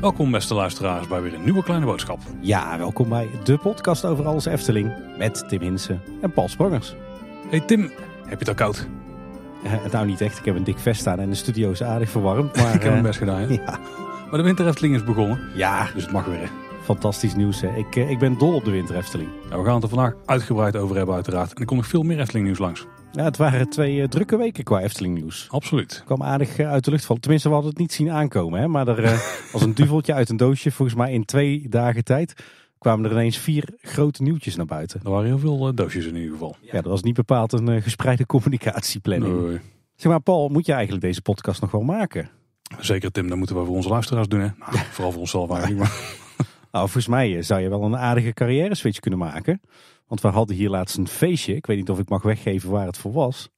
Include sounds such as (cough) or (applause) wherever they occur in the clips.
Welkom beste luisteraars bij weer een nieuwe kleine boodschap. Ja, welkom bij de podcast over alles Efteling met Tim Hinsen en Paul Sprongers. Hey Tim, heb je het al koud? Uh, nou niet echt, ik heb een dik vest aan en de studio is aardig verwarmd. (laughs) Maar, ik heb uh, eh, hem best gedaan (laughs) Ja. Maar de winter Efteling is begonnen, ja. dus het mag weer Fantastisch nieuws. Hè. Ik, eh, ik ben dol op de winter Efteling. we gaan het er vandaag uitgebreid over hebben uiteraard. En er komt nog veel meer Efteling nieuws langs. Ja, het waren twee eh, drukke weken qua Efteling nieuws. Absoluut. kwam aardig eh, uit de lucht vallen. Tenminste, we hadden het niet zien aankomen. Hè? Maar er (laughs) was een duveltje uit een doosje. Volgens mij in twee dagen tijd kwamen er ineens vier grote nieuwtjes naar buiten. Er waren heel veel doosjes in ieder geval. Ja, dat was niet bepaald een gespreide (laughs) communicatieplanning. Zeg maar, Paul, moet je eigenlijk deze podcast nog wel maken? Zeker Tim, dan moeten we voor onze luisteraars doen. Hè? Nou, (laughs) Vooral voor onszelf eigenlijk. Maar. Nou, volgens mij eh, zou je wel een aardige carrière switch kunnen maken. Want we hadden hier laatst een feestje. Ik weet niet of ik mag weggeven waar het voor was.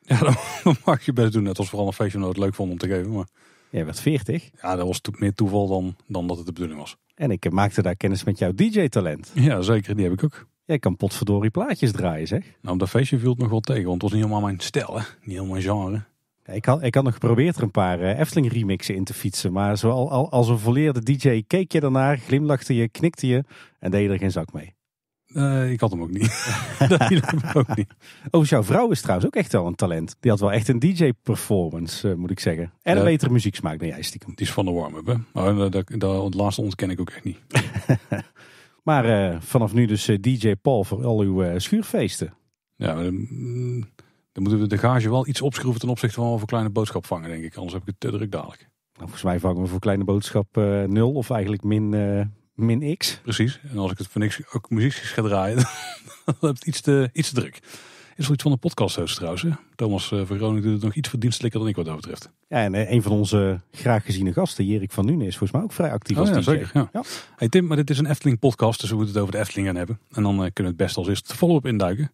Ja, (laughs) dat mag je best doen. Het was vooral een feestje omdat het leuk vond om te geven. Maar... Jij werd 40. Ja, dat was meer toeval dan, dan dat het de bedoeling was. En ik eh, maakte daar kennis met jouw DJ-talent. Ja, zeker. Die heb ik ook. Jij kan potverdorie plaatjes draaien, zeg. Nou, dat feestje viel het nog wel tegen, want het was niet helemaal mijn stijl, hè. Niet helemaal mijn genre. Ik had, ik had nog geprobeerd er een paar eh, Efteling remixen in te fietsen. Maar zo al, als een volleerde DJ keek je daarnaar, glimlachte je, knikte je en deed je er geen zak mee. Eh, ik had hem ook niet. (laughs) dat hem ook niet. Overigens, jouw vrouw is trouwens ook echt wel een talent. Die had wel echt een DJ-performance, eh, moet ik zeggen. En een betere betere muzieksmaak dan jij stiekem. Die is van de warm-up, hè? Oh, dat, dat, laatste ontken ik ook echt niet. (laughs) maar vanaf nu dus DJ Paul voor al uw schuurfeesten. Ja, mm, dan moeten we de garage wel iets opschroeven ten opzichte van wat voor kleine boodschap vangen, denk ik. Anders heb ik het te druk dadelijk. Nou, volgens mij vangen we voor kleine boodschap uh, nul of eigenlijk min, eh, min x. Precies. En als ik het voor niks ook muziekjes ga draaien, (laughs) dan heb iets te, iets te druk. Is wel iets van de podcast trouwens. Thomas uh, doet het nog iets verdienstelijker dan ik wat dat betreft. Ja, en een van onze graag geziene gasten, Jerik van Nuenen, is volgens mij ook vrij actief oh, als ja, Zeker, ja. Hey Tim, maar dit is een Efteling podcast, dus we moeten het over de Eftelingen gaan hebben. En dan kunnen we het best als eerste volop induiken.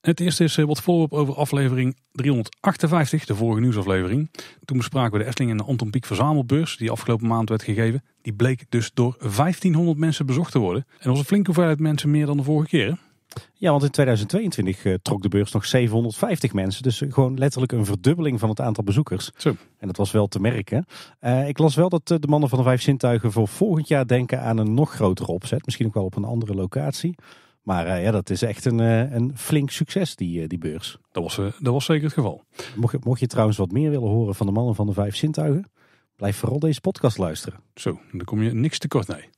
Het eerste is eh, wat voorop over aflevering 358, de vorige nieuwsaflevering. Toen bespraken we de Efteling en de Anton Pieck verzamelbeurs die afgelopen maand werd gegeven. Die bleek dus door 1500 mensen bezocht te worden. En dat was een flinke hoeveelheid mensen meer dan de vorige keer. Ja, want in 2022 eh, trok de beurs nog 750 mensen. Dus eh, gewoon letterlijk een verdubbeling van het aantal bezoekers. Zo. En dat was wel te merken. ik las wel dat de mannen van de Vijf Zintuigen voor volgend jaar denken aan een nog grotere opzet. Misschien ook wel op een andere locatie. Maar eh, ja, dat is echt een, eh, een flink succes, die, eh, die beurs. Dat was, dat was zeker het geval. Mocht je, mocht je trouwens wat meer willen horen van de mannen van de vijf sintuigen, blijf vooral deze podcast luisteren. Zo, dan kom je niks te kort. nee.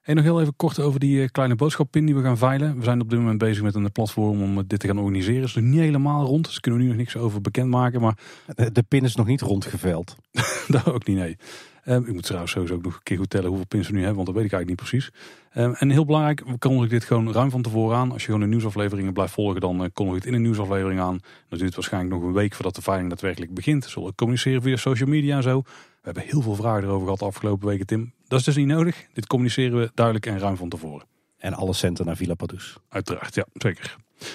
En nog heel even kort over die kleine boodschappin die we gaan veilen. We zijn op dit moment bezig met een platform om dit te gaan organiseren. Het is nog niet helemaal rond, dus kunnen we nu nog niks over bekendmaken. Maar... De, pin is nog niet rondgeveld. (laughs) dat ook niet, nee. Ehm, ik moet trouwens sowieso ook nog een keer goed tellen hoeveel pins we nu hebben, want dat weet ik eigenlijk niet precies. Ehm, en heel belangrijk, we kondigen dit gewoon ruim van tevoren aan. Als je gewoon de nieuwsafleveringen blijft volgen, dan uh, eh, kondig het in een nieuwsaflevering aan. Dat duurt waarschijnlijk nog een week voordat de veiling daadwerkelijk begint. Zullen we communiceren via social media en zo. We hebben heel veel vragen erover gehad de afgelopen weken, Tim. Dat is dus niet nodig. Dit communiceren we duidelijk en ruim van tevoren. En alle centen naar Villa Padus. Uiteraard, ja, zeker. En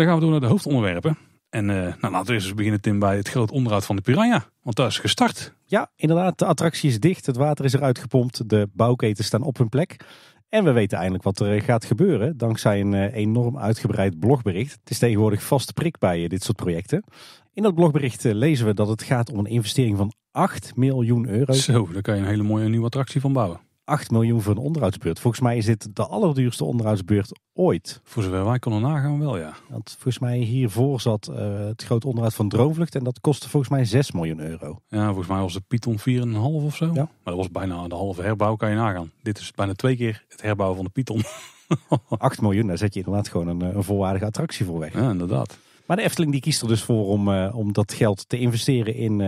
dan gaan we door naar de hoofdonderwerpen. En eh, nou, laten we eerst eens beginnen, Tim, bij het groot onderhoud van de Piranha. Want daar is gestart. Ja, inderdaad. De attractie is dicht. Het water is eruit gepompt. De bouwketen staan op hun plek. En we weten eindelijk wat er eh, gaat gebeuren. Dankzij een eh, enorm uitgebreid blogbericht. Het is tegenwoordig vaste prik bij dit soort projecten. In dat blogbericht lezen we dat het gaat om een investering van 8 miljoen euro. Zo, daar kan je een hele mooie nieuwe attractie van bouwen. 8 miljoen voor een onderhoudsbeurt. Volgens mij is dit de allerduurste onderhoudsbeurt ooit. Voor zover wij konden nagaan wel, ja. Want volgens mij hiervoor zat eh, het groot onderhoud van Droomvlucht. En dat kostte volgens mij 6 miljoen euro. Ja, volgens mij was de Python 4,5 of zo. Ja. Maar dat was bijna de halve herbouw, kan je nagaan. Dit is bijna twee keer het herbouwen van de Python. 8 (laughs) miljoen, daar zet je inderdaad gewoon een, eh, een volwaardige attractie voor weg. Ja, inderdaad. Maar de Efteling die kiest er dus voor om, eh, om dat geld te investeren in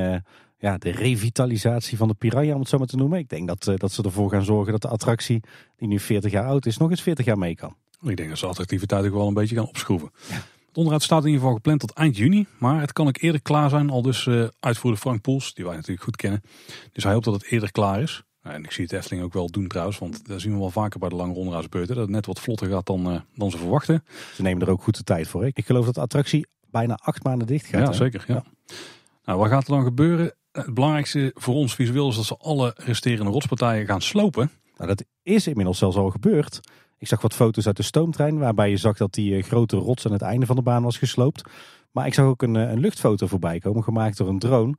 ja, de revitalisatie van de Piranha, om het zo maar te noemen. Ik denk dat, eh, dat ze ervoor gaan zorgen dat de attractie, die nu 40 jaar oud is, nog eens 40 jaar mee kan. Ik denk dat ze attractiviteit ook wel een beetje gaan opschroeven. Ja. Het onderhoud staat in ieder geval gepland tot eind juni. Maar het kan ook eerder klaar zijn. Al dus uh, uitvoerder Frank Poels, die wij natuurlijk goed kennen. Dus hij hoopt dat het eerder klaar is. En ik zie het Efteling ook wel doen trouwens. Want daar zien we wel vaker bij de lange onderhoudsbeurten Dat het net wat vlotter gaat dan, eh, dan ze verwachten. Ze nemen er ook goed de tijd voor. Ik geloof dat de attractie bijna acht maanden dicht gaat. Ja, zeker. ja. Nou, wat gaat er dan gebeuren? Het belangrijkste voor ons visueel is dat ze alle resterende rotspartijen gaan slopen. Nou, dat is inmiddels zelfs al gebeurd. Ik zag wat foto's uit de stoomtrein waarbij je zag dat die eh, grote rots aan het einde van de baan was gesloopt. Maar ik zag ook een, eh, een luchtfoto voorbij komen, gemaakt door een drone.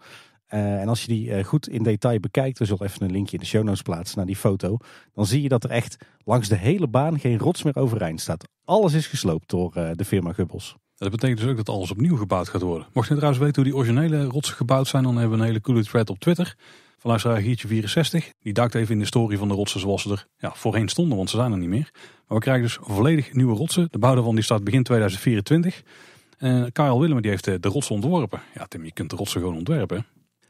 Eh, en als je die goed in detail bekijkt, we zullen even een linkje in de show notes plaatsen naar die foto. Dan zie je dat er echt langs de hele baan geen rots meer overeind staat. Alles is gesloopt door de firma Gubbels. Dat betekent dus ook dat alles opnieuw gebouwd gaat worden. Mocht je nou trouwens weten hoe die originele rotsen gebouwd zijn, dan hebben we een hele coole thread op Twitter. Van luisteraar Giertje64. Die duikt even in de historie van de rotsen zoals ze er ja, voorheen stonden, want ze zijn er niet meer. Maar we krijgen dus volledig nieuwe rotsen. De bouw daarvan die staat begin 2024. En Karel Willem die heeft eh, de rotsen ontworpen. Ja Tim, je kunt de rotsen gewoon ontwerpen.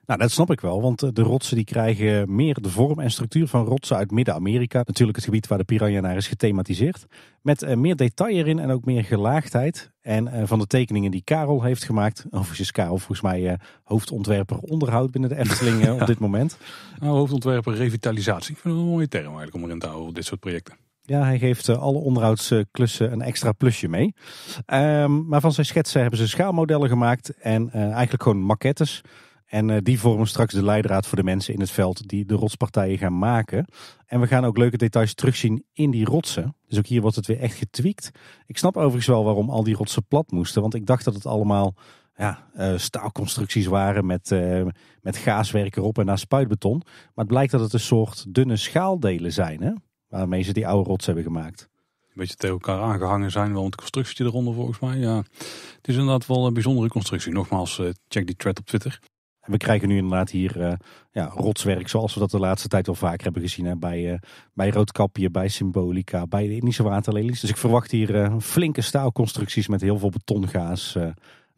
Nou, dat snap ik wel, want eh, de rotsen die krijgen meer de vorm en structuur van rotsen uit Midden-Amerika. Natuurlijk het gebied waar de piranha naar is gethematiseerd. Met eh, meer detail erin en ook meer gelaagdheid. En eh, van de tekeningen die Karel heeft gemaakt. Overigens Karel volgens mij hoofdontwerper onderhoud binnen de Efteling (laughs) op dit moment. Nou, hoofdontwerper revitalisatie. Ik vind het een mooie term eigenlijk om erin te houden op dit soort projecten. Ja, hij geeft alle onderhoudsklussen een extra plusje mee. Ehm, maar van zijn schetsen hebben ze schaalmodellen gemaakt en eigenlijk gewoon maquettes. En eh, die vormen straks de leidraad voor de mensen in het veld die de rotspartijen gaan maken. En we gaan ook leuke details terugzien in die rotsen. Dus ook hier wordt het weer echt getweekt. Ik snap overigens wel waarom al die rotsen plat moesten. Want ik dacht dat het allemaal ja, eh, staalconstructies waren met, uh, met gaaswerk erop en naar spuitbeton. Maar het blijkt dat het een soort dunne schaaldelen zijn hè? waarmee ze die oude rots hebben gemaakt. Een beetje tegen elkaar aangehangen zijn, wel een constructie eronder volgens mij. Ja, het is inderdaad wel een bijzondere constructie. Nogmaals, check die thread op Twitter. En we krijgen nu inderdaad hier eh, ja, rotswerk, zoals we dat de laatste tijd al vaker hebben gezien. bij, eh, bij Roodkapje, bij Symbolica, bij de Indische waterlelies. Dus ik verwacht hier eh, flinke staalconstructies met heel veel betongaas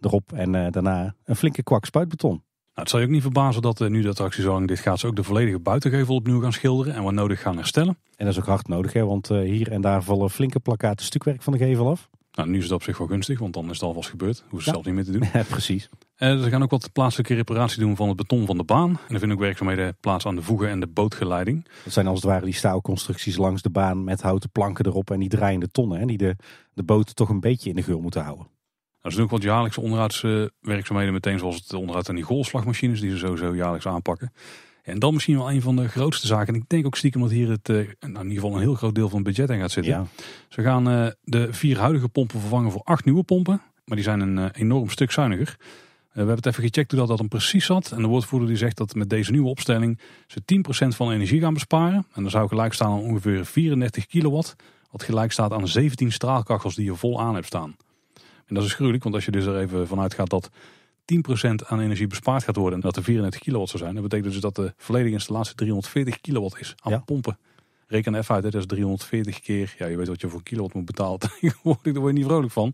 erop. En daarna een flinke kwak spuitbeton. Nou, het zal je ook niet verbazen dat nu de attractie zo lang dit gaat, ze ook de volledige buitengevel opnieuw gaan schilderen en wat nodig gaan herstellen. En dat is ook hard nodig, hè, want hier en daar vallen flinke plakaten stukwerk van de gevel af. Nou, nu is het op zich wel gunstig, want dan is het alvast gebeurd. Hoe ze zelf niet meer te doen. Ja, (laughs) precies. Eh, ze gaan ook wat plaatselijke reparatie doen van het beton van de baan. En er vinden ook werkzaamheden plaats aan de voegen en de bootgeleiding. Dat zijn als het ware die staalconstructies langs de baan met houten planken erop en die draaiende tonnen. Hè, die de, de boten toch een beetje in de geur moeten houden. Nou, er zijn ook wat jaarlijkse onderhoudse eh, werkzaamheden meteen, zoals het onderhoud aan die golfslagmachines, die ze sowieso jaarlijks aanpakken. En dan misschien wel een van de grootste zaken. En ik denk ook stiekem dat hier het, eh, nou in ieder geval een heel groot deel van het budget in gaat zitten. Ja. Ze gaan de vier huidige pompen vervangen voor acht nieuwe pompen. Maar die zijn een enorm stuk zuiniger. Eh, we hebben het even gecheckt hoe dat, dat dan precies zat. En de woordvoerder die zegt dat met deze nieuwe opstelling ze 10% van energie gaan besparen. En dat zou gelijk staan aan ongeveer 34 kilowatt. Wat gelijk staat aan 17 straalkachels die je vol aan hebt staan. En dat is gruwelijk, want als je dus er even vanuit gaat dat 10% aan energie bespaard gaat worden en dat er 34 kilowatt zou zijn, dat betekent dus dat de volledige installatie 340 kilowatt is aan pompen. Reken even uit, hè, dat is 340 keer. Ja, je weet wat je voor kilowatt moet betalen (laughs) Ik daar word je niet vrolijk van.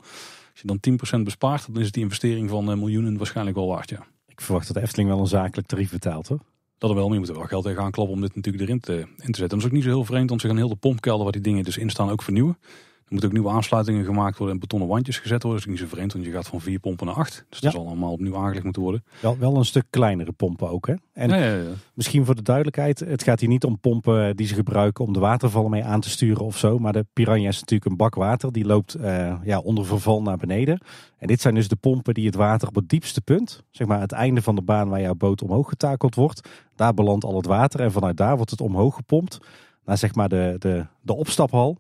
Als je dan 10% bespaart, dan is die investering van eh, miljoenen waarschijnlijk wel waard, ja. Ik verwacht dat de Efteling wel een zakelijk tarief betaalt, hoor. Dat er wel, meer moet er wel geld gaan kloppen om dit natuurlijk erin te, in te zetten. Dat is ook niet zo heel vreemd, want ze gaan heel de pompkelder waar die dingen dus in staan ook vernieuwen. Er moeten ook nieuwe aansluitingen gemaakt worden en betonnen wandjes gezet worden. Dat is niet zo vreemd, want je gaat van vier pompen naar acht. Dus dat zal allemaal opnieuw aangelegd moeten worden. Wel, een stuk kleinere pompen ook. Hè? En ja, ja, misschien voor de duidelijkheid, het gaat hier niet om pompen die ze gebruiken om de watervallen mee aan te sturen of zo. Maar de Piranha is natuurlijk een bak water. Die loopt eh, ja, onder verval naar beneden. En dit zijn dus de pompen die het water op het diepste punt, zeg maar het einde van de baan waar jouw boot omhoog getakeld wordt. Daar belandt al het water en vanuit daar wordt het omhoog gepompt. Naar zeg maar de, de, de opstaphal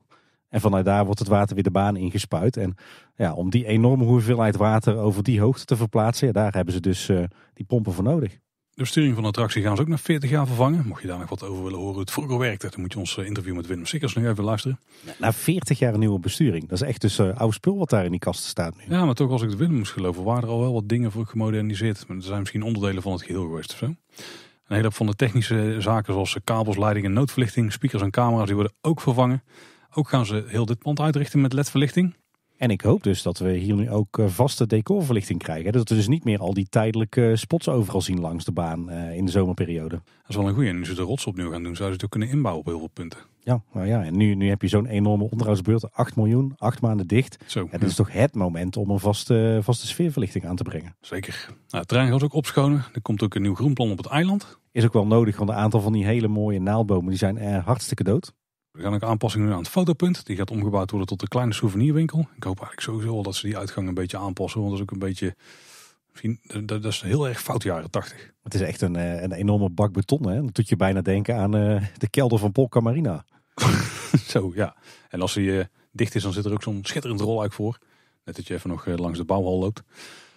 en vanuit daar wordt het water weer de baan ingespuit. En ja, om die enorme hoeveelheid water over die hoogte te verplaatsen, daar hebben ze dus eh, die pompen voor nodig. De besturing van de attractie gaan ze ook na 40 jaar vervangen. Mocht je daar nog wat over willen horen hoe het vroeger werkte, dan moet je ons eh, interview met Willem Sikkers nu even luisteren. Na 40 jaar nieuwe besturing. Dat is echt dus uh, oud spul wat daar in die kasten staat nu. Ja, maar toch als ik de Willem moest geloven, waren er al wel wat dingen voor gemoderniseerd. Maar er zijn misschien onderdelen van het geheel geweest of zo. Een hele hoop van de technische zaken zoals kabels, leidingen, noodverlichting, speakers en camera's, die worden ook vervangen. Ook gaan ze heel dit pand uitrichten met ledverlichting. En ik hoop dus dat we hier nu ook eh, vaste decorverlichting krijgen. Dat we dus niet meer al die tijdelijke spots overal zien langs de baan eh, in de zomerperiode. Dat is wel een goede. En nu ze de rots opnieuw gaan doen, zouden ze het ook kunnen inbouwen op heel veel punten. Ja, nou ja. En nu, nu heb je zo'n enorme onderhoudsbeurt. 8 miljoen, 8 maanden dicht. Zo, en dat is toch het moment om een vaste, vaste sfeerverlichting aan te brengen. Zeker. Nou, het trein gaat ook opschonen. Er komt ook een nieuw groenplan op het eiland. Is ook wel nodig, want een aantal van die hele mooie naaldbomen die zijn hartstikke dood. We gaan ook aanpassingen doen aan het fotopunt. Die gaat omgebouwd worden tot een kleine souvenirwinkel. Ik hoop eigenlijk sowieso dat ze die uitgang een beetje aanpassen. Want dat is ook een beetje... Dat is heel erg fout jaren 80. Het is echt een, eh, een enorme bak beton. Hè? Dat doet je bijna denken aan eh, de kelder van Polka Marina. (laughs) Zo, ja. En als hij eh, dicht is, dan zit er ook zo'n schitterend rolluik voor. Net dat je even nog langs de bouwhal loopt.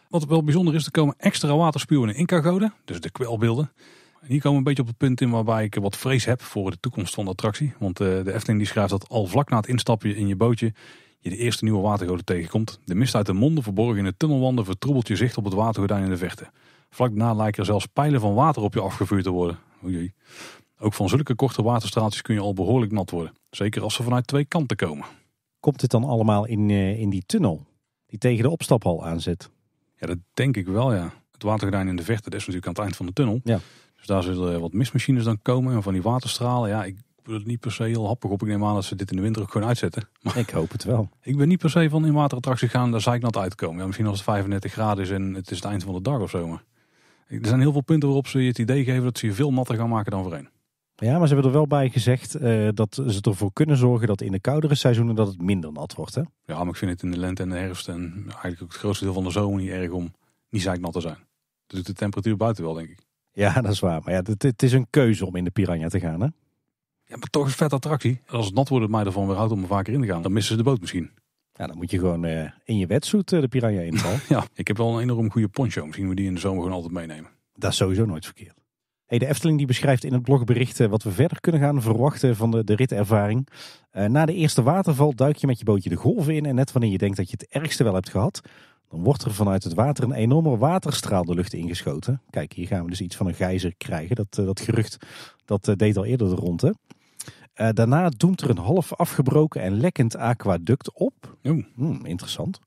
Wat wel bijzonder is, er komen extra waterspuwen in Inca-goden. Dus de kwelbeelden. En hier komen we een beetje op het punt in waarbij ik wat vrees heb voor de toekomst van de attractie. Want uh, de Efteling die schrijft dat al vlak na het instappen in je bootje je de eerste nieuwe watergoden tegenkomt. De mist uit de monden verborgen in de tunnelwanden vertroebelt je zicht op het watergordijn in de verte. Vlak daarna lijken er zelfs pijlen van water op je afgevuurd te worden. Oei, Ook van zulke korte waterstraaltjes kun je al behoorlijk nat worden. Zeker als ze vanuit twee kanten komen. Komt dit dan allemaal in, eh, in die tunnel die tegen de opstaphal aan zit? Ja, dat denk ik wel ja. Het watergordijn in de verte, dat is natuurlijk aan het eind van de tunnel. Ja. Dus daar zullen wat mismachines dan komen en van die waterstralen. Ja, ik wil het niet per se heel happig op. Ik neem aan dat ze dit in de winter ook gewoon uitzetten. Maar ik hoop het wel. (laughs) Ik ben niet per se van in waterattractie gaan, daar zou ik nat uitkomen. Ja, misschien als het 35 graden is en het is het eind van de dag of zo. er zijn heel veel punten waarop ze je het idee geven dat ze je veel natter gaan maken dan voorheen. Ja, maar ze hebben er wel bij gezegd eh, dat ze ervoor kunnen zorgen dat in de koudere seizoenen dat het minder nat wordt. Hè? Ja, maar ik vind het in de lente en de herfst en eigenlijk ook het grootste deel van de zomer niet erg om niet zeiknat te zijn. Dat doet de temperatuur buiten wel, denk ik. (laughs) Ja, dat is waar. Maar ja, het, is een keuze om in de Piranha te gaan, hè? Ja, maar toch een vet attractie. Als het nat wordt, het mij ervan weer houdt om er vaker in te gaan. Dan missen ze de boot misschien. Ja, dan moet je gewoon eh, in je wetsuit uh, de Piranha in. (laughs) ja, ik heb wel een enorm goede poncho. Misschien we die in de zomer gewoon altijd meenemen. Dat is sowieso nooit verkeerd. Hey, de Efteling die beschrijft in het blogbericht eh, wat we verder kunnen gaan verwachten van de, de ritervaring. na de eerste waterval duik je met je bootje de golven in. En net wanneer je denkt dat je het ergste wel hebt gehad, dan wordt er vanuit het water een enorme waterstraal de lucht ingeschoten. Kijk, hier gaan we dus iets van een gijzer krijgen. Dat, eh, dat gerucht dat, eh, deed al eerder de ronde. Eh, daarna doemt er een half afgebroken en lekkend aquaduct op. Hmm, interessant.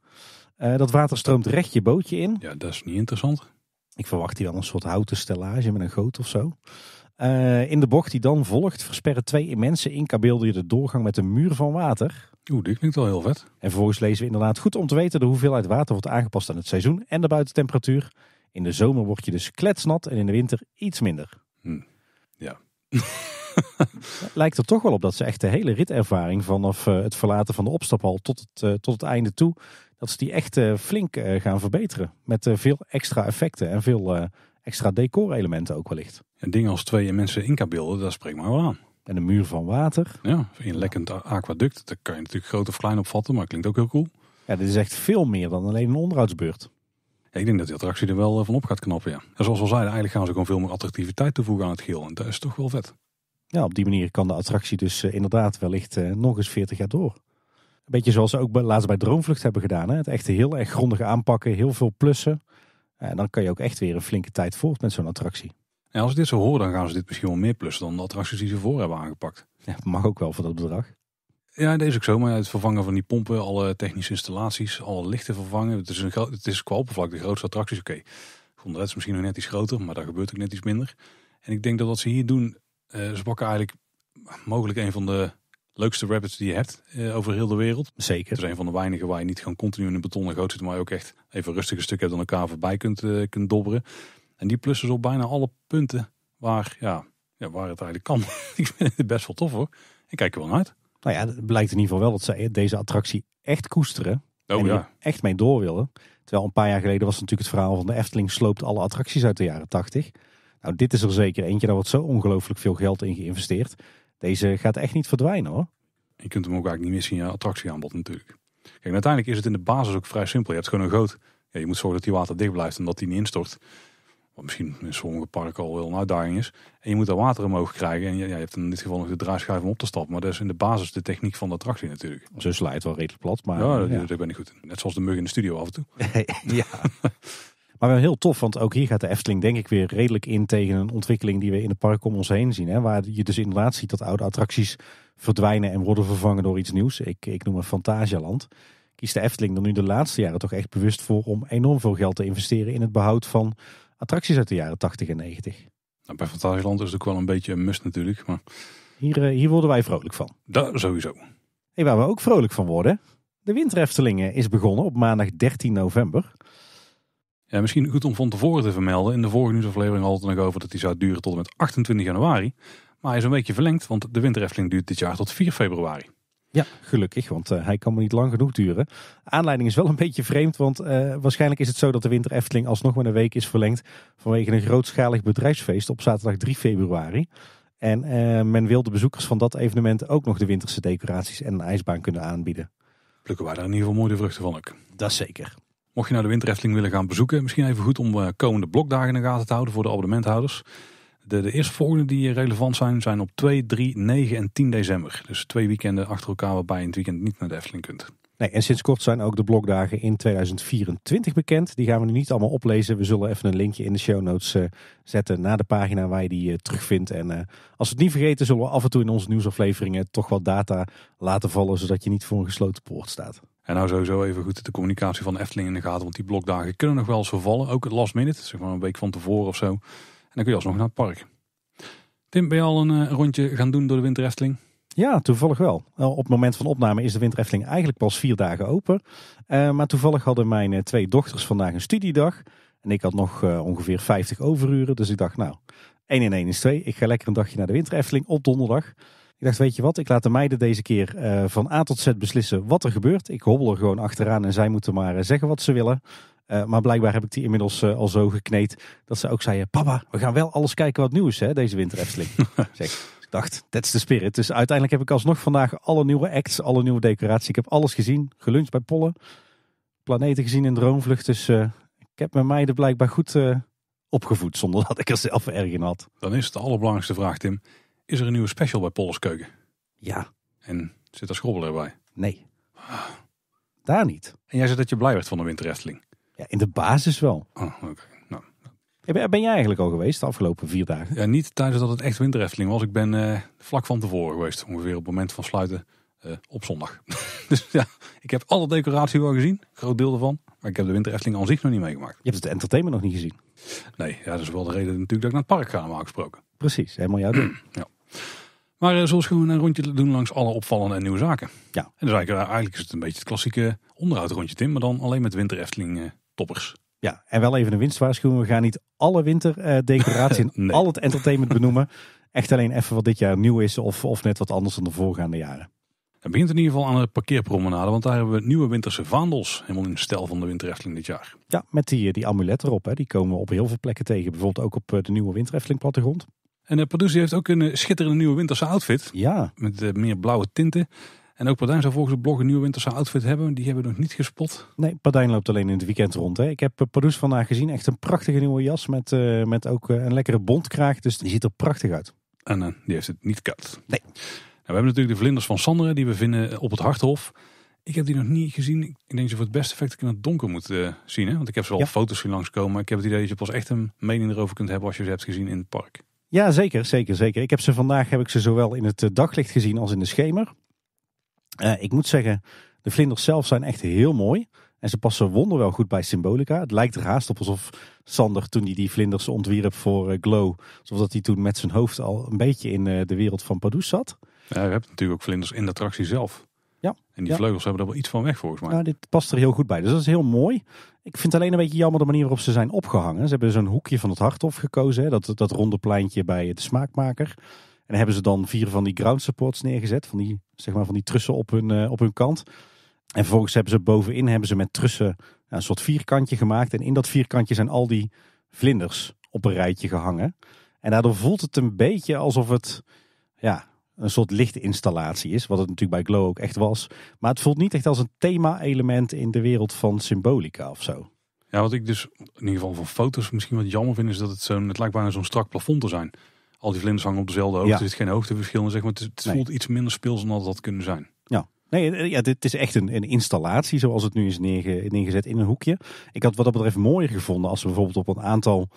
dat water stroomt recht je bootje in. Ja, dat is niet interessant. Ik verwacht hier wel een soort houten stellage met een goot of zo. Eh, in de bocht die dan volgt versperren twee immense je de doorgang met een muur van water. Oeh, dit klinkt wel heel vet. En vervolgens lezen we inderdaad goed om te weten de hoeveelheid water wordt aangepast aan het seizoen en de buitentemperatuur. In de zomer word je dus kletsnat en in de winter iets minder. Hm. Ja. (laughs) Lijkt er toch wel op dat ze echt de hele ritervaring vanaf eh, het verlaten van de opstaphal tot het, eh, tot het einde toe, dat ze die echt flink gaan verbeteren. Met veel extra effecten en veel extra decorelementen ook wellicht. En dingen als twee mensen Inca-beelden, dat spreekt me wel aan. En een muur van water. Ja, een lekkend aquaduct. Dat kan je natuurlijk groot of klein opvatten, maar klinkt ook heel cool. Ja, dit is echt veel meer dan alleen een onderhoudsbeurt. ik denk dat die attractie er wel eh, van op gaat knappen, ja. En zoals we zeiden, eigenlijk gaan ze gewoon veel meer attractiviteit toevoegen aan het geheel. En dat is toch wel vet. Ja, op die manier kan de attractie dus eh, inderdaad wellicht eh, nog eens 40 jaar door. Een beetje zoals ze ook laatst bij Droomvlucht hebben gedaan. Hè? Het echte heel erg grondig aanpakken, heel veel plussen. En eh, dan kan je ook echt weer een flinke tijd voort met zo'n attractie. En als ik dit zo hoor, dan gaan ze dit misschien wel meer plussen dan de attracties die ze voor hebben aangepakt. Ja, mag ook wel voor dat bedrag. Ja, dat is ook zo. Maar het vervangen van die pompen, alle technische installaties, alle lichten vervangen. Het is, een het is qua oppervlak de grootste attracties. Oké, okay. de misschien nog net iets groter, maar daar gebeurt ook net iets minder. En ik denk dat wat ze hier doen, eh, ze pakken eigenlijk mogelijk een van de leukste rabbits die je hebt eh, over heel de wereld. Zeker. Het is een van de weinigen waar je niet gewoon continu in een betonnen goot zit, maar je ook echt even rustige stukken hebt aan elkaar voorbij kunt, uh, kunt dobberen. En die plussen ze op bijna alle punten waar, ja, ja, waar het eigenlijk kan. (laughs) Ik vind het best wel tof hoor. Ik kijk er wel naar uit. Nou ja, het blijkt in ieder geval wel dat ze deze attractie echt koesteren. Oh, en ja. echt mee door willen. Terwijl een paar jaar geleden was het natuurlijk het verhaal van de Efteling sloopt alle attracties uit de jaren 80. Nou, dit is er zeker eentje. Daar wordt zo ongelooflijk veel geld in geïnvesteerd. Deze gaat echt niet verdwijnen hoor. Je kunt hem ook eigenlijk niet missen in je attractieaanbod natuurlijk. Kijk, uiteindelijk is het in de basis ook vrij simpel. Je hebt gewoon een goot. Ja, je moet zorgen dat die dicht blijft en dat die niet instort. Wat misschien in sommige parken al wel een uitdaging is. En je moet daar water omhoog krijgen. En ja, je hebt in dit geval nog de draaischijf om op te stappen. Maar dat is in de basis de techniek van de attractie natuurlijk. Ze slijt wel redelijk plat. Maar, ja, dat, ben ik goed in. Net zoals de mug in de studio af en toe. (laughs) ja. (laughs) Maar wel heel tof, want ook hier gaat de Efteling denk ik weer redelijk in tegen een ontwikkeling die we in het park om ons heen zien. Hè? Waar je dus inderdaad ziet dat oude attracties verdwijnen en worden vervangen door iets nieuws. Ik, ik noem het Fantasialand. Kiest de Efteling er nu de laatste jaren toch echt bewust voor om enorm veel geld te investeren in het behoud van attracties uit de jaren 80 en 90. Nou, bij Fantasialand is het ook wel een beetje een must natuurlijk. Maar... Hier, eh, hier worden wij vrolijk van. Daar sowieso. Hey, waar we ook vrolijk van worden. De Winter Eftelingen is begonnen op maandag 13 november. Ja, eh, misschien goed om van tevoren te vermelden. In de vorige nieuwsaflevering hadden we het nog over dat die zou duren tot en met 28 januari. Maar hij is een beetje verlengd, want de winterefteling duurt dit jaar tot 4 februari. Ja, gelukkig, want eh, hij kan maar niet lang genoeg duren. Aanleiding is wel een beetje vreemd, want eh, waarschijnlijk is het zo dat de Winter alsnog maar een week is verlengd vanwege een grootschalig bedrijfsfeest op zaterdag 3 februari. En men wil de bezoekers van dat evenement ook nog de winterse decoraties en een ijsbaan kunnen aanbieden. Plukken wij daar in ieder geval mooie vruchten van ik. Dat zeker. Mocht je nou de Winterhefteling willen gaan bezoeken, misschien even goed om eh, komende blokdagen in de gaten te houden voor de abonnementhouders. De, de volgende die eh, relevant zijn, zijn op 2, 3, 9 en 10 december. Dus twee weekenden achter elkaar waarbij je in het weekend niet naar de Efteling kunt. Nee, en sinds kort zijn ook de blokdagen in 2024 bekend. Die gaan we nu niet allemaal oplezen. We zullen even een linkje in de show notes eh, zetten naar de pagina waar je die terugvindt. En als we het niet vergeten, zullen we af en toe in onze nieuwsafleveringen toch wat data laten vallen, zodat je niet voor een gesloten poort staat. En nou sowieso even goed de communicatie van de Efteling in de gaten. Want die blokdagen kunnen nog wel eens vervallen. Ook het last minute, zeg maar een week van tevoren of zo. En dan kun je alsnog naar het park. Tim, ben je al een eh, rondje gaan doen door de Winter Efteling? Ja, toevallig wel. Op het moment van opname is de Winter Efteling eigenlijk pas vier dagen open. Eh, maar toevallig hadden mijn eh, twee dochters vandaag een studiedag. En ik had nog ongeveer 50 overuren. Dus ik dacht, nou, één in één is twee. Ik ga lekker een dagje naar de Winter Efteling op donderdag. Ik dacht, weet je wat, ik laat de meiden deze keer eh, van A tot Z beslissen wat er gebeurt. Ik hobbel er gewoon achteraan en zij moeten maar eh, zeggen wat ze willen. Eh, maar blijkbaar heb ik die inmiddels al zo gekneed dat ze ook zeiden... Papa, we gaan wel alles kijken wat nieuw is hè, deze winter Efteling. (laughs) Dus ik dacht, that's the spirit. Dus uiteindelijk heb ik alsnog vandaag alle nieuwe acts, alle nieuwe decoraties. Ik heb alles gezien, geluncht bij Pollen. Planeten gezien in droomvlucht. Dus ik heb mijn meiden blijkbaar goed opgevoed zonder (laughs) dat ik er zelf erg in had. Dan is het de allerbelangrijkste vraag, Tim is er een nieuwe special bij Polles Keuken. Ja. En zit er schrobbel erbij? Nee. Ah. Daar niet. En jij zegt dat je blij werd van de winterresteling? Ja, in de basis wel. Oh, oké. Okay. Nou. Ben jij eigenlijk al geweest de afgelopen vier dagen? Ja, niet tijdens dat het echt winterrefteling was. Ik ben eh, vlak van tevoren geweest, ongeveer op het moment van sluiten eh, op zondag. (laughs) dus ja, ik heb alle decoratie wel gezien, groot deel ervan. Maar ik heb de winterrefteling al zich nog niet meegemaakt. Je hebt het entertainment nog niet gezien? Nee, ja, dat is wel de reden natuurlijk dat ik naar het park ga normaal gesproken. Precies, helemaal jouw ding. (clears throat) ja. Maar eh, zoals we een rondje doen langs alle opvallende en nieuwe zaken. Ja. En dus eigenlijk, eh, eigenlijk is het een beetje het klassieke onderhoudrondje, Tim. Maar dan alleen met winter eh, toppers. Ja, en wel even een winstwaarschuwing. We gaan niet alle winterdecoraties en (laughs) al het entertainment benoemen. Echt alleen even wat dit jaar nieuw is of, of net wat anders dan de voorgaande jaren. Het begint in ieder geval aan de parkeerpromenade, want daar hebben we nieuwe winterse vaandels. Helemaal in de stijl van de winterrefteling dit jaar. Ja, met die, die amulet erop. Hè. Die komen we op heel veel plekken tegen. Bijvoorbeeld ook op de nieuwe winterrefteling plattegrond. En de producer heeft ook een eh, schitterende nieuwe winterse outfit. Ja. Met eh, meer blauwe tinten. En ook Pardijn zou volgens de blog een nieuwe winterse outfit hebben. Die hebben we nog niet gespot. Nee, Pardijn loopt alleen in het weekend rond. Hè. Ik heb eh, Pardoes vandaag gezien. Echt een prachtige nieuwe jas met, met ook een lekkere bontkraag. Dus die ziet er prachtig uit. En die heeft het niet koud. Nee. Nou, we hebben natuurlijk de vlinders van Sanderen Die we vinden op het Harthof. Ik heb die nog niet gezien. Ik denk dat je voor het beste effect in het donker moet zien. Hè? Want ik heb ze al foto's zien langskomen. Ik heb het idee dat je pas echt een mening erover kunt hebben als je ze hebt gezien in het park. Ja, zeker, zeker, zeker. Ik heb ze vandaag heb ik ze zowel in het eh, daglicht gezien als in de schemer. Eh, ik moet zeggen, de vlinders zelf zijn echt heel mooi. En ze passen wonderwel goed bij Symbolica. Het lijkt er haast op alsof Sander toen hij die vlinders ontwierp voor eh, Glow... alsof dat hij toen met zijn hoofd al een beetje in de wereld van Pardoes zat. Ja, je hebt natuurlijk ook vlinders in de attractie zelf. Ja. En die vleugels hebben er wel iets van weg volgens mij. dit past er heel goed bij. Dus dat is heel mooi. Ik vind alleen een beetje jammer de manier waarop ze zijn opgehangen. Ze hebben zo'n hoekje van het Harthof gekozen. Hè? Dat, dat ronde pleintje bij de smaakmaker. En hebben ze dan vier van die ground supports neergezet. Van die, zeg maar, van die trussen op hun, eh, op hun kant. En vervolgens hebben ze bovenin hebben ze met trussen een soort vierkantje gemaakt. En in dat vierkantje zijn al die vlinders op een rijtje gehangen. En daardoor voelt het een beetje alsof het ja, een soort lichtinstallatie is. Wat het natuurlijk bij Glow ook echt was. Maar het voelt niet echt als een thema-element in de wereld van symbolica of zo. Ja, wat ik dus in ieder geval van foto's misschien wat jammer vind, is dat het zo'n, het lijkt bijna zo'n strak plafond te zijn. Al die vlinders hangen op dezelfde hoogte, ja. er zit geen hoogteverschil zeg maar. Het, voelt iets minder speels dan dat had kunnen zijn. Ja, nee, eh, ja, dit is echt een, een installatie zoals het nu is neerge, neergezet in een hoekje. Ik had wat dat betreft mooier gevonden als we bijvoorbeeld op een aantal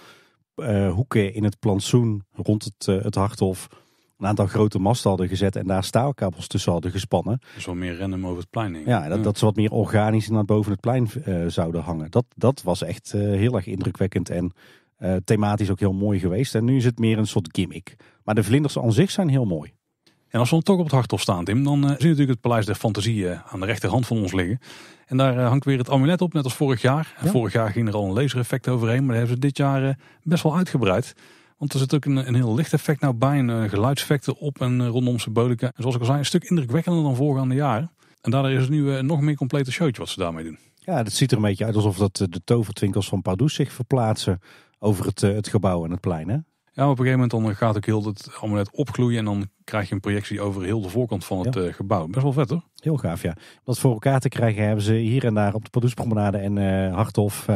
eh, hoeken in het plantsoen rond het, uh, het harthof een aantal grote masten hadden gezet en daar staalkabels tussen hadden gespannen. Dus wel meer random over het plein. Ja, dat, dat ze wat meer organisch naar boven het plein eh, zouden hangen. Dat, dat was echt eh, heel erg indrukwekkend en eh, thematisch ook heel mooi geweest. En nu is het meer een soort gimmick. Maar de vlinders aan zich zijn heel mooi. En als we dan toch op het harthof staan, Tim, dan zie je natuurlijk het Paleis der Fantasie aan de rechterhand van ons liggen. En daar hangt weer het amulet op, net als vorig jaar. Vorig jaar ging er al een lasereffect overheen, maar daar hebben ze dit jaar best wel uitgebreid. Want er zit ook een, een heel licht effect nou bij, een eh, geluidseffecten op en eh, rondom zijn bodeken. En zoals ik al zei, een stuk indrukwekkender dan voorgaande jaren. En daardoor is het nu een eh, nog meer complete showtje wat ze daarmee doen. Ja, dat ziet er een beetje uit alsof dat de tovertwinkels van Pardoes zich verplaatsen over het, het gebouw en het plein. Hè? Ja, op een gegeven moment dan gaat ook heel het opgloeien en dan krijg je een projectie over heel de voorkant van het gebouw. Best wel vet hoor. Heel gaaf ja. Dat voor elkaar te krijgen hebben ze hier en daar op de promenade en uh, Harthof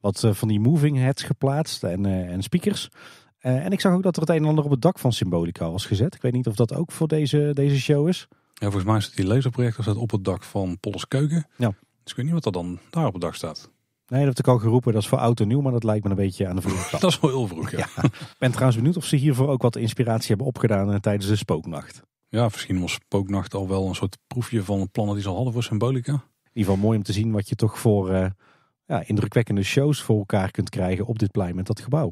wat van die moving heads geplaatst en, en speakers. Eh, en ik zag ook dat er het een en ander op het dak van Symbolica was gezet. Ik weet niet of dat ook voor deze, deze show is. Ja, volgens mij zit die laserprojector staat op het dak van Polles Keuken. Ja. Dus ik weet niet wat er dan daar op het dak staat. Nee, dat heb ik al geroepen. Dat is voor oud en nieuw, maar dat lijkt me een beetje aan de (laughs) vroege dat is wel heel vroeg, ja. (laughs) ja. Ik ben trouwens benieuwd of ze hiervoor ook wat inspiratie hebben opgedaan eh, tijdens de spooknacht. Ja, misschien was spooknacht al wel een soort proefje van de plannen die ze al hadden voor Symbolica. In ieder geval mooi om te zien wat je toch voor uh, ja, indrukwekkende shows voor elkaar kunt krijgen op dit plein met dat gebouw.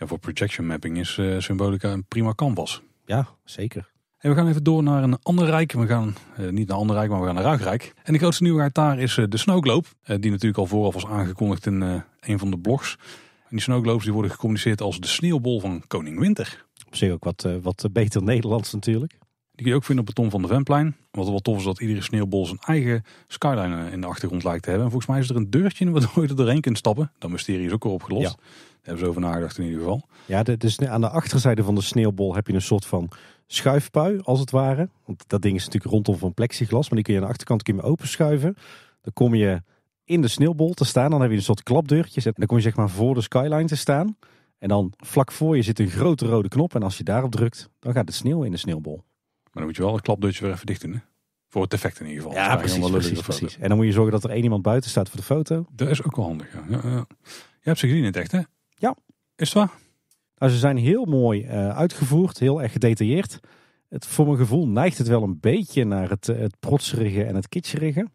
En voor projection mapping is eh, Symbolica een prima canvas. Ja, zeker. En we gaan even door naar een ander rijk. We gaan eh, niet naar een ander rijk, maar we gaan naar Ruigrijk. En de grootste nieuwheid daar is eh, de snowglobe. die natuurlijk al vooraf was aangekondigd in een van de blogs. En die snowglobes die worden gecommuniceerd als de sneeuwbol van Koning Winter. Op zich ook wat, wat beter Nederlands natuurlijk. Die kun je ook vinden op het Tom van de Vemplein. Wat wel tof is dat iedere sneeuwbol zijn eigen skyline in de achtergrond lijkt te hebben. En volgens mij is er een deurtje in waardoor (laughs) je er doorheen kunt stappen. Dat mysterie is ook al opgelost. Ja hebben ze over nagedacht in ieder geval. Ja, de, is dus aan de achterzijde van de sneeuwbol heb je een soort van schuifpui, als het ware. Want dat ding is natuurlijk rondom van plexiglas, maar die kun je aan de achterkant kun je openschuiven. Dan kom je in de sneeuwbol te staan. Dan heb je een soort klapdeurtje. En dan kom je zeg maar voor de skyline te staan. En dan vlak voor je zit een grote rode knop. En als je daarop drukt, dan gaat de sneeuw in de sneeuwbol. Maar dan moet je wel het klapdeurtje weer even dicht doen, hè? Voor het effect in ieder geval. Ja, precies, En dan moet je zorgen dat er één iemand buiten staat voor de foto. Dat is ook wel handig, ja, ja. Je hebt ze gezien in het echt, hè? Ja. Is waar? Nou, ze zijn heel mooi eh, uitgevoerd, heel erg gedetailleerd. Het, voor mijn gevoel neigt het wel een beetje naar het, eh, het protserige en het kitscherige.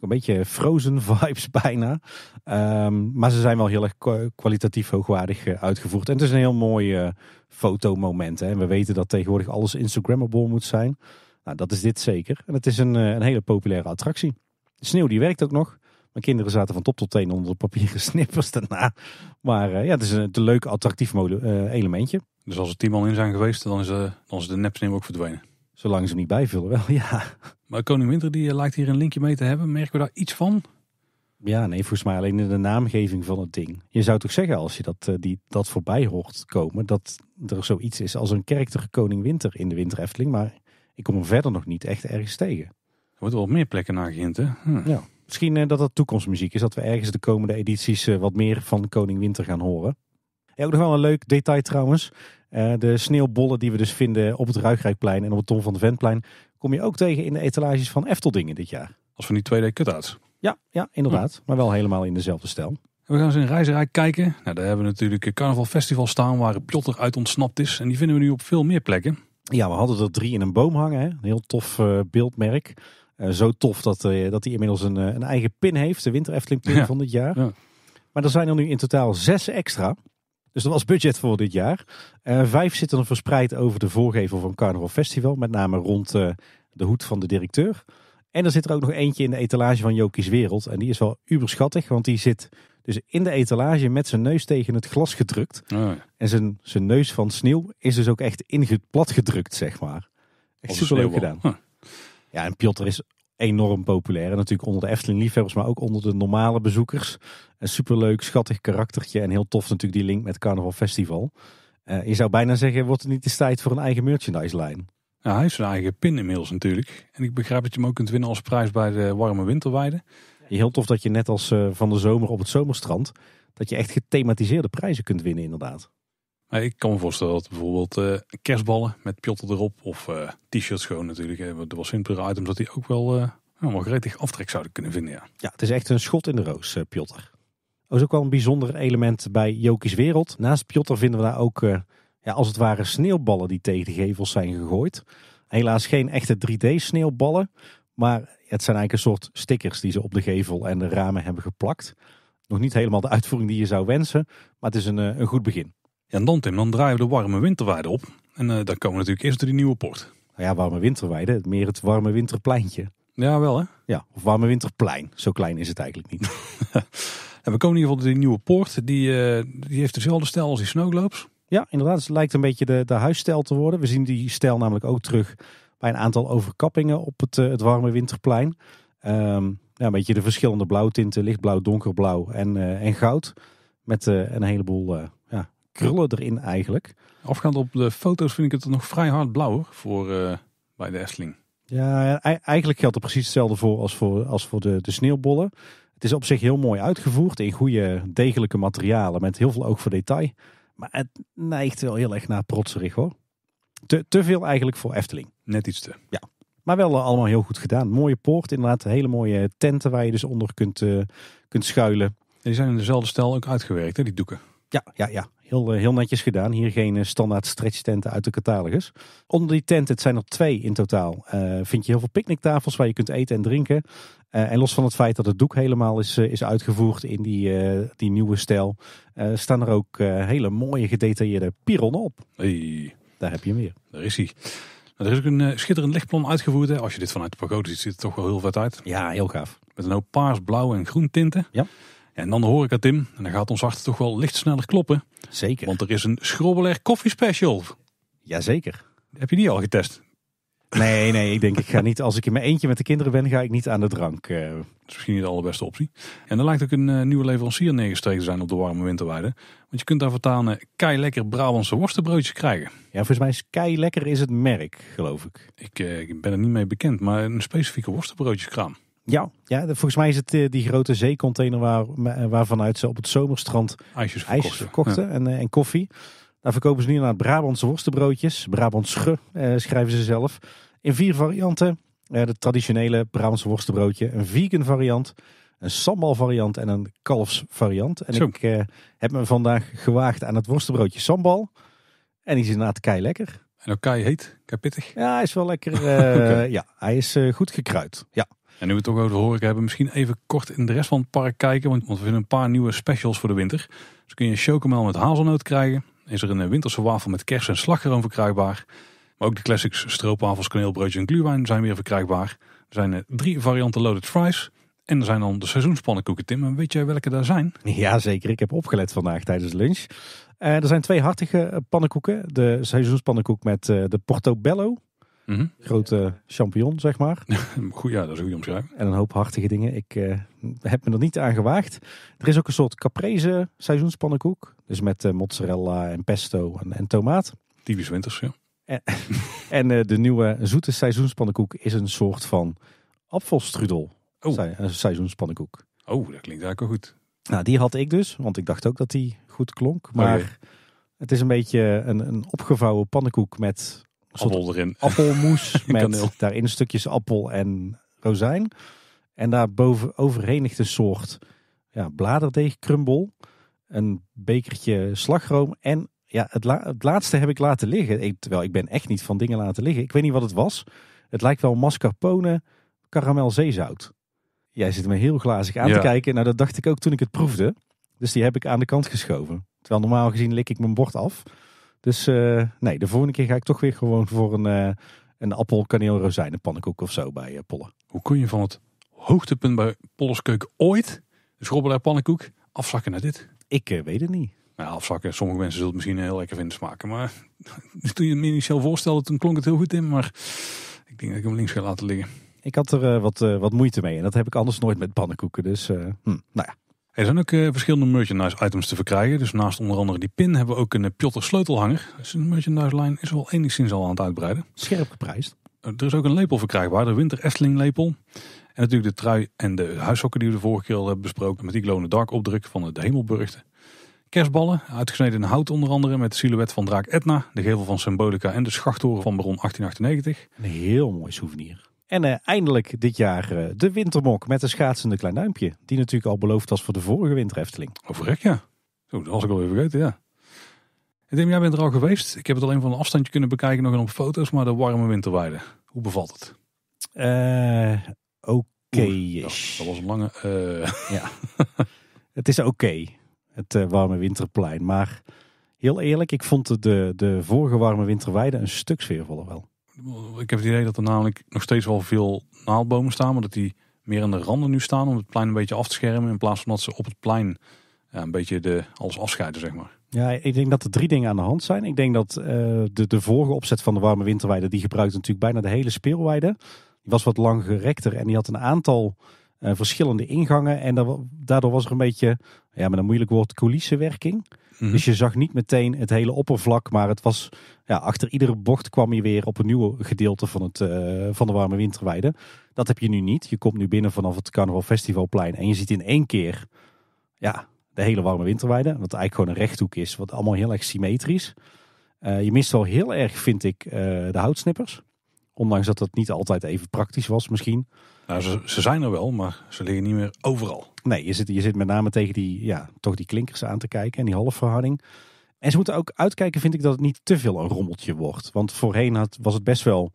Een beetje frozen (laughs) vibes bijna. Ehm, maar ze zijn wel heel erg kwalitatief hoogwaardig eh, uitgevoerd. En het is een heel mooi uh, fotomoment. Hè. En we weten dat tegenwoordig alles Instagrammable moet zijn. Nou, dat is dit zeker. En het is een, een hele populaire attractie. De sneeuw die werkt ook nog. Mijn kinderen zaten van top tot teen onder de papieren (laughs) snippers daarna. Maar eh, ja, het is een, een leuk attractief mode, eh, elementje. Dus als er tien man in zijn geweest, dan is, uh, dan is de nepsneeuw ook verdwenen. Zolang ze niet bijvullen wel, (laughs) ja. Maar Koning Winter die lijkt hier een linkje mee te hebben. Merken we daar iets van? Ja, nee, volgens mij alleen in de naamgeving van het ding. Je zou toch zeggen, als je dat, die, dat voorbij hoort komen, dat er zoiets is als een karakter Koning Winter in de Winter Efteling. Maar ik kom hem verder nog niet echt ergens tegen. Er wordt wel meer plekken naar hè? Hm. Ja. Misschien eh, dat dat toekomstmuziek is. Dat we ergens de komende edities eh, wat meer van Koning Winter gaan horen. En ook nog wel een leuk detail trouwens. Eh, de sneeuwbollen die we dus vinden op het Ruigrijkplein en op het Tom van de Ventplein... kom je ook tegen in de etalages van Efteldingen dit jaar. Als van die 2D-cutouts. Ja, ja, inderdaad. Maar wel helemaal in dezelfde stijl. We gaan eens in Reizenrijk kijken. Nou, daar hebben we natuurlijk een Carnaval Festival staan waar Pjotter uit ontsnapt is. En die vinden we nu op veel meer plekken. Ja, we hadden er drie in een boom hangen. Hè? Een heel tof beeldmerk. Eh, zo tof dat, eh, dat hij inmiddels een, eh, een eigen pin heeft. De Winter Efteling pin van dit jaar. Ja. Maar er zijn er nu in totaal zes extra. Dus dat was budget voor dit jaar. vijf zitten er verspreid over de voorgevel van Carnival Festival. Met name rond de hoed van de directeur. En er zit er ook nog eentje in de etalage van Jokies Wereld. En die is wel uberschattig, want die zit dus in de etalage met zijn neus tegen het glas gedrukt. En zijn, zijn neus van sneeuw is dus ook echt plat gedrukt, zeg maar. Echt super leuk gedaan. Ja, en Piotr is enorm populair. En natuurlijk onder de Efteling-liefhebbers, maar ook onder de normale bezoekers. Een superleuk, schattig karaktertje en heel tof natuurlijk die link met Carnaval Festival. Eh, je zou bijna zeggen, wordt het niet de tijd voor een eigen merchandise-lijn? Ja, hij heeft zijn eigen pin inmiddels natuurlijk. En ik begrijp dat je hem ook kunt winnen als prijs bij de warme winterweide. Heel tof dat je net als eh, van de zomer op het zomerstrand, dat je echt gethematiseerde prijzen kunt winnen inderdaad. Nou, ik kan me voorstellen dat bijvoorbeeld eh, kerstballen met pjotten erop of eh, t-shirts gewoon natuurlijk. Er was simpele items dat die ook wel, uh, wel gretig aftrek zouden kunnen vinden. Ja. ja, het is echt een schot in de roos, uh, pjotter. Dat is ook wel een bijzonder element bij Jokies Wereld. Naast pjotter vinden we daar ook, ja, als het ware, sneeuwballen die tegen de gevels zijn gegooid. Helaas geen echte 3D-sneeuwballen, maar het zijn eigenlijk een soort stickers die ze op de gevel en de ramen hebben geplakt. Nog niet helemaal de uitvoering die je zou wensen, maar het is een, een goed begin. Ja, en dan Tim, dan draaien we de warme winterweide op. En eh, dan komen we natuurlijk eerst de die nieuwe poort. ja, warme winterweide, meer het warme winterpleintje. Ja, wel hè? Ja, of warme winterplein. Zo klein is het eigenlijk niet. en (laughs) we komen in ieder geval door die nieuwe poort. Die, eh, die heeft dezelfde stijl als die snowloops. Ja, inderdaad. Het lijkt een beetje de, de huisstijl te worden. We zien die stijl namelijk ook terug bij een aantal overkappingen op het, eh, het warme winterplein. Ehm, ja, een beetje de verschillende blauwtinten, lichtblauw, donkerblauw en, en goud. Met een heleboel krullen erin eigenlijk. Afgaand op de foto's vind ik het nog vrij hard blauw voor eh, bij de Efteling. Ja, eigenlijk geldt er precies hetzelfde voor als voor, als voor de, de sneeuwbollen. Het is op zich heel mooi uitgevoerd in goede, degelijke materialen met heel veel oog voor detail. Maar het neigt wel heel erg naar protserig hoor. Te, te veel eigenlijk voor Efteling. Net iets te. Ja. Maar wel eh, allemaal heel goed gedaan. Mooie poort, inderdaad. Hele mooie tenten waar je dus onder kunt, eh, kunt schuilen. die zijn in dezelfde stijl ook uitgewerkt, hè, die doeken? Ja, ja, ja. Heel, eh, heel netjes gedaan. Hier geen eh, standaard stretchtenten uit de catalogus. Onder die tent, het zijn er twee in totaal, eh, vind je heel veel picknicktafels waar je kunt eten en drinken. en los van het feit dat het doek helemaal is, is uitgevoerd in die, die nieuwe stijl, staan er ook hele mooie gedetailleerde pironnen op. Hey. Daar heb je meer. Daar is hij. Er is ook een schitterend lichtplan uitgevoerd. Als je dit vanuit de pagode ziet, ziet het toch wel heel vet uit. Ja, heel gaaf. Met een hoop paars, blauw en groen tinten. Ja. En dan hoor ik het Tim, en dan gaat ons hart toch wel licht sneller kloppen. Zeker. Want er is een Schrobbelair Coffee Special. Jazeker. Heb je die al getest? Nee, nee, ik denk ik ga niet. Als ik in mijn eentje met de kinderen ben, ga ik niet aan de drank. Eh. Dat is misschien niet de allerbeste optie. En er lijkt ook een eh, nieuwe leverancier neergestreken te zijn op de warme winterweide. Want je kunt daar vertalen eh, kei lekker Brabantse worstenbroodjes krijgen. Ja, volgens mij is kei lekker is het merk, geloof ik. Ik ben er niet mee bekend, maar een specifieke worstenbroodjeskraam. Ja, ja volgens mij is het eh, die grote zeecontainer waar, eh, waarvanuit ze op het zomerstrand ijsjes verkochten, en, eh, en koffie. Daar verkopen ze nu naar Brabantse worstenbroodjes. Brabantse eh, schrijven ze zelf. In vier varianten. Eh, de traditionele Brabantse worstenbroodje. Een vegan variant. Een sambal variant. En een kalfs variant. En ik eh, heb me vandaag gewaagd aan het worstenbroodje sambal. En die is inderdaad kei lekker. En ook kei heet. Kei pittig. Ja, hij is wel lekker. (laughs) Ja, hij is goed gekruid. Ja. En nu we het toch over de horeca hebben, misschien even kort in de rest van het park kijken. Want we vinden een paar nieuwe specials voor de winter. Dus kun je een chocomel met hazelnoot krijgen. Is er een eh, winterse wafel met kers en slagroom verkrijgbaar. Maar ook de classics stroopwafels, kaneelbroodje en gluwijn zijn weer verkrijgbaar. Er zijn eh, drie varianten loaded fries. En er zijn dan de seizoenspannenkoeken, Tim. En weet jij welke daar zijn? Jazeker, ik heb opgelet vandaag tijdens lunch. Eh, er zijn twee hartige pannenkoeken. De seizoenspannenkoek met uh, de portobello. Mm Grote champignon, zeg maar. (laughs) Goed, ja, dat is een goede omschrijving. En een hoop hartige dingen. Ik eh, heb me er niet aan gewaagd. Er is ook een soort caprese seizoenspannenkoek. Dus met eh, mozzarella en pesto en, en tomaat. Typisch winters, ja. En, (laughs) en eh, de nieuwe zoete seizoenspannenkoek is een soort van apfelstrudel. Oh. een seizoenspannenkoek. Oh, dat klinkt eigenlijk wel goed. Nou, die had ik dus, want ik dacht ook dat die goed klonk. Maar oh, het is een beetje een, een opgevouwen pannenkoek met appel erin. Appelmoes (laughs) met daarin stukjes appel en rozijn. En daarboven overeenigt een soort ja, bladerdeegkrumbel. Een bekertje slagroom. En ja, het, laatste heb ik laten liggen. Ik, terwijl ik ben echt niet van dingen laten liggen. Ik weet niet wat het was. Het lijkt wel mascarpone karamel zeezout. Jij zit me heel glazig aan te kijken. Nou, dat dacht ik ook toen ik het proefde. Dus die heb ik aan de kant geschoven. Terwijl normaal gezien lik ik mijn bord af. Dus eh, nee, de volgende keer ga ik toch weer gewoon voor een, uh, een appel, kaneel, pannenkoek of zo bij uh, eh, Pollen. Hoe kun je van het hoogtepunt bij Polles keuken ooit, de schrobbelaar pannenkoek, afzakken naar dit? Ik weet het niet. Nou, afzakken, sommige mensen zullen het misschien heel lekker vinden smaken. Maar (laughs) toen je het me zelf voorstelde, toen klonk het heel goed in. Maar ik denk dat ik hem links ga laten liggen. Ik had er wat, wat moeite mee en dat heb ik anders nooit met pannenkoeken. Dus hm, nou ja, er zijn ook eh, verschillende merchandise items te verkrijgen. Dus naast onder andere die pin hebben we ook een eh, Pjotter sleutelhanger. Dus de merchandise lijn is wel enigszins al aan het uitbreiden. Scherp geprijsd. Eh, er is ook een lepel verkrijgbaar, de Winter Efteling lepel. En natuurlijk de trui en de huishokken die we de vorige keer al hebben besproken. Met die glowende dark opdruk van de Hemelburgten. Kerstballen, uitgesneden in hout onder andere. Met de silhouet van draak Etna, de gevel van Symbolica en de schachtoren van Baron 1898. Een heel mooi souvenir. En eh, eindelijk dit jaar eh, de wintermok met de schaatsende klein duimpje. Die natuurlijk al beloofd was voor de vorige winterhefteling. Overrek ja. Zo, dat was ik alweer vergeten, ja. En denk, jij bent er al geweest. Ik heb het alleen van een afstandje kunnen bekijken, nog een op foto's. Maar de warme winterweide, hoe bevalt het? Eh, oké dat, was een lange... ja. (laughs) het is oké, het warme winterplein. Maar heel eerlijk, ik vond de, de vorige warme winterweide een stuk sfeervoller wel. Ik heb het idee dat er namelijk nog steeds wel veel naaldbomen staan, maar dat die meer aan de randen nu staan om het plein een beetje af te schermen. In plaats van dat ze op het plein een beetje de, alles afscheiden, zeg maar. Ja, ik denk dat er drie dingen aan de hand zijn. Ik denk dat eh, de, de vorige opzet van de warme winterweide, die gebruikte natuurlijk bijna de hele speelweide. Die was wat lang gerekter en die had een aantal eh, verschillende ingangen. En daardoor was er een beetje, ja, met een moeilijk woord, coulissewerking. Mhm. Dus je zag niet meteen het hele oppervlak, maar het was ja, achter iedere bocht kwam je weer op een nieuw gedeelte van, het, eh, van de warme winterweide. Dat heb je nu niet. Je komt nu binnen vanaf het Carnaval Festivalplein en je ziet in één keer ja, de hele warme winterweide. Wat eigenlijk gewoon een rechthoek is, wat allemaal heel erg symmetrisch. Uh, je mist wel heel erg, vind ik, eh, de houtsnippers. Ondanks dat dat niet altijd even praktisch was misschien. Nou, ze, zijn er wel, maar ze liggen niet meer overal. Nee, je zit, je zit met name tegen die, ja, toch die klinkers aan te kijken en die halfverharding. En ze moeten ook uitkijken, vind ik, dat het niet te veel een rommeltje wordt. Want voorheen had, was het best wel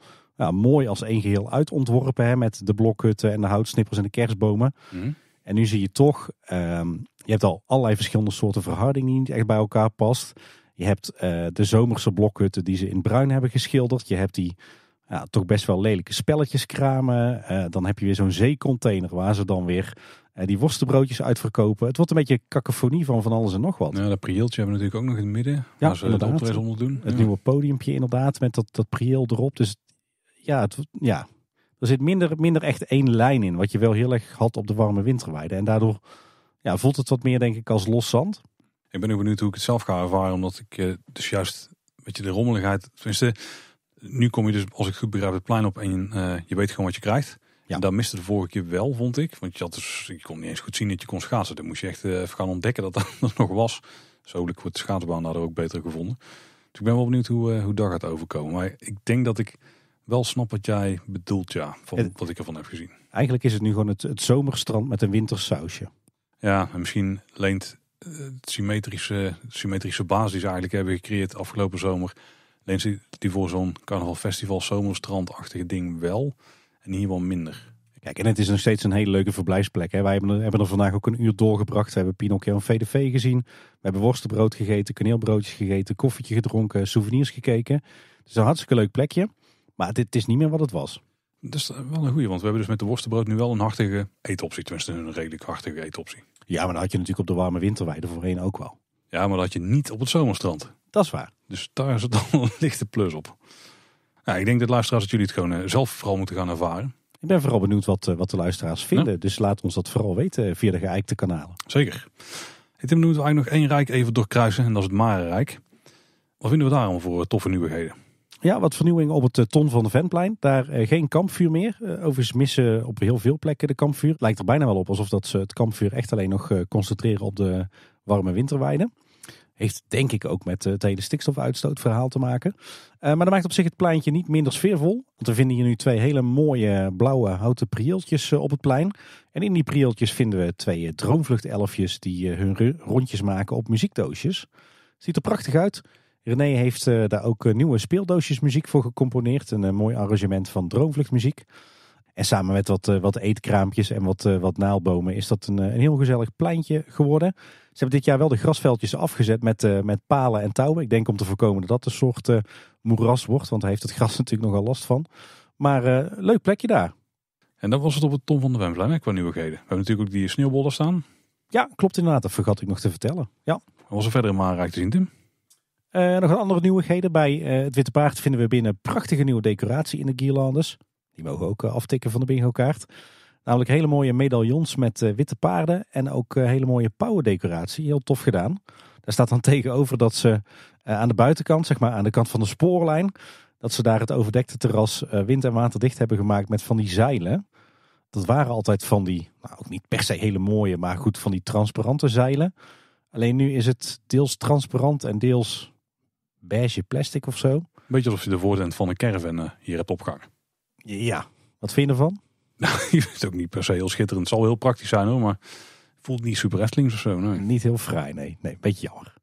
mooi als één geheel uitontworpen. Hè, met de blokhutten en de houtsnippers en de kerstbomen. Mhm. En nu zie je toch, ehm, je hebt al allerlei verschillende soorten verharding die niet echt bij elkaar past. Je hebt eh, de zomerse blokhutten die ze in bruin hebben geschilderd. Je hebt die ja, toch best wel lelijke spelletjes kramen. Eh, dan heb je weer zo'n zeecontainer waar ze dan weer eh, die worstenbroodjes uitverkopen. Het wordt een beetje cacophonie van van alles en nog wat. Ja, dat prieltje hebben we natuurlijk ook nog in het midden. Ja, ze het optreden onder doen. Het nieuwe podiumpje inderdaad, met dat, dat prieel erop. Dus ja, het, ja, er zit minder, minder echt één lijn in. Wat je wel heel erg had op de warme winterweide. En daardoor ja, voelt het wat meer denk ik als los zand. Ik ben ook benieuwd hoe ik het zelf ga ervaren. Omdat ik eh, dus juist, met je, de rommeligheid... Tenminste, nu kom je dus, als ik goed begrijp, het plein op en eh, je weet gewoon wat je krijgt. Ja. Daar miste de vorige keer wel, vond ik. Want je, had dus, je kon niet eens goed zien dat je kon schaatsen. Dan moest je echt eh, even gaan ontdekken dat dat (laughs) nog was. Zo wordt de schaatsbaan daar ook beter gevonden. Dus ik ben wel benieuwd hoe, eh, hoe dat gaat overkomen. Maar ik denk dat ik wel snap wat jij bedoelt, ja. Van wat ik ervan heb gezien. Eigenlijk is het nu gewoon het, het zomerstrand met een wintersausje. Ja, en misschien leent het symmetrische, symmetrische basis die ze eigenlijk hebben gecreëerd afgelopen zomer Leent die voor zo'n carnavalfestival, zomerstrandachtige ding wel. En hier wel minder. Kijk, en het is nog steeds een hele leuke verblijfsplek. Hè? Wij hebben er, hebben er vandaag ook een uur doorgebracht. We hebben Pinocchio en VDV gezien. We hebben worstenbrood gegeten, kaneelbroodjes gegeten, koffietje gedronken, souvenirs gekeken. Het is een hartstikke leuk plekje. Maar dit is niet meer wat het was. Dat is wel een goede, want we hebben dus met de worstenbrood nu wel een hartige eetoptie. Tenminste, een redelijk hartige eetoptie. Ja, maar dat had je natuurlijk op de warme winterweide voorheen ook wel. Ja, maar dat had je niet op het zomerstrand waar. Dus daar zit dan een lichte plus op. ik denk dat luisteraars dat jullie het gewoon eh, zelf vooral moeten gaan ervaren. Ik ben vooral benieuwd wat, eh, wat de luisteraars vinden. Dus laat ons dat vooral weten via de geëikte kanalen. Zeker. Ik Tim, dat we eigenlijk nog één rijk even doorkruisen. En dat is het Marenrijk. Wat vinden we daarom voor eh, toffe nieuwigheden? Ja, wat vernieuwing op het Ton van de Ventplein. Daar geen kampvuur meer. overigens missen op heel veel plekken de kampvuur. Lijkt er bijna wel op alsof dat ze het kampvuur echt alleen nog concentreren op de warme winterweiden. Heeft denk ik ook met eh, het hele stikstofuitstootverhaal te maken. Eh, maar dat maakt op zich het pleintje niet minder sfeervol. Want we vinden hier nu twee hele mooie blauwe houten prieltjes eh, op het plein. En in die prieltjes vinden we twee droomvluchtelfjes die hun rondjes maken op muziekdoosjes. Ziet er prachtig uit. René heeft daar ook nieuwe speeldoosjesmuziek voor gecomponeerd. Een mooi arrangement van droomvluchtmuziek. En samen met wat, wat eetkraampjes en wat, wat naalbomen is dat een, een heel gezellig pleintje geworden. Ze hebben dit jaar wel de grasveldjes afgezet met, eh, met palen en touwen. Ik denk om te voorkomen dat dat een soort eh, moeras wordt. Want daar heeft het gras (laughs) natuurlijk nogal last van. Maar eh, leuk plekje daar. En dat was het op het Tom van de Wemvlijn qua nieuwigheden. We hebben natuurlijk ook die sneeuwbollen staan. Ja, klopt inderdaad. Dat vergat ik nog te vertellen. Ja. Was er verder in Maanrijk te zien, Tim? nog een andere nieuwigheden. Bij het Witte Paard vinden we binnen prachtige nieuwe decoratie in de Gierlanders. Die mogen ook aftikken van de bingo kaart. Namelijk hele mooie medaillons met eh, witte paarden en ook eh, hele mooie pauwendecoratie. Heel tof gedaan. Daar staat dan tegenover dat ze eh, aan de buitenkant, zeg maar aan de kant van de spoorlijn, dat ze daar het overdekte terras wind- en waterdicht hebben gemaakt met van die zeilen. Dat waren altijd van die, nou ook niet per se hele mooie, maar goed van die transparante zeilen. Alleen nu is het deels transparant en deels beige plastic of zo. Beetje alsof je de voordeur van een caravan hier hebt opgehangen. Ja, wat vind je ervan? Nou, (laughs) je vind ook niet per se heel schitterend. Het zal heel praktisch zijn hoor, maar voelt niet super Eftelings of zo. Niet heel fraai, nee. Nee, een beetje jammer.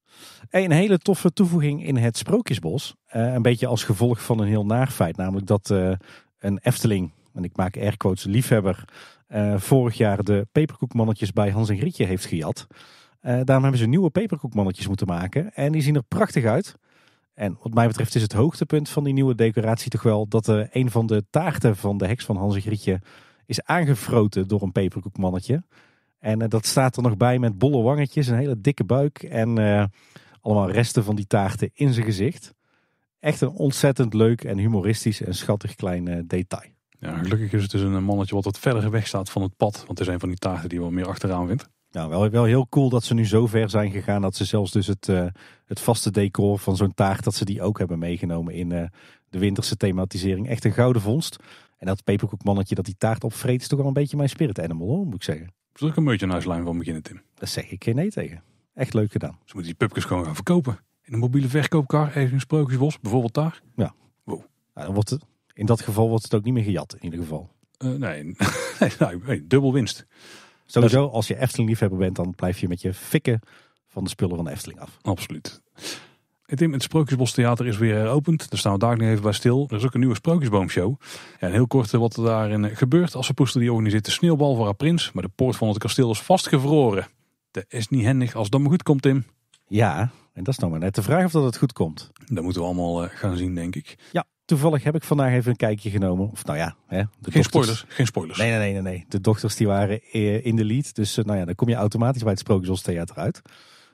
Een hele toffe toevoeging in het Sprookjesbos. Eh, een beetje als gevolg van een heel naar feit. Namelijk dat eh, een Efteling, en ik maak airquotes liefhebber... Eh, vorig jaar de peperkoekmannetjes bij Hans en Grietje heeft gejat. daarom hebben ze nieuwe peperkoekmannetjes moeten maken. En die zien er prachtig uit. En wat mij betreft is het hoogtepunt van die nieuwe decoratie toch wel... dat een van de taarten van de heks van Hans en Grietje is aangefroten door een peperkoekmannetje. En eh, dat staat er nog bij met bolle wangetjes, een hele dikke buik en eh, allemaal resten van die taarten in zijn gezicht. Echt een ontzettend leuk en humoristisch en schattig klein eh, detail. Ja, gelukkig is het dus een mannetje wat wat verder weg staat van het pad. Want er is een van die taarten die wel meer achteraan vindt. Nou, wel, wel heel cool dat ze nu zo ver zijn gegaan dat ze zelfs dus het, het vaste decor van zo'n taart, dat ze die ook hebben meegenomen in de winterse thematisering. Echt een gouden vondst. En dat peperkoekmannetje dat die taart opvreet is toch wel een beetje mijn spirit animal hoor, moet ik zeggen. Zal ik een merchandise-lijn van beginnen, Tim? Daar zeg ik geen nee tegen. Echt leuk gedaan. Ze moeten die pupjes gewoon gaan verkopen. In een mobiele verkoopkar, even in Sprookjesbos, bijvoorbeeld daar. Ja. Wow. Nou, dan wordt het, in dat geval wordt het ook niet meer gejat, in ieder geval. Eh, nee, (laughs) nee, nou, dubbel winst. Sowieso, als je Efteling-liefhebber bent, dan blijf je met je fikken van de spullen van de Efteling af. Absoluut. Tim, het Sprookjesbos Theater is weer heropend. Daar staan we daar nog even bij stil. Er is ook een nieuwe Sprookjesboomshow. En heel kort eh, wat er daarin eh, gebeurt. Als de poesten die organiseert de sneeuwbal voor haar prins. Maar de poort van het kasteel is vastgevroren. Dat is niet handig als dat maar goed komt, Tim. Ja, en dat is nog maar net de vraag of dat het goed komt. Dat moeten we allemaal eh, gaan zien, denk ik. Ja, toevallig heb ik vandaag even een kijkje genomen. Of nou ja, hè, de geen, dochters. spoilers, geen spoilers. Nee, nee, nee, nee, De dochters die waren in de lead. Dus nou ja, dan kom je automatisch bij het Sprookjesbos Theater uit.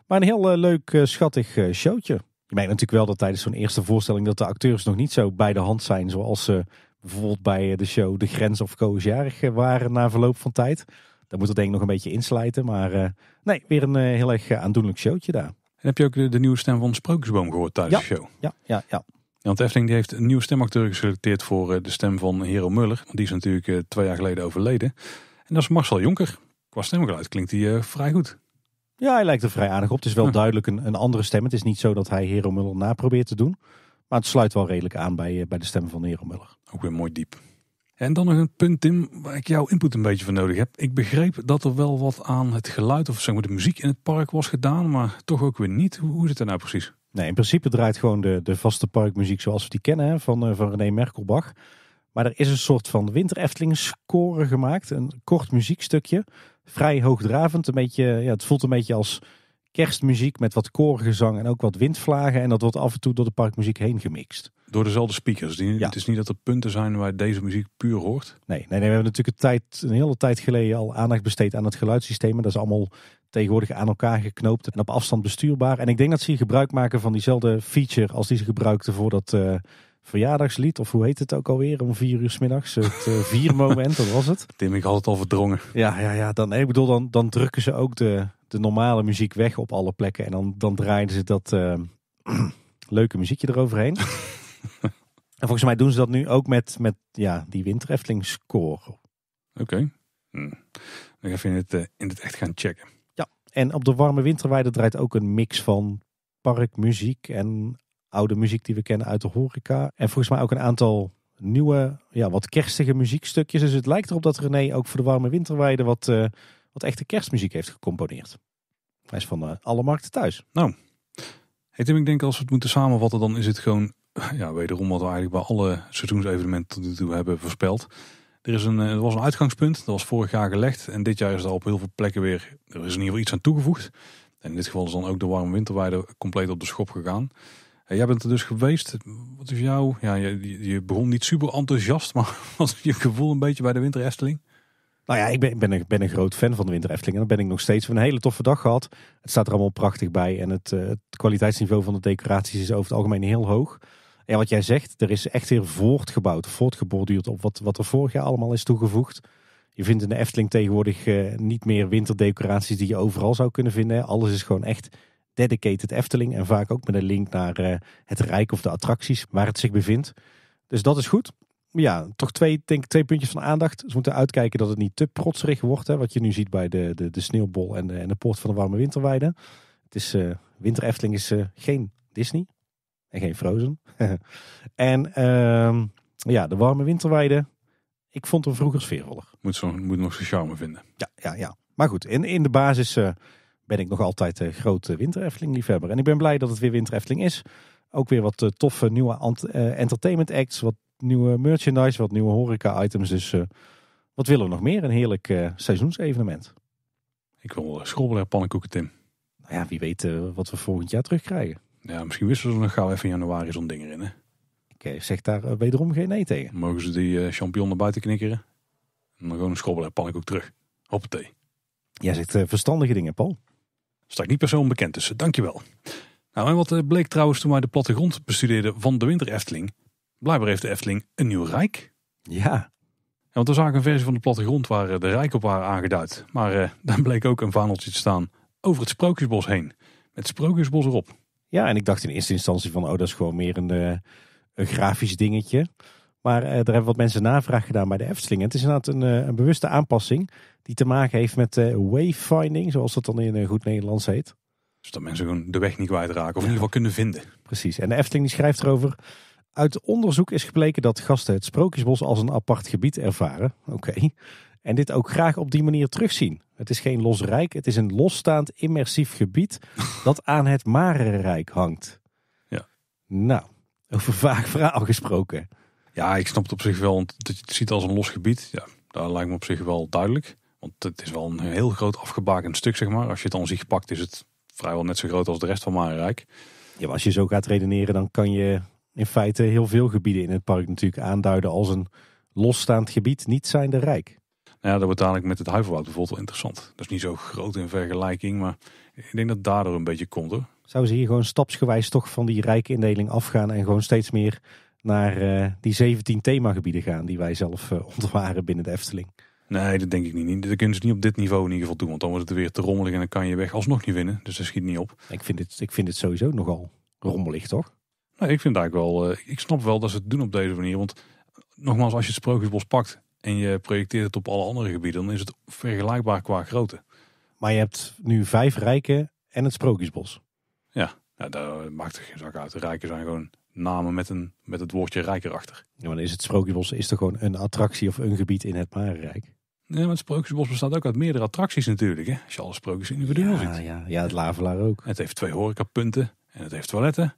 Maar een heel leuk, schattig showtje. Je merkt natuurlijk wel dat tijdens zo'n eerste voorstelling dat de acteurs nog niet zo bij de hand zijn zoals ze bijvoorbeeld bij eh, de show De Grens of Koosjarig eh, waren na verloop van tijd. Dan moet er denk ik nog een beetje inslijten, maar eh, nee, weer een heel erg aandoenlijk showtje daar. En heb je ook de, nieuwe stem van Sprookjesboom gehoord tijdens de show? Ja, ja, ja. Want de Efteling die heeft een nieuwe stemacteur geselecteerd voor de stem van Hero Muller. Die is natuurlijk twee jaar geleden overleden. En dat is Marcel Jonker. Qua stemgeluid klinkt hij vrij goed. Ja, hij lijkt er vrij aardig op. Het is wel hm. duidelijk een, een andere stem. Het is niet zo dat hij Hero Muller na probeert te doen. Maar het sluit wel redelijk aan bij, eh, bij de stem van Hero Muller. Ook weer mooi diep. En dan nog een punt, Tim, waar ik jouw input een beetje voor nodig heb. Ik begreep dat er wel wat aan het geluid of zeg maar, de muziek in het park was gedaan, maar toch ook weer niet. Hoe, hoe zit het nou precies? Nee, in principe draait gewoon de, de vaste parkmuziek zoals we die kennen hè, van, eh, van René Merkelbach. Maar er is een soort van Winter Efteling score gemaakt. Een kort muziekstukje. Vrij hoogdravend. Een beetje, ja, het voelt een beetje als kerstmuziek met wat koorgezang en ook wat windvlagen. En dat wordt af en toe door de parkmuziek heen gemixt. Door dezelfde speakers. ja. Het is niet dat er punten zijn waar deze muziek puur hoort. Nee, nee, nee we hebben natuurlijk een, tijd, een hele tijd geleden al aandacht besteed aan het geluidssysteem. En dat is allemaal tegenwoordig aan elkaar geknoopt en op afstand bestuurbaar. En ik denk dat ze hier gebruik maken van diezelfde feature als die ze gebruikten voor dat... Eh, verjaardagslied, of hoe heet het ook alweer, om vier uur s middags. Het eh, (laughs) vier moment dat was het. Tim, ik had het al verdrongen. Ja, ja, ja. Dan, ik bedoel, dan, dan drukken ze ook de, de normale muziek weg op alle plekken. En dan, dan draaien ze dat eh, (clears throat) leuke muziekje eroverheen. (laughs) en volgens mij doen ze dat nu ook met, met ja, die Winter score. Oké. Okay. Dan ga het eh, in het echt gaan checken. Ja, en op de warme winterweide draait ook een mix van parkmuziek en oude muziek die we kennen uit de horeca. En volgens mij ook een aantal nieuwe, ja, wat kerstige muziekstukjes. Dus het lijkt erop dat René ook voor de warme winterweide wat, eh, wat echte kerstmuziek heeft gecomponeerd. Hij is van eh, alle markten thuis. Nou, hey Tim, ik denk als we het moeten samenvatten, dan is het gewoon, eh, ja, wederom wat we eigenlijk bij alle seizoensevenementen tot nu toe hebben voorspeld. Er, is een, er was een uitgangspunt, dat was vorig jaar gelegd. En dit jaar is er op heel veel plekken weer, er is in ieder geval iets aan toegevoegd. En in dit geval is dan ook de warme winterweide compleet op de schop gegaan jij bent er dus geweest. Wat is jou? Ja, je, je begon niet super enthousiast, maar (laughs) was je gevoel een beetje bij de Winter Efteling? Nou ja, ik ben, ben, een, ben, een, groot fan van de Winter Efteling. En dan ben ik nog steeds. een hele toffe dag gehad. Het staat er allemaal prachtig bij. En eh, het, kwaliteitsniveau van de decoraties is over het algemeen heel hoog. En wat jij zegt, er is echt weer voortgebouwd, voortgeborduurd op wat, wat er vorig jaar allemaal is toegevoegd. Je vindt in de Efteling tegenwoordig eh, niet meer winterdecoraties die je overal zou kunnen vinden. Alles is gewoon echt Dedicated Efteling. En vaak ook met een link naar eh, het Rijk of de attracties waar het zich bevindt. Dus dat is goed. Ja, toch twee, denk, twee puntjes van aandacht. Ze moeten uitkijken dat het niet te protserig wordt. Hè, wat je nu ziet bij de, de, de sneeuwbol en de, en de poort van de warme winterweide. Het is, eh, Winter Efteling is eh, geen Disney. En geen Frozen. (laughs) en ehm, ja, de warme winterweide. Ik vond hem vroeger sfeervoller. Moet, zo, moet nog zijn charme vinden. Ja, ja, ja. Maar goed, in, in de basis ben ik nog altijd een eh, grote eh, wintereffeling liefhebber. En ik ben blij dat het weer wintereffeling is. Ook weer wat eh, toffe nieuwe entertainment acts, wat nieuwe merchandise, wat nieuwe horeca items. Dus wat willen we nog meer? Een heerlijk seizoensevenement. Ik wil schrobbelen pannenkoeken, Tim. Nou ja, wie weet wat we volgend jaar terugkrijgen. Ja, misschien wisselen ze nog gauw even in januari zo'n dingen in. hè? zeg daar wederom geen nee tegen. Mogen ze die champignon naar buiten knikkeren? En dan gewoon een schrobbelen pannenkoek terug. Hoppatee. Jij zegt verstandige dingen, Paul. Sta ik niet persoon bekend tussen, eh, dankjewel. Nou, en wat eh, bleek trouwens toen wij de plattegrond bestudeerden van de Winter Efteling? Blijkbaar heeft de Efteling een nieuw rijk. Ja. want er zagen ik een versie van de plattegrond waar eh, de rijk op waren aangeduid. Maar eh, (laughs) daar bleek ook een vaandeltje te staan over het Sprookjesbos heen. Met Sprookjesbos erop. Ja, en ik dacht in eerste instantie van, oh, dat is gewoon meer een, een grafisch dingetje. Maar er eh, hebben wat mensen navraag gedaan bij de Efteling. Het is inderdaad een, eh, een bewuste aanpassing die te maken heeft met eh, wayfinding, zoals dat dan in goed Nederlands heet. Dus dat mensen gewoon de weg niet kwijtraken, of in ieder geval kunnen vinden. Precies. En de Efteling die schrijft erover. Uit onderzoek is gebleken dat gasten het Sprookjesbos als een apart gebied ervaren. Oké. En dit ook graag op die manier terugzien. Het is geen los rijk, het is een losstaand immersief gebied (laughs) dat aan het Marenrijk hangt. Ja. Nou, over vaak verhaal gesproken. Ja, ik snap het op zich wel, want dat je het ziet als een los gebied. Ja, dat lijkt me op zich wel duidelijk. Want het is wel een heel groot afgebakend stuk, zeg maar. Als je het aan zich pakt, is het vrijwel net zo groot als de rest van Marenrijk. Ja, maar als je zo gaat redeneren, dan kan je in feite heel veel gebieden in het park natuurlijk aanduiden als een losstaand gebied, niet zijnde rijk. Nou ja, dat wordt dadelijk met het Huiverwoud bijvoorbeeld wel interessant. Dat is niet zo groot in vergelijking, maar ik denk dat daardoor een beetje komt hoor. Zouden ze hier gewoon stapsgewijs toch van die rijke indeling afgaan en gewoon steeds meer naar eh, die 17 themagebieden gaan die wij zelf eh, (laughs) ontwaren binnen de Efteling. Nee, dat denk ik niet. Dat kunnen ze niet op dit niveau in ieder geval doen. Want dan wordt het weer te rommelig en dan kan je weg alsnog niet winnen. Dus dat schiet niet op. Ik vind het, ik vind het sowieso nogal rommelig, toch? Nou, ik vind eigenlijk wel... Eh, ik snap wel dat ze het doen op deze manier. Want nogmaals, als je het Sprookjesbos pakt en je projecteert het op alle andere gebieden... dan is het vergelijkbaar qua grootte. Maar je hebt nu vijf rijken en het Sprookjesbos. Ja, nou, dat maakt het geen zak uit. De rijken zijn gewoon namen met, een, met het woordje Rijk erachter. maar dan is het Sprookjesbos is toch gewoon een attractie of een gebied in het Marenrijk? Ja, maar het Sprookjesbos bestaat ook uit meerdere attracties natuurlijk. Hè? Als je alle sprookjes individueel ja, ziet. Ja, ja, het Lavelaar ook. Het heeft twee horecapunten en het heeft toiletten.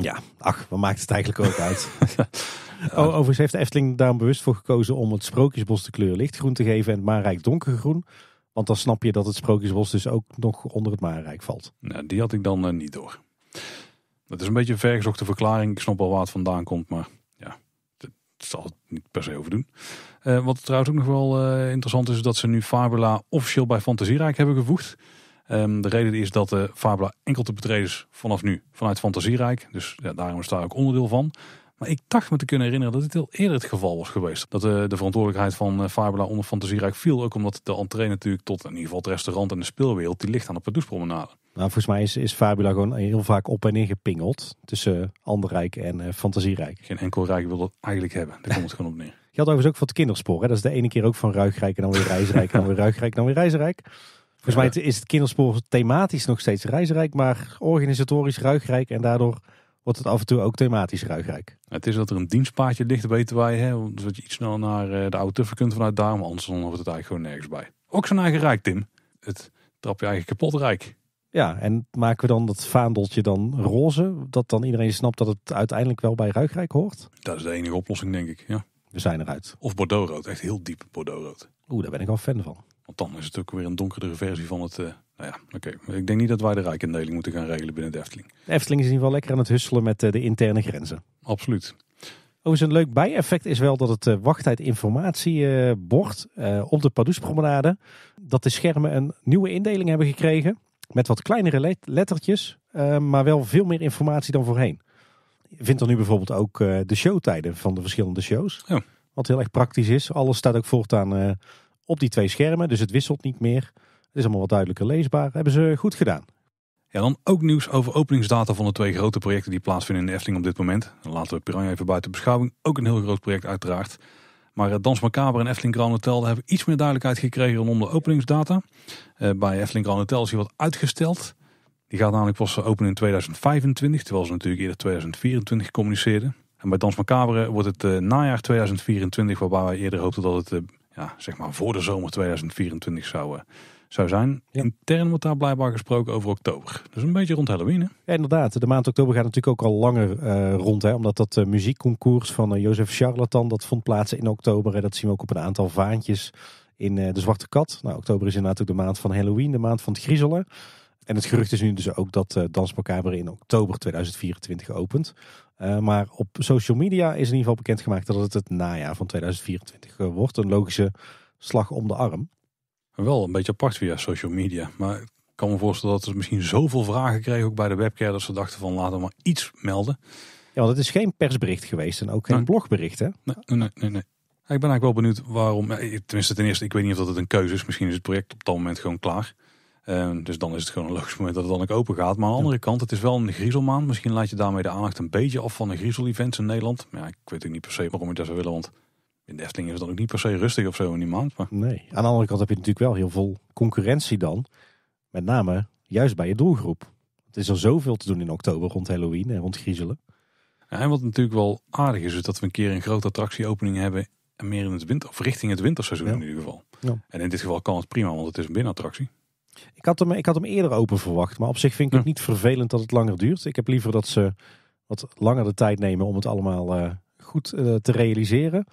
Ja, ach, wat maakt het eigenlijk ook uit? (laughs) Overigens heeft de Efteling daarom bewust voor gekozen om het Sprookjesbos de kleur lichtgroen te geven en het Maanrijk donkergroen. Want dan snap je dat het Sprookjesbos dus ook nog onder het Maanrijk valt. Nou, die had ik dan eh, niet door. Dat is een beetje een vergezochte verklaring. Ik snap wel waar het vandaan komt, maar ja, dat zal het niet per se over doen. Eh, wat trouwens ook nog wel eh, interessant is, is dat ze nu Fabula officieel bij Fantasierijk hebben gevoegd. Ehm, de reden is dat de eh, Fabula enkel te betreden is vanaf nu vanuit Fantasierijk. Dus ja, daarom is daar ook onderdeel van. Maar ik dacht me te kunnen herinneren dat dit heel eerder het geval was geweest. Dat de, de verantwoordelijkheid van Fabula onder Fantasierijk viel. Ook omdat de entree natuurlijk tot in ieder geval het restaurant en de speelwereld die ligt aan de Padoespromenade. Nou, volgens mij is, is Fabula gewoon heel vaak op en in gepingeld tussen Anderrijk en eh, Fantasierijk. Geen enkel rijk wil dat eigenlijk hebben. Daar komt het gewoon op neer. Je (laughs) had overigens ook voor het kinderspoor. Hè? Dat is de ene keer ook van Ruigrijk en dan weer Reizenrijk en dan weer Ruigrijk en dan weer Reizenrijk. Volgens mij is het kinderspoor thematisch nog steeds Reizenrijk, maar organisatorisch Ruigrijk en daardoor wordt het af en toe ook thematisch ruigrijk. Het is dat er een dienstpaadje ligt beter wij, hè, zodat je iets snel naar eh, de auto kunt vanuit daar, maar anders dan wordt het eigenlijk gewoon nergens bij. Ook zijn eigen rijk, Tim. Het trap je eigenlijk kapot rijk. Ja, en maken we dan dat vaandeltje dan roze? Dat dan iedereen snapt dat het uiteindelijk wel bij Ruigrijk hoort? Dat is de enige oplossing, denk ik. Ja. We zijn eruit. Of bordeauxrood, echt heel diep bordeauxrood. Oeh, daar ben ik wel fan van. Want dan is het ook weer een donkerdere versie van het... Uh, nou ja, oké. Ik denk niet dat wij de rijkindeling moeten gaan regelen binnen de Efteling. De Efteling is in ieder geval lekker aan het husselen met eh, de interne grenzen. Absoluut. Overigens een leuk bijeffect is wel dat het uh, eh, wachttijdinformatiebord op de promenade dat de schermen een nieuwe indeling hebben gekregen. Met wat kleinere lettertjes, eh, maar wel veel meer informatie dan voorheen. Je vindt dan nu bijvoorbeeld ook eh, de showtijden van de verschillende shows. Ja. Wat heel erg praktisch is. Alles staat ook voortaan eh, op die twee schermen, dus het wisselt niet meer. Het is allemaal wat duidelijker leesbaar. Hebben ze goed gedaan. Ja, dan ook nieuws over openingsdata van de twee grote projecten die plaatsvinden in de Efteling op dit moment. Dan laten we Piranha even buiten beschouwing. Ook een heel groot project uiteraard. Maar Dans Macabre en Efteling Grand Hotel hebben iets meer duidelijkheid gekregen rondom de openingsdata. Eh, bij Efteling Grand Hotel is hij wat uitgesteld. Die gaat namelijk pas openen in 2025, terwijl ze natuurlijk eerder 2024 communiceerden. En bij Dans Macabre wordt het eh, najaar 2024, waarbij wij eerder hoopten dat het eh, ja, zeg maar voor de zomer 2024 zou, zou zijn. Intern wordt daar blijkbaar gesproken over oktober. Dus een beetje rond Halloween. inderdaad. De maand oktober gaat natuurlijk ook al langer eh, rond. Hè, omdat dat eh, muziekconcours van uh, eh, Jozef Charlatan, dat vond plaats in oktober. En dat zien we ook op een aantal vaantjes in De Zwarte Kat. Nou, oktober is inderdaad ook de maand van Halloween, de maand van het griezelen. En het gerucht is nu dus ook dat uh, er in oktober 2024 opent. maar op social media is in ieder geval bekendgemaakt dat het het najaar van 2024 wordt. Een logische slag om de arm. Wel een beetje apart via social media. Maar ik kan me voorstellen dat ze misschien zoveel vragen kregen, ook bij de webcare, dat ze dachten van laten we maar iets melden. Ja, want het is geen persbericht geweest en ook geen blogbericht, hè? Nee, nee, nee. Ik ben eigenlijk wel benieuwd waarom. Tenminste, ten eerste, ik weet niet of dat het een keuze is. Misschien is het project op dat moment gewoon klaar. Ehm, dus dan is het gewoon een logisch moment dat het dan ook open gaat. Maar aan de andere kant, het is wel een Griezelmaan. Misschien laat je daarmee de aandacht een beetje af van de griezel-events in Nederland. Maar ja, ik weet ook niet per se waarom je dat zou willen, want in de Efteling is dan ook niet per se rustig of zo in die maand. Maar... Nee, aan de andere kant heb je natuurlijk wel heel veel concurrentie dan. Met name juist bij je doelgroep. Het is er zoveel te doen in oktober rond Halloween en rond griezelen. Ja, en wat natuurlijk wel aardig is, is dat we een keer een grote attractieopening hebben. En meer in het winter, of richting het winterseizoen in ieder geval. Ja. En in dit geval kan het prima, want het is een binnenattractie. Ik had, hem, ik had hem eerder open verwacht, maar op zich vind ik het niet vervelend dat het langer duurt. Ik heb liever dat ze wat langer de tijd nemen om het allemaal eh, goed eh, te realiseren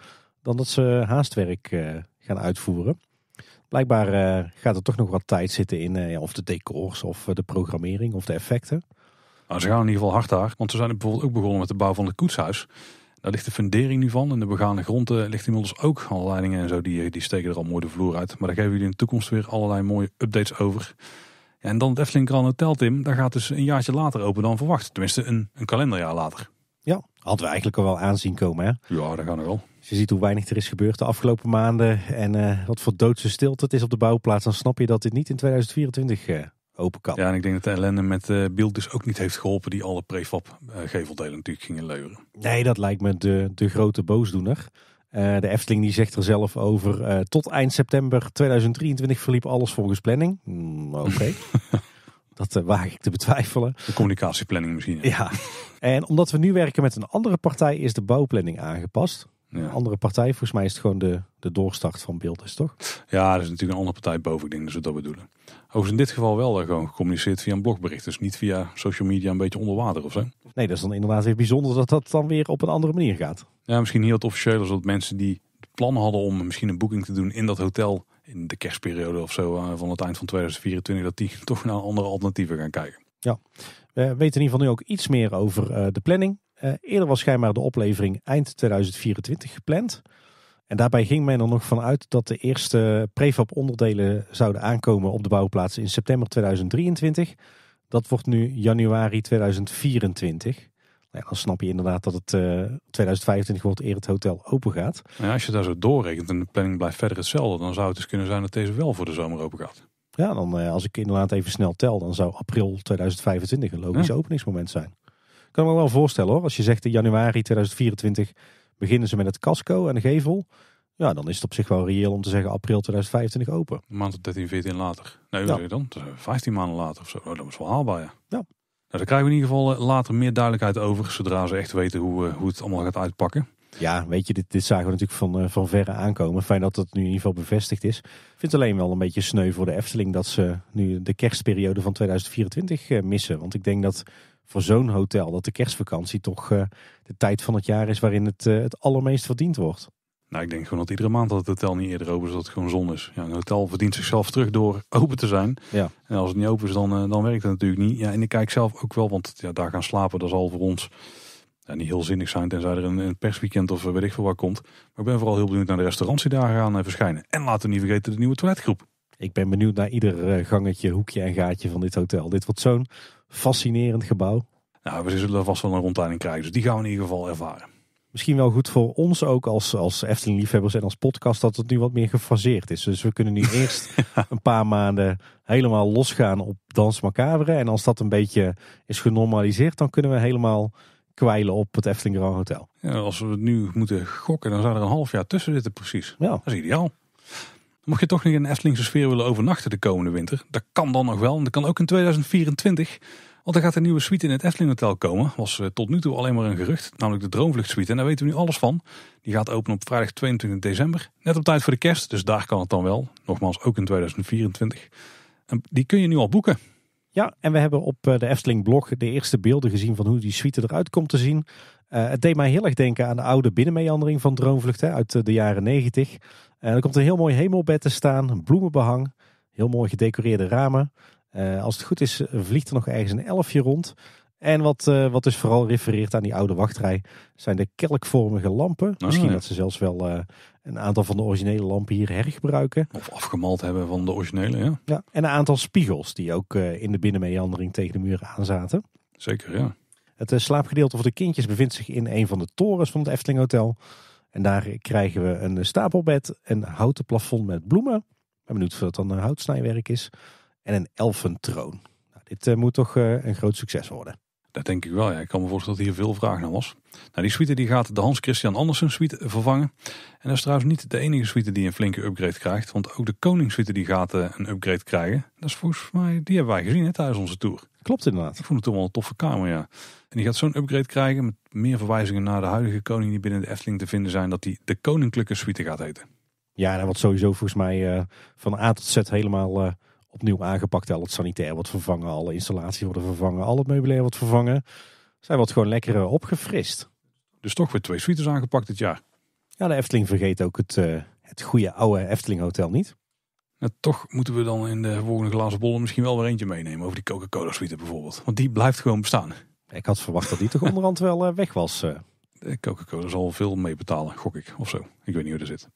dan dat ze haastwerk eh, gaan uitvoeren. Blijkbaar eh, gaat er toch nog wat tijd zitten in eh, of de decors of de programmering of de effecten. Nou, ze gaan in ieder geval hard daar. Want ze zijn bijvoorbeeld ook begonnen met de bouw van het koetshuis. Daar ligt de fundering nu van. En de begane grond uh, ligt inmiddels ook al leidingen en zo. Die, die steken er al mooi de vloer uit. Maar daar geven jullie in de toekomst weer allerlei mooie updates over. En dan het Efteling Grand Hotel, Tim. Daar gaat dus een jaartje later open dan verwacht. Tenminste, een, een kalenderjaar later. Ja, hadden we eigenlijk al wel aanzien komen, hè? Ja, dat gaan we wel. Als je ziet hoe weinig er is gebeurd de afgelopen maanden en eh, wat voor doodse stilte het is op de bouwplaats, dan snap je dat dit niet in 2024 eh, open kan. Ja, en ik denk dat de ellende met uh, eh, Beeld dus ook niet heeft geholpen die alle prefab geveldelen natuurlijk gingen leuren. Nee, dat lijkt me de, de grote boosdoener. de Efteling die zegt er zelf over, tot eind september 2023 verliep alles volgens planning. Mm, oké. (laughs) Dat waag ik te betwijfelen. De communicatieplanning misschien. ja. En omdat we nu werken met een andere partij is de bouwplanning aangepast. Een andere partij, volgens mij is het gewoon de, de doorstart van beeld, is toch? Ja, er is natuurlijk een andere partij boven, ik denk dat ze dat bedoelen. Overigens in dit geval wel eh, gewoon gecommuniceerd via een blogbericht. Dus niet via social media een beetje onder water of zo. Nee, dat is dan inderdaad weer bijzonder dat dat dan weer op een andere manier gaat. Ja, misschien niet het officieel, zodat mensen die plan hadden om misschien een boeking te doen in dat hotel in de kerstperiode of zo eh, van het eind van 2024, dat die (laughs) toch naar andere alternatieven gaan kijken. Ja, we weten in ieder geval nu ook iets meer over eh, de planning. Eh, eerder was schijnbaar de oplevering eind 2024 gepland. En daarbij ging men er nog van uit dat de eerste prefab onderdelen zouden aankomen op de bouwplaats in september 2023. Dat wordt nu januari 2024. Nou ja, dan snap je inderdaad dat het 2025 eh, wordt eer het hotel open gaat. Nou ja, als je daar zo doorrekent en de planning blijft verder hetzelfde, dan zou het dus kunnen zijn dat deze wel voor de zomer open gaat. Ja, dan eh, als ik inderdaad even snel tel, dan zou april 2025 een logisch openingsmoment zijn kan me wel voorstellen hoor. Als je zegt in januari 2024 beginnen ze met het casco en de gevel. Ja, dan is het op zich wel reëel om te zeggen april 2025 open. Een maand of 13, 14 later. Nee, hoe ja. dan? 15 eh, maanden later of zo. Oh, dat is wel haalbaar, ja. ja. Nou, daar krijgen we in ieder geval eh, later meer duidelijkheid over, zodra ze echt weten hoe, eh, hoe het allemaal gaat uitpakken. Ja, weet je, dit, dit zagen we natuurlijk van, van verre aankomen. Fijn dat dat nu in ieder geval bevestigd is. Ik vind het alleen wel een beetje sneu voor de Efteling dat ze nu de kerstperiode van 2024 missen. Want ik denk dat voor zo'n hotel dat de kerstvakantie toch eh, de tijd van het jaar is waarin het, eh, het allermeest verdiend wordt. Nou, ik denk gewoon dat iedere maand dat het hotel niet eerder open is, dat het gewoon zon is. Ja, een hotel verdient zichzelf terug door open te zijn. Ja. En als het niet open is, dan, eh, dan werkt het natuurlijk niet. Ja, en ik kijk zelf ook wel, want ja, daar gaan slapen, dat zal voor ons ja, niet heel zinnig zijn, tenzij er een, een persweekend of weet ik veel wat komt. Maar ik ben vooral heel benieuwd naar de restaurants die daar gaan verschijnen. En laten we niet vergeten de nieuwe toiletgroep. Ik ben benieuwd naar ieder gangetje, hoekje en gaatje van dit hotel. Dit wordt zo'n fascinerend gebouw. Nou, we zullen vast wel een rondleiding krijgen. Dus die gaan we in ieder geval ervaren. Misschien wel goed voor ons ook als, als Efteling-liefhebbers en als podcast dat het nu wat meer gefaseerd is. Dus we kunnen nu (laughs) eerst een paar maanden helemaal losgaan op Dans Macabre. En als dat een beetje is genormaliseerd, dan kunnen we helemaal kwijlen op het Efteling Grand Hotel. Ja, als we het nu moeten gokken, dan zou er een half jaar tussen zitten precies. Ja. Dat is ideaal mocht je toch nog in de Eftelingse sfeer willen overnachten de komende winter, dat kan dan nog wel. En dat kan ook in 2024. Want er gaat een nieuwe suite in het Efteling Hotel komen. Was eh, tot nu toe alleen maar een gerucht, namelijk de Droomvluchtsuite. En daar weten we nu alles van. Die gaat open op vrijdag 22 december. Net op tijd voor de kerst, dus daar kan het dan wel. Nogmaals, ook in 2024. En die kun je nu al boeken. Ja, en we hebben op eh, de Efteling blog de eerste beelden gezien van hoe die suite eruit komt te zien. Eh, het deed mij heel erg denken aan de oude binnenmeandering van Droomvlucht hè, uit de jaren 90. Eh, er komt een heel mooi hemelbed te staan, een bloemenbehang, heel mooi gedecoreerde ramen. Eh, als het goed is vliegt er nog ergens een elfje rond. En wat, uh, wat dus vooral refereert aan die oude wachtrij, zijn de kelkvormige lampen. Ah, Misschien dat ze zelfs wel een aantal van de originele lampen hier hergebruiken. Of afgemald hebben van de originele, ja. ja en een aantal spiegels die ook in de binnenmeandering tegen de muren aanzaten. Zeker, ja. Het slaapgedeelte voor de kindjes bevindt zich in een van de torens van het Efteling Hotel. En daar krijgen we een stapelbed, een houten plafond met bloemen. Ik ben benieuwd of dat dan een eh, houtsnijwerk is. En een elfentroon. Nou, dit eh, moet toch eh, een groot succes worden. Dat denk ik wel. Ja. Ik kan me voorstellen dat hier veel vraag naar was. Nou, die suite die gaat de Hans Christian Andersen suite vervangen. En dat is trouwens niet de enige suite die een flinke upgrade krijgt. Want ook de Koningssuite die gaat een upgrade krijgen. Dat is volgens mij, die hebben wij gezien hè, tijdens onze tour. Klopt inderdaad. Ik vond het toen wel een toffe kamer, ja. En die gaat zo'n upgrade krijgen met meer verwijzingen naar de huidige koning die binnen de Efteling te vinden zijn, dat die de Koninklijke Suite gaat heten. Ja, en wat sowieso volgens mij eh, van A tot Z helemaal eh, opnieuw aangepakt. Al het sanitair wordt vervangen, alle installaties worden vervangen, al het meubilair wordt vervangen. Zij wordt gewoon lekker eh, opgefrist. Dus toch weer twee suites aangepakt dit jaar. Ja, de Efteling vergeet ook het, het goede oude Efteling Hotel niet. Nou, toch moeten we dan in de volgende glazen bollen misschien wel weer eentje meenemen over die Coca-Cola suite bijvoorbeeld. Want die blijft gewoon bestaan. Ik had verwacht dat die toch onderhand wel eh, weg was. Eh. Coca-Cola zal veel mee betalen, gok ik, of zo. Ik weet niet hoe dat zit.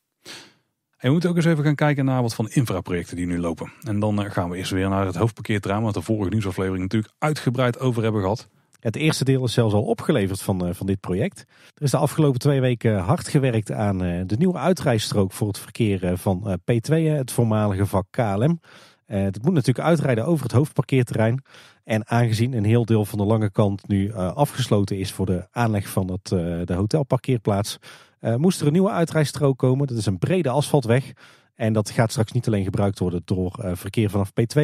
En we moeten ook eens even gaan kijken naar wat van infraprojecten die nu lopen. En dan eh, gaan we eerst weer naar het hoofdparkeerterrein, wat de vorige nieuwsaflevering natuurlijk uitgebreid over hebben gehad. Het eerste deel is zelfs al opgeleverd van, van dit project. Er is de afgelopen twee weken hard gewerkt aan de nieuwe uitrijstrook voor het verkeer van P2, het voormalige vak KLM. Eh, het moet natuurlijk uitrijden over het hoofdparkeerterrein. En aangezien een heel deel van de lange kant nu eh, afgesloten is voor de aanleg van het, eh, de hotelparkeerplaats, moest er een nieuwe uitrijstrook komen. Dat is een brede asfaltweg. En dat gaat straks niet alleen gebruikt worden door verkeer vanaf P2,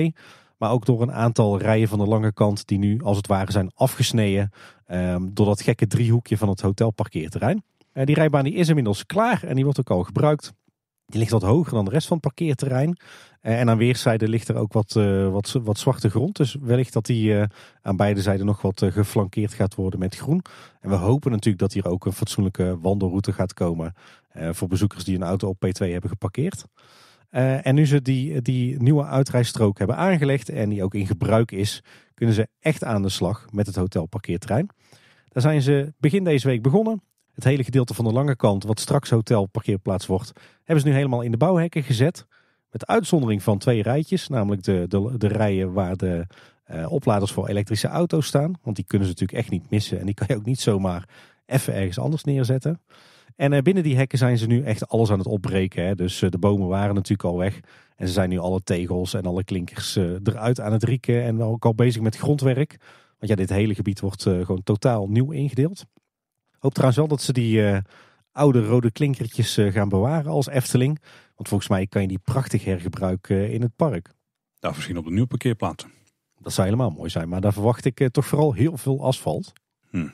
maar ook door een aantal rijen van de lange kant die nu als het ware zijn afgesneden ehm, door dat gekke driehoekje van het hotelparkeerterrein. die rijbaan die is inmiddels klaar en die wordt ook al gebruikt. Die ligt wat hoger dan de rest van het parkeerterrein. Eh, en aan weerszijden ligt er ook wat, eh, wat, wat zwarte grond. Dus wellicht dat die eh, aan beide zijden nog wat geflankeerd gaat worden met groen. En we hopen natuurlijk dat hier ook een fatsoenlijke wandelroute gaat komen. voor bezoekers die een auto op P2 hebben geparkeerd. en nu ze die, die nieuwe uitrijstrook hebben aangelegd en die ook in gebruik is, kunnen ze echt aan de slag met het hotelparkeerterrein. Daar zijn ze begin deze week begonnen het hele gedeelte van de lange kant, wat straks hotel parkeerplaats wordt, hebben ze nu helemaal in de bouwhekken gezet. Met uitzondering van twee rijtjes, namelijk de, de, de rijen waar de eh, opladers voor elektrische auto's staan. Want die kunnen ze natuurlijk echt niet missen en die kan je ook niet zomaar even ergens anders neerzetten. En eh, binnen die hekken zijn ze nu echt alles aan het opbreken. Hè. Dus eh, de bomen waren natuurlijk al weg. En ze zijn nu alle tegels en alle klinkers eruit aan het rieken en ook al bezig met grondwerk. Want ja, dit hele gebied wordt gewoon totaal nieuw ingedeeld. Hoop trouwens wel dat ze die eh, oude rode klinkertjes eh, gaan bewaren als Efteling. Want volgens mij kan je die prachtig hergebruiken eh, in het park. Nou, misschien op de nieuwe parkeerplaats. Dat zou helemaal mooi zijn, maar daar verwacht ik toch vooral heel veel asfalt. Hmm.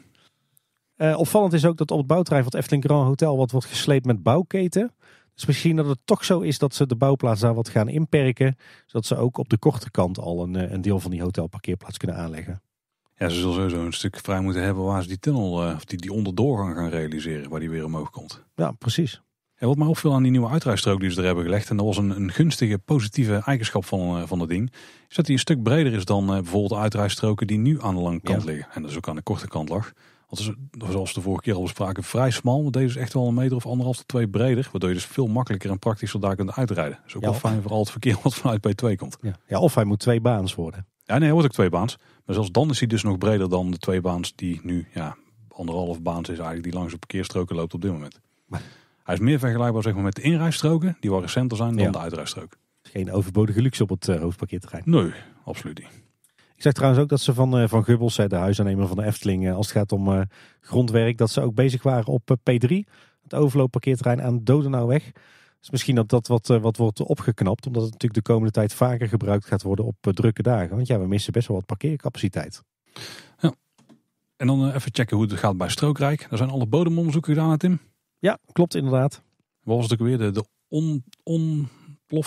opvallend is ook dat op het bouwterrein van het Efteling Grand Hotel wat wordt gesleept met bouwketen. Dus misschien dat het toch zo is dat ze de bouwplaats daar wat gaan inperken. Zodat ze ook op de korte kant al een, een deel van die hotelparkeerplaats kunnen aanleggen. Ja, ze zullen sowieso een stuk vrij moeten hebben waar ze die tunnel, eh, of die, die onderdoorgang gaan realiseren, waar die weer omhoog komt. Ja, precies. En wat mij opviel aan die nieuwe uitrijstrook die ze er hebben gelegd, en dat was een, een gunstige positieve eigenschap van, eh, van dat ding, is dat die een stuk breder is dan eh, bijvoorbeeld de uitrijstroken die nu aan de lange kant liggen. En dat is ook aan de korte kant lag. Want zoals de vorige keer al bespraken, vrij smal. Maar deze is echt wel een meter of anderhalf tot twee breder. Waardoor je dus veel makkelijker en praktischer daar kunt uitrijden. Dus ook fijn voor al het verkeer wat vanuit bij 2 komt. Ja. ja, of hij moet twee baans worden. Ja, nee, hij wordt ook baans, Maar zelfs dan is hij dus nog breder dan de twee baans die nu, ja, anderhalf baans is eigenlijk die langs de parkeerstroken loopt op dit moment. Hij is meer vergelijkbaar zeg maar, met de inrijstroken, die wel recenter zijn dan de uitrijstrook. Geen overbodige luxe op het eh, hoofdparkeerterrein. Nee, absoluut niet. Ik zag trouwens ook dat ze van, eh, van Gubbels, eh, de huisaannemer van de Efteling, als het gaat om grondwerk, dat ze ook bezig waren op P3, het overloopparkeerterrein aan Dodenauweg. Dus misschien dat dat wat, eh, wat wordt opgeknapt, omdat het natuurlijk de komende tijd vaker gebruikt gaat worden op eh, drukke dagen. Want ja, we missen best wel wat parkeercapaciteit. Ja. En dan eh, even checken hoe het gaat bij Strookrijk. Daar zijn alle bodemonderzoeken gedaan, Tim. Ja, klopt inderdaad. Wat was het ook weer? De, de on,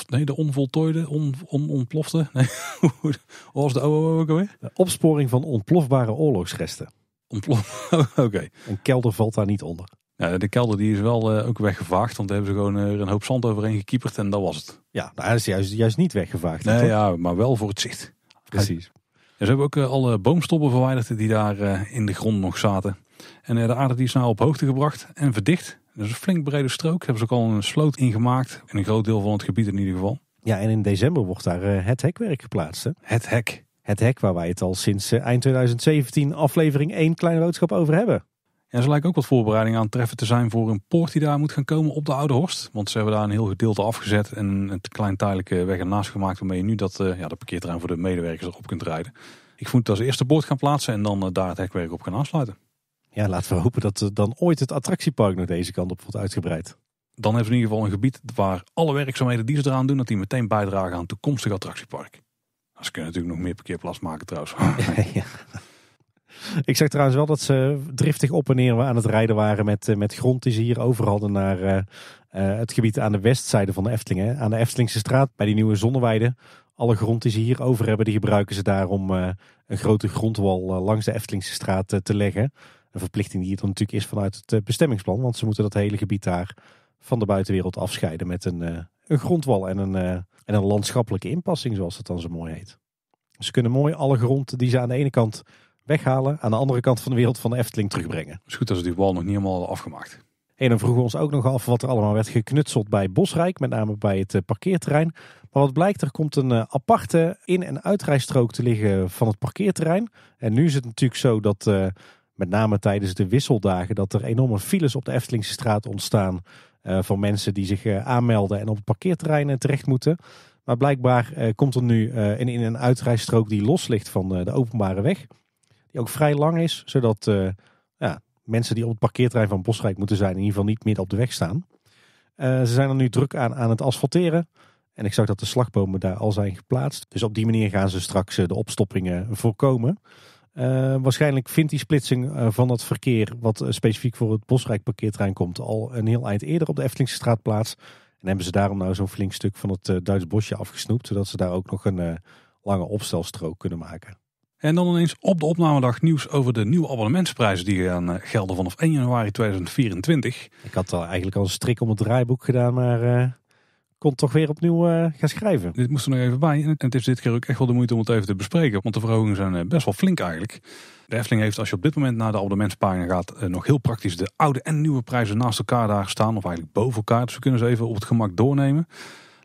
Nee, de onvoltooide, on, on, ontplofte. (laughs) Nee, was de OOO ook De opsporing van ontplofbare oorlogsresten. Ontplof, (laughs) oké. Een kelder valt daar niet onder de kelder die is wel eh, ook weggevaagd, want daar hebben ze gewoon eh, een hoop zand overheen gekieperd en dat was het. Ja, daar nou, hij is juist, juist niet weggevaagd. Nee, ja, maar wel voor het zicht. Precies. Ja, ze hebben ook eh, alle boomstoppen verwijderd die daar in de grond nog zaten. En de aarde die is nou op hoogte gebracht en verdicht. Dat is een flink brede strook. hebben ze ook al een sloot ingemaakt. In een groot deel van het gebied in ieder geval. Ja, en in december wordt daar het hekwerk geplaatst. Hè? Het hek. Het hek waar wij het al sinds eind 2017 aflevering 1 Kleine Boodschap over hebben. En ze lijken ook wat voorbereidingen aan het treffen te zijn voor een poort die daar moet gaan komen op de Oude Horst. Want ze hebben daar een heel gedeelte afgezet en een klein tijdelijke weg ernaast gemaakt waarmee je nu dat, eh, ja, de parkeerterrein voor de medewerkers erop kunt rijden. Ik moet als eerste bord gaan plaatsen en dan eh, daar het hekwerk op gaan aansluiten. Ja, laten we hopen dat eh, dan ooit het attractiepark naar deze kant op wordt uitgebreid. Dan hebben we in ieder geval een gebied waar alle werkzaamheden die ze eraan doen, dat die meteen bijdragen aan het toekomstig attractiepark. Nou, ze kunnen natuurlijk nog meer parkeerplaats maken trouwens. (laughs) ja. (laughs) Ik zeg trouwens wel dat ze driftig op en neer aan het rijden waren met, eh, met grond die ze hier over hadden naar eh, eh, het gebied aan de westzijde van de Efteling. Hè. Aan de Eftelingse straat bij die nieuwe zonneweide. Alle grond die ze hier over hebben, die gebruiken ze daar om een grote grondwal langs de Eftelingse straat te leggen. Een verplichting die het dan natuurlijk is vanuit het bestemmingsplan. Want ze moeten dat hele gebied daar van de buitenwereld afscheiden met een, een grondwal en een, en een landschappelijke inpassing, zoals dat dan zo mooi heet. Ze kunnen mooi alle grond die ze aan de ene kant weghalen, aan de andere kant van de wereld van de Efteling terugbrengen. Het is goed dat ze die wal nog niet helemaal afgemaakt. En dan vroegen we ons ook nog af wat er allemaal werd geknutseld bij Bosrijk, met name bij het eh, parkeerterrein. Maar wat blijkt, er komt een eh, aparte in- en uitrijstrook te liggen van het parkeerterrein. En nu is het natuurlijk zo dat, eh, met name tijdens de wisseldagen, dat er enorme files op de Eftelingse straat ontstaan. Uh, van mensen die zich aanmelden en op het parkeerterrein terecht moeten. Maar blijkbaar komt er nu een in- en uitrijstrook die los ligt van de openbare weg. Die ook vrij lang is, zodat eh, ja, mensen die op het parkeertrein van Bosrijk moeten zijn in ieder geval niet midden op de weg staan. Eh, ze zijn er nu druk aan aan het asfalteren. En ik zag dat de slagbomen daar al zijn geplaatst. Dus op die manier gaan ze straks eh, de opstoppingen voorkomen. waarschijnlijk vindt die splitsing van het verkeer, wat specifiek voor het Bosrijk parkeertrein komt, al een heel eind eerder op de Eftelingse straat plaats. En hebben ze daarom nou zo'n flink stuk van het Duits bosje afgesnoept, zodat ze daar ook nog een lange opstelstrook kunnen maken. En dan ineens op de opnamedag nieuws over de nieuwe abonnementsprijzen die gaan eh, gelden vanaf 1 januari 2024. Ik had al eigenlijk al een strik om het draaiboek gedaan, maar uh, kon toch weer opnieuw eh, gaan schrijven. Dit moest er nog even bij. En het is dit keer ook echt wel de moeite om het even te bespreken, want de verhogingen zijn best wel flink eigenlijk. De Efteling heeft, als je op dit moment naar de abonnementspagina gaat, nog heel praktisch de oude en nieuwe prijzen naast elkaar daar staan. Of eigenlijk boven elkaar. Dus we kunnen ze even op het gemak doornemen.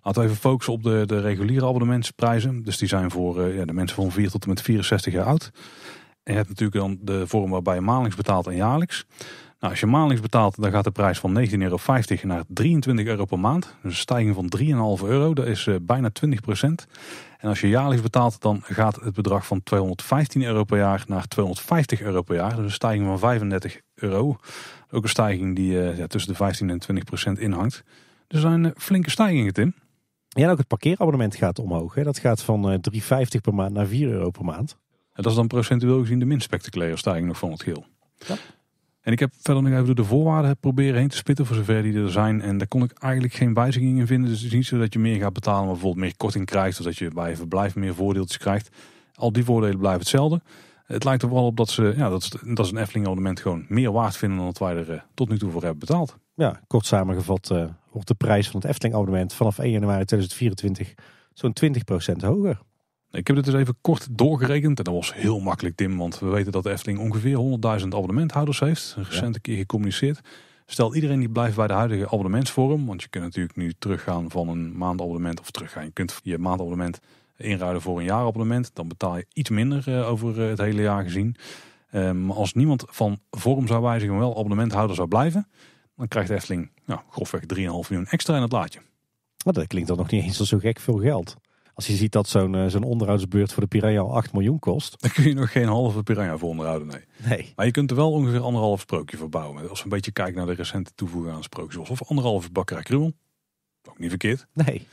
Laten we even focussen op de, de reguliere abonnementsprijzen. Dus die zijn voor eh, ja, de mensen van 4 tot en met 64 jaar oud. En je hebt natuurlijk dan de vorm waarbij je maandelijks betaalt en jaarlijks. Nou, als je maandelijks betaalt, dan gaat de prijs van 19,50 euro naar 23 euro per maand. Dus een stijging van 3,5 euro, dat is eh, bijna 20 procent. En als je jaarlijks betaalt, dan gaat het bedrag van 215 euro per jaar naar 250 euro per jaar. Dus een stijging van 35 euro. Ook een stijging die eh, tussen de 15 en 20 procent inhangt. Dus er zijn flinke stijgingen, Tim. Ja, en ook het parkeerabonnement gaat omhoog. Hè. Dat gaat van 3,50 eh, per maand naar 4 euro per maand. En dat is dan procentueel gezien de minst spectaculaire stijging nog van het geel. Ja. En ik heb verder nog even de voorwaarden proberen heen te spitten voor zover die er zijn. En daar kon ik eigenlijk geen wijzigingen in vinden. Dus het is niet zo dat je meer gaat betalen, maar bijvoorbeeld meer korting krijgt. Of dat je bij verblijf meer voordeeltjes krijgt. Al die voordelen blijven hetzelfde. Het lijkt er wel op dat ze, ja, dat, dat is een Efteling abonnement gewoon meer waard vinden dan wat wij er eh, tot nu toe voor hebben betaald ja, kort samengevat uh, eh, wordt de prijs van het Efteling abonnement vanaf 1 januari 2024 zo'n 20% hoger. Ik heb dit dus even kort doorgerekend. En dat was heel makkelijk, Tim. Want we weten dat de Efteling ongeveer 100.000 abonnementhouders heeft. Een recente keer gecommuniceerd. Stel iedereen die blijft bij de huidige abonnementsvorm. Want je kunt natuurlijk nu teruggaan van een maandabonnement. Of teruggaan. Je kunt je maandabonnement inruilen voor een jaarabonnement. Dan betaal je iets minder eh, over eh, het hele jaar gezien. Ehm, als niemand van vorm zou wijzigen, maar wel abonnementhouder zou blijven dan krijgt de nou, grofweg 3,5 miljoen extra in het laadje. Maar dat klinkt dan nog niet eens zo gek veel geld. Als je ziet dat zo'n eh, zo'n onderhoudsbeurt voor de Piranha al 8 miljoen kost. Dan kun je nog geen halve Piranha voor onderhouden, nee. nee. Maar je kunt er wel ongeveer anderhalf sprookje voor bouwen. Als we een beetje kijken naar de recente toevoeging aan sprookjes. Of anderhalf bakkerij krummel. Ook niet verkeerd. Nee.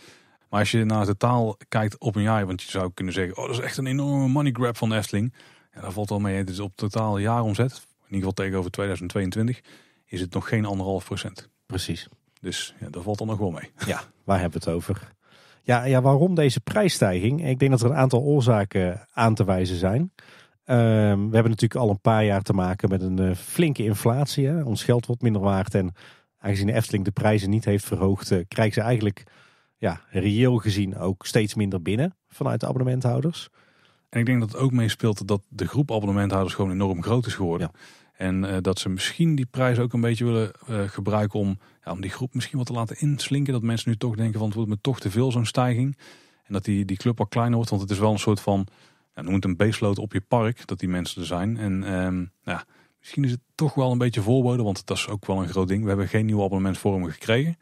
Maar als je naar de totaal kijkt op een jaar. Want je zou kunnen zeggen, oh dat is echt een enorme money grab van de Ja, daar valt wel mee. Het is op totaal jaaromzet. In ieder geval tegenover 2022 is het nog geen anderhalf procent. Precies. Dus ja, dat valt dan nog wel mee. (laughs) Ja, waar hebben we het over? Ja, ja, waarom deze prijsstijging? Ik denk dat er een aantal oorzaken aan te wijzen zijn. Ehm, we hebben natuurlijk al een paar jaar te maken met een eh, flinke inflatie. Hè? Ons geld wordt minder waard. En aangezien de Efteling de prijzen niet heeft verhoogd, uh, krijgen ze eigenlijk ja, reëel gezien ook steeds minder binnen vanuit de abonnementhouders. En ik denk dat het ook meespeelt dat de groep abonnementhouders gewoon enorm groot is geworden. Ja. En eh, dat ze misschien die prijs ook een beetje willen eh, gebruiken om, ja, om die groep misschien wat te laten inslinken. Dat mensen nu toch denken van het wordt me toch te veel zo'n stijging. En dat die, die club wat kleiner wordt, want het is wel een soort van, ja, noem een baseload op je park, dat die mensen er zijn. En ehm, ja, misschien is het toch wel een beetje voorbode want dat is ook wel een groot ding. We hebben geen nieuwe abonnementvormen gekregen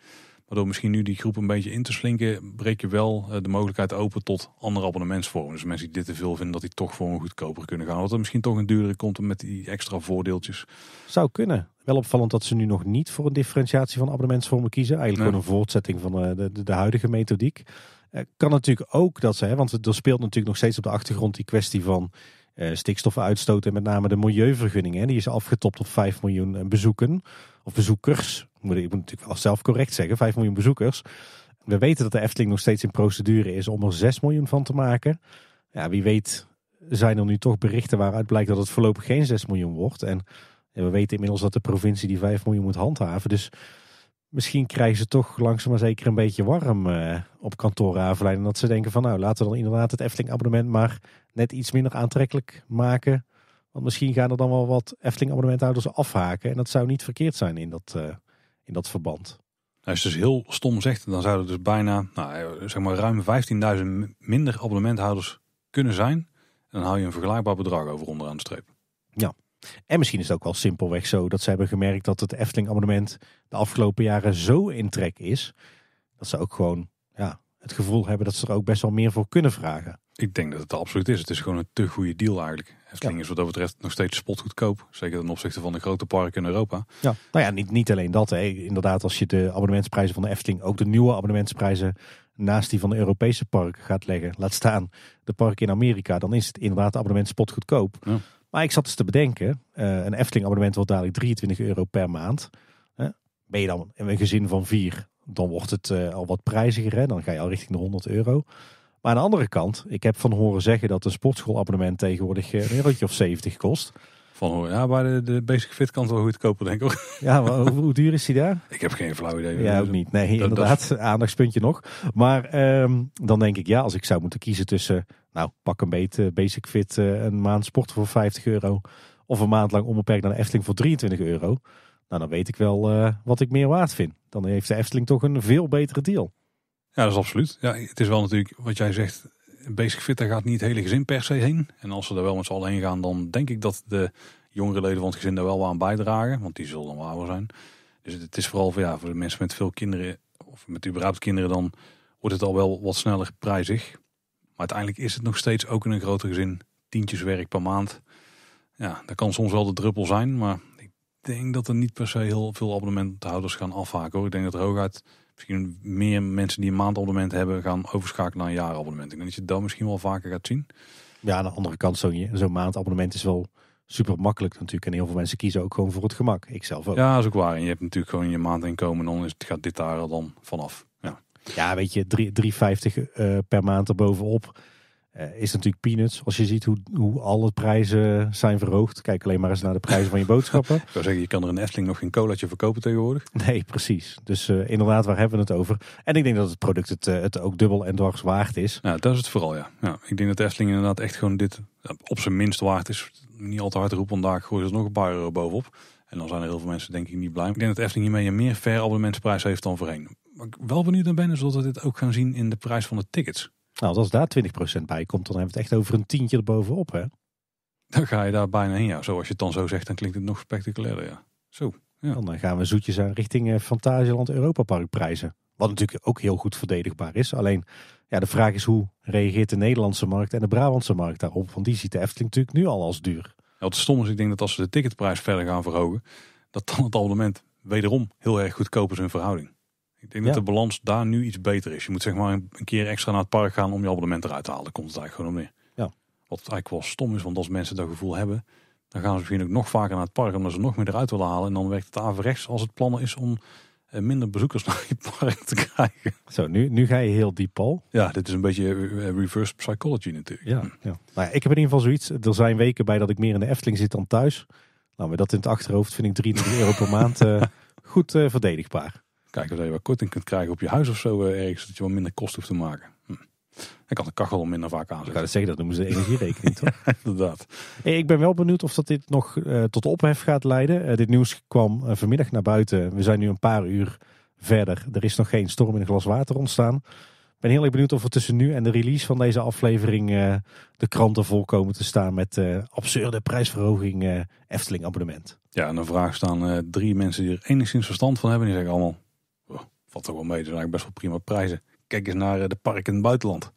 door misschien nu die groep een beetje in te slinken, breek je wel eh, de mogelijkheid open tot andere abonnementsvormen. Dus mensen die dit te veel vinden, dat die toch voor een goedkoper kunnen gaan. Wat er misschien toch een duurdere komt met die extra voordeeltjes. Zou kunnen. Wel opvallend dat ze nu nog niet voor een differentiatie van abonnementsvormen kiezen. Eigenlijk gewoon een voortzetting van eh, de, de, de huidige methodiek. Eh, kan natuurlijk ook dat ze, want er speelt natuurlijk nog steeds op de achtergrond die kwestie van stikstofuitstoot en met name de milieuvergunning. die is afgetopt op 5 miljoen bezoeken of bezoekers moet ik, moet natuurlijk zelf correct zeggen, 5 miljoen bezoekers. We weten dat de Efteling nog steeds in procedure is om er 6 miljoen van te maken. Ja, wie weet zijn er nu toch berichten waaruit blijkt dat het voorlopig geen 6 miljoen wordt. En we weten inmiddels dat de provincie die 5 miljoen moet handhaven. Dus misschien krijgen ze toch langzaam maar zeker een beetje warm eh, op kantoor Avelijn. En dat ze denken van nou laten we dan inderdaad het Efteling abonnement maar net iets minder aantrekkelijk maken. Want misschien gaan er dan wel wat Efteling abonnementhouders afhaken. En dat zou niet verkeerd zijn in dat, uh, in dat verband. Nou, als is dus heel stom zegt, dan zouden dus bijna nou, eh, zeg maar ruim 15.000 minder abonnementhouders kunnen zijn. En dan hou je een vergelijkbaar bedrag over onderaan de streep. Ja, en misschien is het ook wel simpelweg zo dat ze hebben gemerkt dat het Efteling abonnement de afgelopen jaren zo in trek is. Dat ze ook gewoon het gevoel hebben dat ze er ook best wel meer voor kunnen vragen. Ik denk dat het absoluut is. Het is gewoon een te goede deal eigenlijk. Efteling ja. is wat dat betreft nog steeds spotgoedkoop. Zeker ten opzichte van de grote parken in Europa. Ja, nou ja, niet, niet alleen dat. Hè. Inderdaad, als je de abonnementsprijzen van de Efteling, ook de nieuwe abonnementsprijzen, naast die van de Europese parken gaat leggen. Laat staan de parken in Amerika. Dan is het inderdaad abonnement spotgoedkoop. Ja. Maar ik zat eens te bedenken, eh, een Efteling abonnement wordt dadelijk 23 euro per maand. Ben je dan in een gezin van vier dan wordt het eh, al wat prijziger. Hè? Dan ga je al richting de 100 euro. Maar aan de andere kant, ik heb van horen zeggen dat een sportschoolabonnement tegenwoordig eh, een eurotje of 70 kost. Van, ja, bij de, Basic Fit kan het wel goedkoper, denk ik. Ja, maar hoe, duur is die daar? Ik heb geen flauw idee. Ja, ook niet. Nee, inderdaad. Aandachtspuntje nog. Maar ehm, dan denk ik, ja, als ik zou moeten kiezen tussen... Nou, pak een beetje eh, Basic Fit een maand sporten voor 50 euro... of een maand lang onbeperkt naar de Efteling voor 23 euro... Nou, dan weet ik wel wat ik meer waard vind dan heeft de Efteling toch een veel betere deal. Ja, dat is absoluut. Ja, het is wel natuurlijk wat jij zegt. Basic Fit, daar gaat niet het hele gezin per se heen. En als ze daar wel met z'n allen heen gaan, dan denk ik dat de jongere leden van het gezin daar wel aan bijdragen. Want die zullen dan ouder zijn. Dus het is vooral voor, ja, voor de mensen met veel kinderen, of met überhaupt kinderen, dan wordt het al wel wat sneller prijzig. Maar uiteindelijk is het nog steeds ook in een groter gezin tientjes werk per maand. Ja, dat kan soms wel de druppel zijn, maar denk dat er niet per se heel veel abonnementhouders gaan afhaken. Hoor. Ik denk dat er hooguit misschien meer mensen die een maandabonnement hebben gaan overschakelen naar een jaarabonnement. Ik denk dat je dat misschien wel vaker gaat zien. Ja, aan de andere kant, zo'n zo maandabonnement is wel super makkelijk natuurlijk. En heel veel mensen kiezen ook gewoon voor het gemak. Ik zelf ook. Ja, dat is ook waar. En je hebt natuurlijk gewoon je maandinkomen. En dan is, gaat dit daar dan vanaf. Ja, ja weet je, 3,50 uh, eh, per maand erbovenop eh, is natuurlijk peanuts als je ziet hoe, hoe alle prijzen zijn verhoogd. Kijk alleen maar eens naar de prijzen van je boodschappen. (laughs) Ik zeg je, je kan er een Efteling nog geen colaatje verkopen tegenwoordig. Nee, precies. Dus eh, inderdaad, waar hebben we het over? En ik denk dat het product het, eh, het ook dubbel en dwars waard is. Nou, dat is het vooral, ja. ja. Ik denk dat de inderdaad echt gewoon dit op zijn minst waard is. Niet al te hard roepen, daar gooien ze nog een paar euro bovenop. En dan zijn er heel veel mensen denk ik niet blij. Ik denk dat Efteling hiermee een meer fair heeft dan voorheen. Wat ik wel benieuwd aan ben, is dat we dit ook gaan zien in de prijs van de tickets. Nou, als daar 20% bij komt, dan hebben we het echt over een tientje erbovenop, hè? Dan ga je daar bijna heen, ja. Zo, je het dan zo zegt, dan klinkt het nog spectaculairder, ja. Zo, ja. Dan eh, gaan we zoetjes aan richting eh, Fantasieland Europa Park prijzen. Wat natuurlijk ook heel goed verdedigbaar is. Alleen, ja, de vraag is hoe reageert de Nederlandse markt en de Brabantse markt daarop? Want die ziet de Efteling natuurlijk nu al als duur. Ja, wat stom is, ik denk dat als we de ticketprijs verder gaan verhogen, dat dan het abonnement wederom heel erg goedkoper zijn verhouding. Ik denk dat de balans daar nu iets beter is. Je moet zeg maar een keer extra naar het park gaan om je abonnement eruit te halen. Komt het eigenlijk gewoon om neer. Ja. Wat eigenlijk wel stom is, want als mensen dat gevoel hebben, dan gaan ze misschien ook nog vaker naar het park omdat ze nog meer eruit willen halen. En dan werkt het averechts als het plannen is om eh, minder bezoekers (laughs) naar je park te krijgen. Zo, nu, nu ga je heel diep, Paul. Ja, dit is een beetje eh, reverse psychology natuurlijk. Ja, ja. ik heb in ieder geval zoiets. Er zijn weken bij dat ik meer in de Efteling zit dan thuis. Nou, met dat in het achterhoofd vind ik 23 euro per maand eh, (laughs) goed verdedigbaar. Kijken of je wat korting kunt krijgen op je huis of zo eh, ergens. Zodat je wat minder kosten hoeft te maken. Hm. Ik kan de kachel minder vaak aanzetten. Ik ga zeggen, dat noemen ze de energierekening (laughs) toch? inderdaad. ik ben wel benieuwd of dat dit nog eh, tot ophef gaat leiden. Eh, dit nieuws kwam vanmiddag naar buiten. We zijn nu een paar uur verder. Er is nog geen storm in een glas water ontstaan. Ik ben heel erg benieuwd of er tussen nu en de release van deze aflevering de kranten volkomen komen te staan met absurde prijsverhoging Efteling abonnement. Ja, en de vraag staan drie mensen die er enigszins verstand van hebben. Die zeggen allemaal, Valt toch wel mee, dus zijn eigenlijk best wel prima prijzen. Kijk eens naar eh, de parken in het buitenland.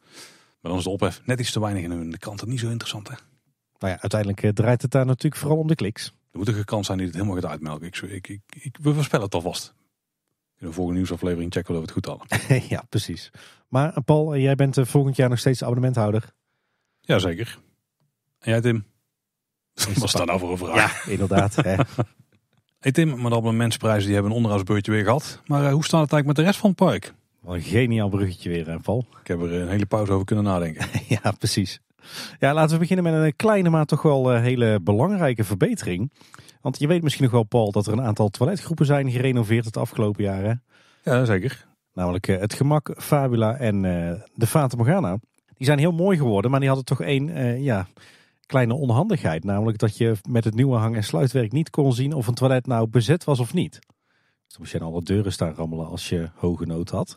Maar dan is de ophef net iets te weinig in de kranten. Niet zo interessant hè. Nou ja, uiteindelijk eh, draait het daar natuurlijk vooral om de kliks. Er moet een kans zijn die het helemaal gaat uitmelken. Ik, ik, ik, ik, we voorspellen het alvast. In de volgende nieuwsaflevering checken we het goed alle. (laughs) ja, precies. Maar eh, Paul, jij bent volgend jaar nog steeds abonnementhouder. Jazeker. En jij Tim? Wat was daar nou voor een vraag? Ja, inderdaad. (laughs) Hey Tim, maar de mensenprijzen die hebben een onderhoudsbeurtje weer gehad. Maar eh, hoe staat het eigenlijk met de rest van het park? Wat een geniaal bruggetje weer, hè, Paul. Ik heb er een hele pauze over kunnen nadenken. (laughs) ja, precies. Ja, laten we beginnen met een kleine, maar toch wel eh, hele belangrijke verbetering. Want je weet misschien nog wel, Paul, dat er een aantal toiletgroepen zijn gerenoveerd het afgelopen jaren. Ja, zeker. Namelijk eh, het gemak, Fabula en de Fata Morgana. Die zijn heel mooi geworden, maar die hadden toch één ja, kleine onhandigheid. Namelijk dat je met het nieuwe hang- en sluitwerk niet kon zien of een toilet nou bezet was of niet. Dus dan moest je alle deuren staan rammelen als je hoge nood had.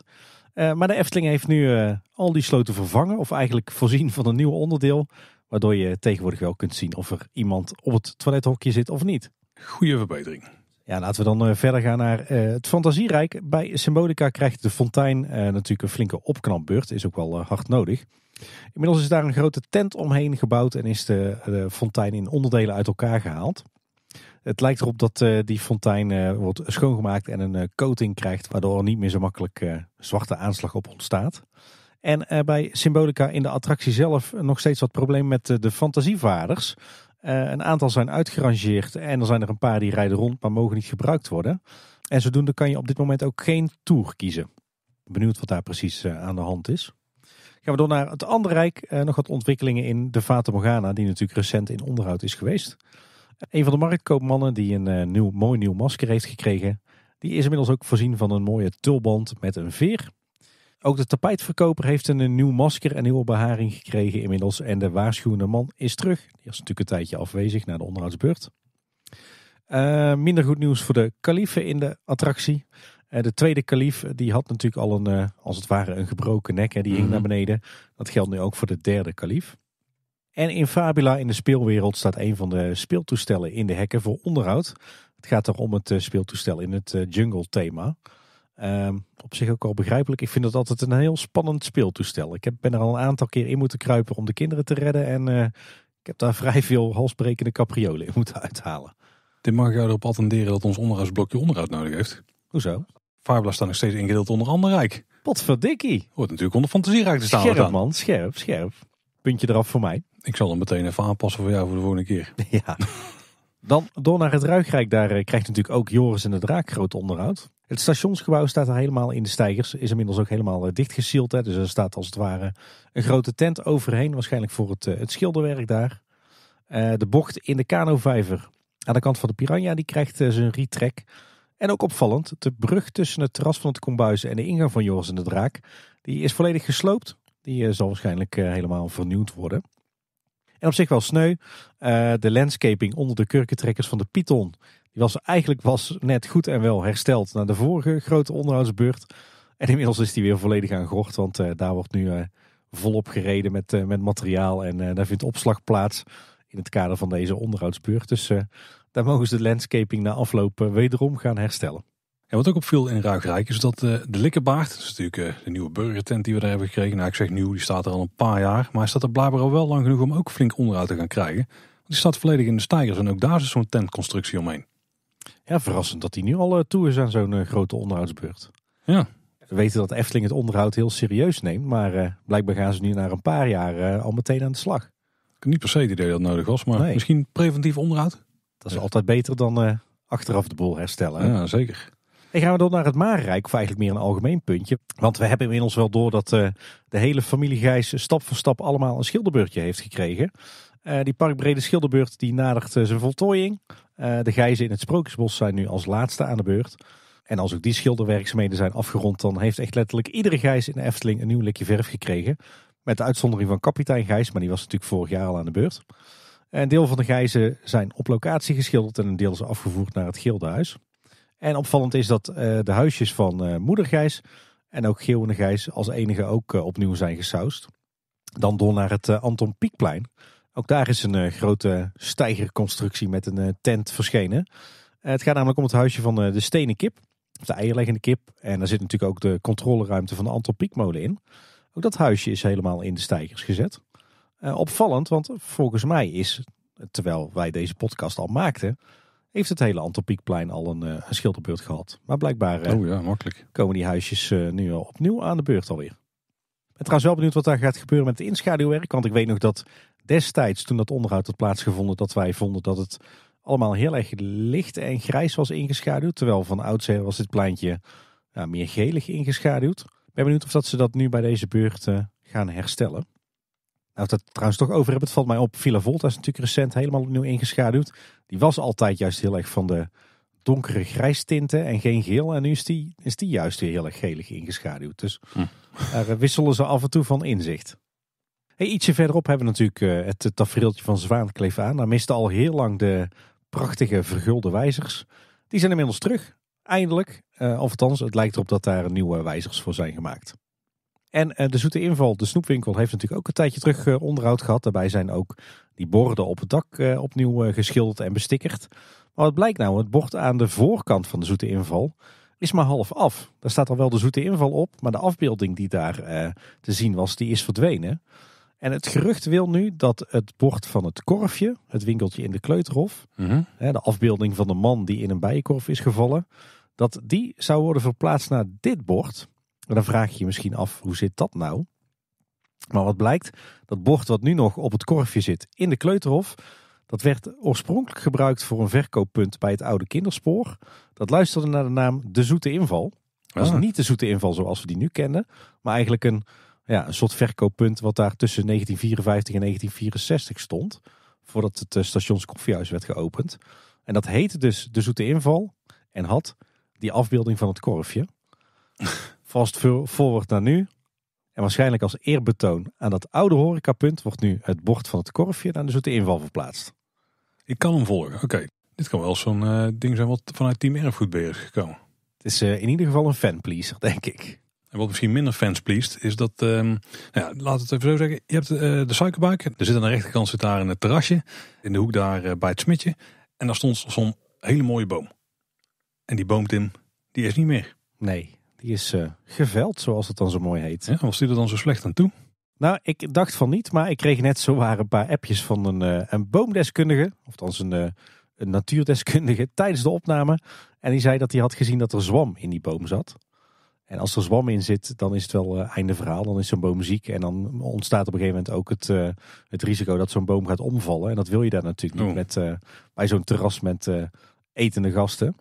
Eh, maar de Efteling heeft nu eh, al die sloten vervangen of eigenlijk voorzien van een nieuw onderdeel. Waardoor je tegenwoordig wel kunt zien of er iemand op het toilethokje zit of niet. Goeie verbetering. Ja, laten we dan eh, verder gaan naar het Fantasierijk. Bij Symbolica krijgt de fontein natuurlijk een flinke opknapbeurt. Is ook wel hard nodig. Inmiddels is daar een grote tent omheen gebouwd en is de, de fontein in onderdelen uit elkaar gehaald. Het lijkt erop dat eh, die fontein eh, wordt schoongemaakt en een eh, coating krijgt, waardoor er niet meer zo makkelijk zwarte aanslag op ontstaat. En bij Symbolica in de attractie zelf nog steeds wat probleem met de fantasievaarders. een aantal zijn uitgerangeerd en er zijn er een paar die rijden rond, maar mogen niet gebruikt worden. En zodoende kan je op dit moment ook geen tour kiezen. Benieuwd wat daar precies aan de hand is. Gaan we door naar het andere Rijk. Eh, nog wat ontwikkelingen in de Fata Morgana, die natuurlijk recent in onderhoud is geweest. Een van de marktkoopmannen die een eh, nieuw, mooi nieuw masker heeft gekregen. Die is inmiddels ook voorzien van een mooie tulband met een veer. Ook de tapijtverkoper heeft een nieuw masker en nieuwe beharing gekregen inmiddels. En de waarschuwende man is terug. Die was natuurlijk een tijdje afwezig na de onderhoudsbeurt. Eh, minder goed nieuws voor de kalifen in de attractie. Eh, de tweede kalif eh, die had natuurlijk al een, eh, als het ware, een gebroken nek. Hè, die hing mhm. naar beneden. Dat geldt nu ook voor de derde kalif. En in Fabula in de speelwereld staat een van de speeltoestellen in de hekken voor onderhoud. Het gaat er om het speeltoestel in het jungle thema. Ehm, op zich ook al begrijpelijk. Ik vind dat altijd een heel spannend speeltoestel. Ik heb, ben er al een aantal keer in moeten kruipen om de kinderen te redden. En ik heb daar (laughs) vrij veel halsbrekende capriolen in moeten uithalen. Dit mag jou erop attenderen dat ons onderhoudsblokje onderhoud nodig heeft. Hoezo? Fabula staat nog steeds ingedeeld onder Anderrijk. Potverdikkie. Hoort natuurlijk onder Fantasierijk te staan. Scherp man, scherp, scherp. Puntje eraf voor mij. Ik zal hem meteen even aanpassen voor jou voor de volgende keer. (laughs) Ja. Dan door naar het Ruigrijk. Daar eh, krijgt natuurlijk ook Joris en de Draak groot onderhoud. Het stationsgebouw staat er helemaal in de stijgers. Is inmiddels ook helemaal eh, dichtgesield. Hè. Dus er staat als het ware een grote tent overheen. Waarschijnlijk voor het, eh, het schilderwerk daar. de bocht in de Kanovijver aan de kant van de Piranha. Die krijgt zijn retrek. En ook opvallend, de brug tussen het terras van het kombuizen en de ingang van Joris en de Draak, die is volledig gesloopt. Die eh, zal waarschijnlijk eh, helemaal vernieuwd worden. En op zich wel sneu. Eh, de landscaping onder de kurkentrekkers van de Python. Die was eigenlijk was net goed en wel hersteld na de vorige grote onderhoudsbeurt. En inmiddels is die weer volledig aan gort. Want daar wordt nu volop gereden met, met materiaal. En daar vindt opslag plaats in het kader van deze onderhoudsbeurt. Dus daar mogen ze de landscaping na afloop eh, wederom gaan herstellen. En wat ook opviel in Ruigrijk is dat eh, de likkerbaard, dat is natuurlijk eh, de nieuwe burgertent die we daar hebben gekregen. Nou, ik zeg nieuw, die staat er al een paar jaar. Maar staat er blijkbaar al wel lang genoeg om ook flink onderhoud te gaan krijgen. Want die staat volledig in de stijgers en ook daar is zo'n tentconstructie omheen. Ja, verrassend dat die nu al toe is aan zo'n grote onderhoudsbeurt. Ja. We weten dat Efteling het onderhoud heel serieus neemt, maar blijkbaar gaan ze nu na een paar jaar al meteen aan de slag. Ik heb niet per se het idee dat nodig was, maar misschien preventief onderhoud? Dat is altijd beter dan eh, achteraf de bol herstellen. Ja, zeker. En gaan we dan naar het Marenrijk, of eigenlijk meer een algemeen puntje. Want we hebben inmiddels wel door dat eh, de hele familie Gijs stap voor stap allemaal een schilderbeurtje heeft gekregen. Eh, die parkbrede schilderbeurt die nadert zijn voltooiing. de Gijzen in het Sprookjesbos zijn nu als laatste aan de beurt. En als ook die schilderwerkzaamheden zijn afgerond, dan heeft echt letterlijk iedere Gijs in de Efteling een nieuw likje verf gekregen. Met de uitzondering van kapitein Gijs, maar die was natuurlijk vorig jaar al aan de beurt. Een deel van de gijzen zijn op locatie geschilderd en een deel is afgevoerd naar het Gildenhuis. En opvallend is dat eh, de huisjes van uh, moeder Gijs en ook Geeuwende Gijs als enige ook eh, opnieuw zijn gesausd. Dan door naar het Anton Pieckplein. Ook daar is een grote steigerconstructie met een tent verschenen. het gaat namelijk om het huisje van de stenen kip, of de eierleggende kip. En daar zit natuurlijk ook de controleruimte van de Anton Pieckmolen in. Ook dat huisje is helemaal in de steigers gezet. Eh, opvallend, want volgens mij is, terwijl wij deze podcast al maakten, heeft het hele Antopiekplein al een, uh, schilderbeurt gehad. Maar blijkbaar eh, oh ja, makkelijk. komen die huisjes nu al opnieuw aan de beurt alweer. Ik ben trouwens wel benieuwd wat daar gaat gebeuren met het inschaduwwerk. Want ik weet nog dat destijds, toen dat onderhoud had plaatsgevonden, dat wij vonden dat het allemaal heel erg licht en grijs was ingeschaduwd. Terwijl van oudsher was dit pleintje meer gelig ingeschaduwd. Ik ben benieuwd of dat ze dat nu bij deze beurt gaan herstellen. Nou, dat trouwens toch over hebben, het valt mij op. Villa Volta is natuurlijk recent helemaal opnieuw ingeschaduwd. Die was altijd juist heel erg van de donkere grijs tinten en geen geel. En nu is die, is die juist weer heel erg gelig ingeschaduwd. Dus hm. daar eh, wisselen ze af en toe van inzicht. Hey, ietsje verderop hebben we natuurlijk eh, het tafereeltje van Zwaankleef aan. Daar misten al heel lang de prachtige vergulde wijzers. Die zijn inmiddels terug. Eindelijk. Uh, althans, het lijkt erop dat daar nieuwe wijzers voor zijn gemaakt. En eh, de zoete inval, de snoepwinkel, heeft natuurlijk ook een tijdje terug eh, onderhoud gehad. Daarbij zijn ook die borden op het dak eh, opnieuw geschilderd en bestickerd. Maar wat blijkt nou? Het bord aan de voorkant van de zoete inval is maar half af. Daar staat al wel de zoete inval op, maar de afbeelding die daar te zien was, die is verdwenen. En het gerucht wil nu dat het bord van het korfje, het winkeltje in de Kleuterhof, mhm. de afbeelding van de man die in een bijenkorf is gevallen, dat die zou worden verplaatst naar dit bord. En dan vraag je je misschien af, hoe zit dat nou? Maar wat blijkt, dat bord wat nu nog op het korfje zit in de kleuterhof, dat werd oorspronkelijk gebruikt voor een verkooppunt bij het oude kinderspoor. Dat luisterde naar de naam De Zoete Inval. Dat was ah. niet de Zoete Inval zoals we die nu kennen, maar eigenlijk een, ja, een soort verkooppunt wat daar tussen 1954 en 1964 stond. Voordat het eh, stationskoffiehuis werd geopend. En dat heette dus De Zoete Inval en had die afbeelding van het korfje. Vast forward naar nu. En waarschijnlijk als eerbetoon aan dat oude horecapunt wordt nu het bord van het korfje naar de zoete inval verplaatst. Ik kan hem volgen, oké. Dit kan wel zo'n eh, ding zijn wat vanuit Team Erfgoed is gekomen. Het is eh, in ieder geval een fanpleaser, denk ik. En wat misschien minder fans pleased, is dat, ehm, nou ja, laat het even zo zeggen. Je hebt eh, de suikerbuik, er zit aan de rechterkant zit daar in het terrasje, in de hoek daar bij het smitje. En daar stond zo'n hele mooie boom. En die boom, Tim, die is niet meer. Nee, die is eh, geveld, zoals het dan zo mooi heet. Ja, was die er dan zo slecht aan toe? Nou, ik dacht van niet, maar ik kreeg net zo waar een paar appjes van een, eh, een boomdeskundige, of dan een, eh, een natuurdeskundige, (laughs) tijdens de opname. En die zei dat hij had gezien dat er zwam in die boom zat. En als er zwam in zit, dan is het wel einde verhaal. Dan is zo'n boom ziek en dan ontstaat op een gegeven moment ook het, het risico dat zo'n boom gaat omvallen. En dat wil je daar natuurlijk niet oh. met, bij zo'n terras met etende gasten.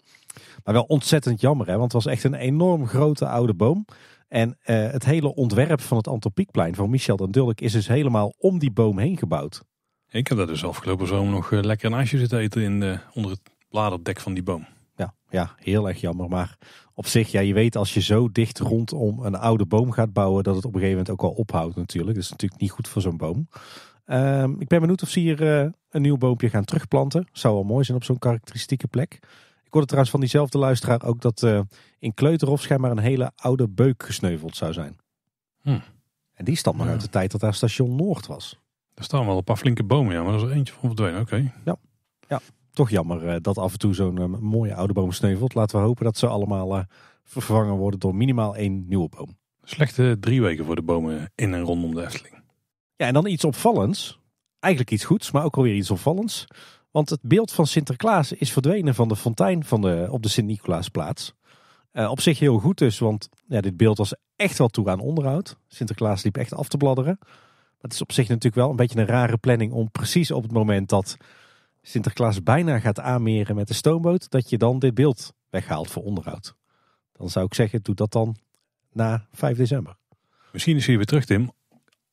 Maar wel ontzettend jammer, hè? want het was echt een enorm grote oude boom. En eh, het hele ontwerp van het Antropiekplein van Michel den Dulk is dus helemaal om die boom heen gebouwd. Ik heb daar dus afgelopen zomer nog eh, lekker een ijsje zitten eten in de, onder het bladerdek van die boom. Ja, ja, heel erg jammer. Maar op zich, ja, je weet als je zo dicht rondom een oude boom gaat bouwen, dat het op een gegeven moment ook al ophoudt natuurlijk. Dat is natuurlijk niet goed voor zo'n boom. Ehm, ik ben benieuwd of ze hier eh, een nieuw boompje gaan terugplanten. Zou wel mooi zijn op zo'n karakteristieke plek. Ik hoorde trouwens van diezelfde luisteraar ook dat uh, in Kleuterhof schijnbaar een hele oude beuk gesneuveld zou zijn. Hm. En die stamt nog uit de tijd dat daar station Noord was. Er staan wel een paar flinke bomen, ja, maar er is eentje van verdwenen, oké. Ja. ja, toch jammer eh, dat af en toe zo'n ehm, mooie oude boom sneuvelt. Laten we hopen dat ze allemaal eh, vervangen worden door minimaal één nieuwe boom. Slechte drie weken voor de bomen in en rondom de Efteling. Ja, en dan iets opvallends. Eigenlijk iets goeds, maar ook alweer iets opvallends. Want het beeld van Sinterklaas is verdwenen van de fontein van de, op de Sint-Nicolaasplaats. Eh, op zich heel goed dus, want ja, dit beeld was echt wel toe aan onderhoud. Sinterklaas liep echt af te bladderen. Maar het is op zich natuurlijk wel een beetje een rare planning om precies op het moment dat Sinterklaas bijna gaat aanmeren met de stoomboot, dat je dan dit beeld weghaalt voor onderhoud. Dan zou ik zeggen, doe dat dan na 5 december. Misschien is hij weer terug, Tim,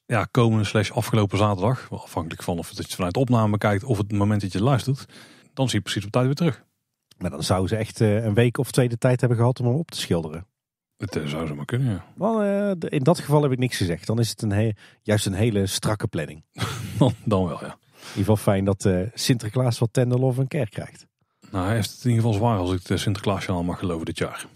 ja, komende slash afgelopen zaterdag, afhankelijk van of het, je vanuit opname kijkt of het moment dat je luistert, dan zie je precies op tijd weer terug. Maar dan zouden ze echt eh, een week of twee de tijd hebben gehad om hem op te schilderen. Het eh, zou ze maar kunnen, ja. Dan, eh, in dat geval heb ik niks gezegd. Dan is het een juist een hele strakke planning. (laughs) dan, wel, ja. In ieder geval fijn dat Sinterklaas wat tenderlof en kerk krijgt. Nou, hij heeft het in ieder geval zwaar als ik de al mag geloven dit jaar.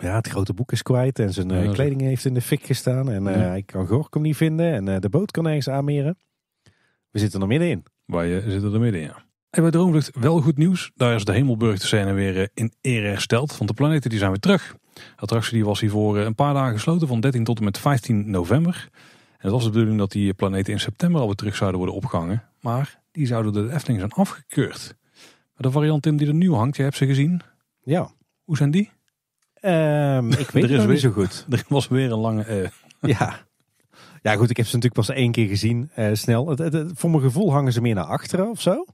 Ja, het grote boek is kwijt en zijn eh, kleding heeft in de fik gestaan. En eh, ja. hij kan Gorkum niet vinden en eh, de boot kan ergens aanmeren. We zitten er middenin. Wij zitten er middenin, ja. En bij Droomvlucht wel goed nieuws. Daar is de Hemelburg te scène weer in ere hersteld. Want de planeten die zijn weer terug. De attractie die was hiervoor een paar dagen gesloten. Van 13 tot en met 15 november. En het was de bedoeling dat die planeten in september alweer terug zouden worden opgehangen. Maar die zouden door de Efteling zijn afgekeurd. Maar de variant Tim die er nu hangt, je hebt ze gezien. Ja. Hoe zijn die? Um, ik (laughs) weet er is weer, zo goed. (laughs) Er was weer een lange eh. (laughs) Ja. Ja goed, ik heb ze natuurlijk pas één keer gezien, eh, snel. voor mijn gevoel hangen ze meer naar achteren of zo.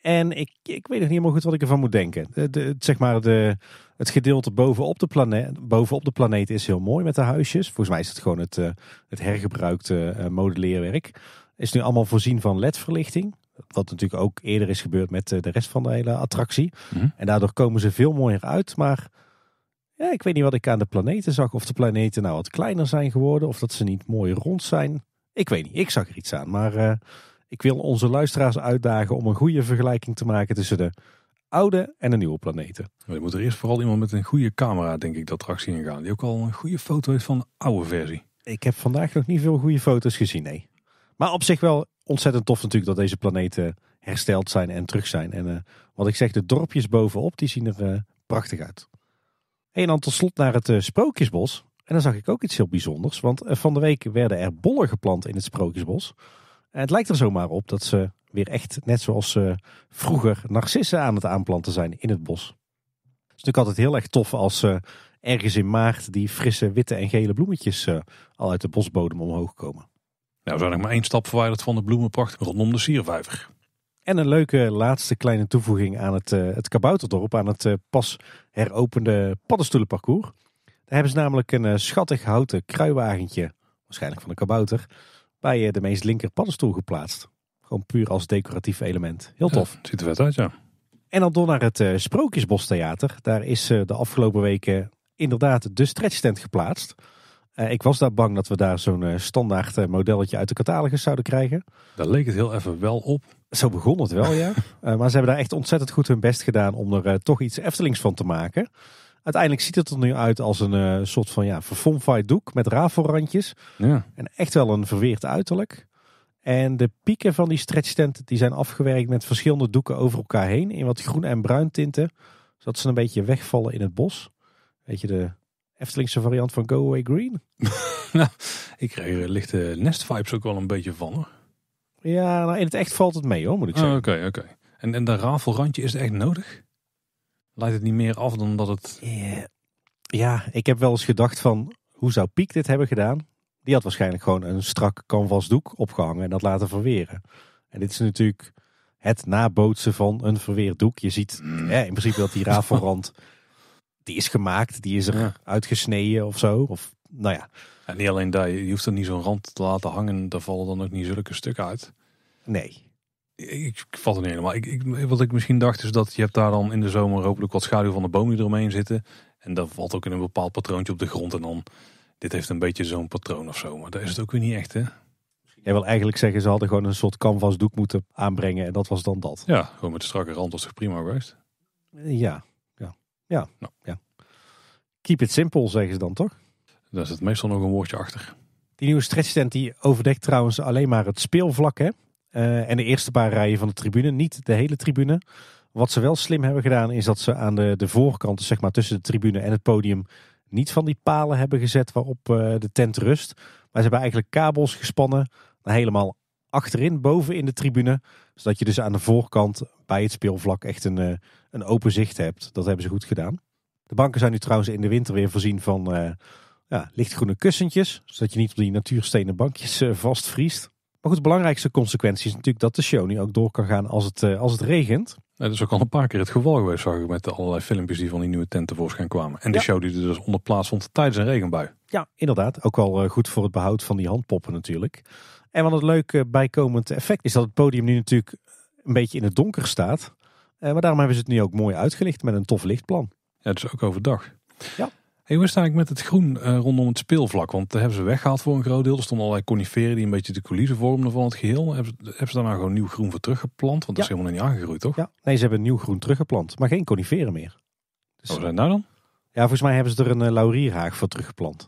En ik, ik weet nog niet helemaal goed wat ik ervan moet denken. De, zeg maar de, het gedeelte bovenop de, planeet, bovenop de planeet is heel mooi met de huisjes. Volgens mij is het gewoon het, uh, het hergebruikte modelleerwerk. Is nu allemaal voorzien van ledverlichting. Wat natuurlijk ook eerder is gebeurd met de rest van de hele attractie. Mhm. En daardoor komen ze veel mooier uit. Maar ja, ik weet niet wat ik aan de planeten zag. Of de planeten nou wat kleiner zijn geworden. Of dat ze niet mooi rond zijn. Ik weet niet. Ik zag er iets aan. Maar eh, ik wil onze luisteraars uitdagen om een goede vergelijking te maken tussen de oude en de nieuwe planeten. Maar moeten moet er eerst vooral iemand met een goede camera, denk ik, dat attractie in gaan. Die ook al een goede foto heeft van de oude versie. Ik heb vandaag nog niet veel goede foto's gezien, nee. Maar op zich wel ontzettend tof natuurlijk dat deze planeten hersteld zijn en terug zijn. En eh, wat ik zeg, de dorpjes bovenop, die zien er eh, prachtig uit. En dan tot slot naar het eh, Sprookjesbos. En dan zag ik ook iets heel bijzonders. Want eh, van de week werden er bollen geplant in het Sprookjesbos. En het lijkt er zomaar op dat ze weer echt, net zoals eh, vroeger, narcissen aan het aanplanten zijn in het bos. Dus het is natuurlijk altijd heel erg tof als ergens in maart die frisse witte en gele bloemetjes al uit de bosbodem omhoog komen. Nou, we zijn nog maar één stap verwijderd van de bloemenpracht rondom de siervijver. En een leuke laatste kleine toevoeging aan het, eh, het kabouterdorp, aan het eh, pas heropende paddenstoelenparcours. Daar hebben ze namelijk een eh, schattig houten kruiwagentje, waarschijnlijk van de kabouter, bij de meest linker paddenstoel geplaatst. Gewoon puur als decoratief element. Heel tof. ziet er vet uit, ja. En dan door naar het Sprookjesbostheater. Daar is de afgelopen weken inderdaad de stretchtent geplaatst. ik was daar bang dat we daar zo'n standaard modelletje uit de catalogus zouden krijgen. Daar leek het heel even wel op. Zo begon het wel, ja. (laughs) Eh, maar ze hebben daar echt ontzettend goed hun best gedaan om er eh, toch iets Eftelings van te maken. Uiteindelijk ziet het er nu uit als een eh, soort van ja, verfomfaaid doek met rafelrandjes. Ja. En echt wel een verweerd uiterlijk. En de pieken van die stretchtent die zijn afgewerkt met verschillende doeken over elkaar heen. In wat groen en bruin tinten. Zodat ze een beetje wegvallen in het bos. Weet je, de Eftelingse variant van Go Away Green. (laughs) nou, ik krijg er lichte nest vibes ook wel een beetje van. Hoor. Ja, nou, in het echt valt het mee hoor, moet ik oh, zeggen. Oké, oké. En, en dat rafelrandje is echt nodig? Leidt het niet meer af dan dat het... Ja, ik heb wel eens gedacht van, hoe zou Piek dit hebben gedaan? Die had waarschijnlijk gewoon een strak canvas doek opgehangen en dat laten verweren. En dit is natuurlijk het nabootsen van een verweerd doek. Je ziet ja, in principe dat die rafelrand, die is gemaakt, die is er ja. uitgesneden of zo. Of nou ja, niet alleen dat, je hoeft er niet zo'n rand te laten hangen. Daar vallen dan ook niet zulke stukken uit. Nee. Ik, val er het niet helemaal. Ik, ik, wat ik misschien dacht is dat je hebt daar dan in de zomer hopelijk wat schaduw van de bomen hier eromheen zitten. En dat valt ook in een bepaald patroontje op de grond. En dan, dit heeft een beetje zo'n patroon of zo. Maar dat is het ook weer niet echt, hè? Jij wil eigenlijk zeggen, ze hadden gewoon een soort canvasdoek doek moeten aanbrengen. En dat was dan dat. Ja, gewoon met de strakke rand als toch prima geweest? Ja, ja, ja. Nou. ja. Keep it simple, zeggen ze dan toch? Daar zit meestal nog een woordje achter. Die nieuwe stretchtent die overdekt trouwens alleen maar het speelvlak. Hè? Eh, en de eerste paar rijen van de tribune, niet de hele tribune. Wat ze wel slim hebben gedaan is dat ze aan de, de voorkant, zeg maar tussen de tribune en het podium, niet van die palen hebben gezet waarop eh, de tent rust. Maar ze hebben eigenlijk kabels gespannen nou, helemaal achterin, boven in de tribune. Zodat je dus aan de voorkant bij het speelvlak echt een, eh, een open zicht hebt. Dat hebben ze goed gedaan. De banken zijn nu trouwens in de winter weer voorzien van ja, lichtgroene kussentjes, zodat je niet op die natuurstenen bankjes eh, vastvriest. Maar goed, de belangrijkste consequentie is natuurlijk dat de show nu ook door kan gaan als het, eh, als het regent. dat is ook al een paar keer het geval geweest, zag ik, met allerlei filmpjes die van die nieuwe tent tevoorschijn kwamen. En de show die er dus onder vond tijdens een regenbui. Ja, inderdaad. Ook wel eh, goed voor het behoud van die handpoppen natuurlijk. En wat het leuke bijkomend effect is dat het podium nu natuurlijk een beetje in het donker staat. maar daarom hebben ze het nu ook mooi uitgelicht met een tof lichtplan. Ja, het is ook overdag. Ja. Hey, hoe eigenlijk met het groen eh, rondom het speelvlak? Want daar hebben ze weggehaald voor een groot deel. Er stonden allerlei coniferen die een beetje de coulissen vormden van het geheel. Hebben ze, hebben ze daar nou gewoon nieuw groen voor teruggeplant? Want dat is helemaal niet aangegroeid, toch? Ja, nee, ze hebben nieuw groen teruggeplant, maar geen coniferen meer. Dus... Oh, zijn daar nou dan? Ja, volgens mij hebben ze er een eh, laurierhaag voor teruggeplant.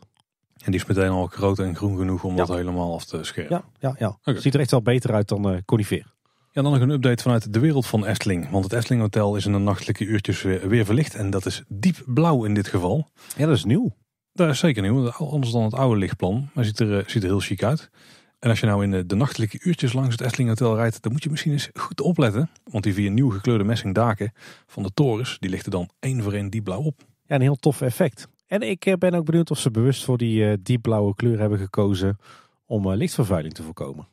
En die is meteen al groot en groen genoeg om dat helemaal af te schermen. Ja, ja, ja. ziet er echt wel beter uit dan uh, coniferen. Ja, dan nog een update vanuit de wereld van Estling. Want het Estling Hotel is in de nachtelijke uurtjes weer, verlicht. En dat is diep blauw in dit geval. Ja, dat is nieuw. Dat is zeker nieuw. Anders dan het oude lichtplan. Maar ziet er, eh, ziet er heel chic uit. En als je nou in de, nachtelijke uurtjes langs het Estling Hotel rijdt, dan moet je misschien eens goed opletten. Want die vier nieuw gekleurde messingdaken van de torens, die lichten dan één voor één diep blauw op. Ja, een heel tof effect. En ik eh, ben ook benieuwd of ze bewust voor die eh, diep diepblauwe kleur hebben gekozen om lichtvervuiling te voorkomen.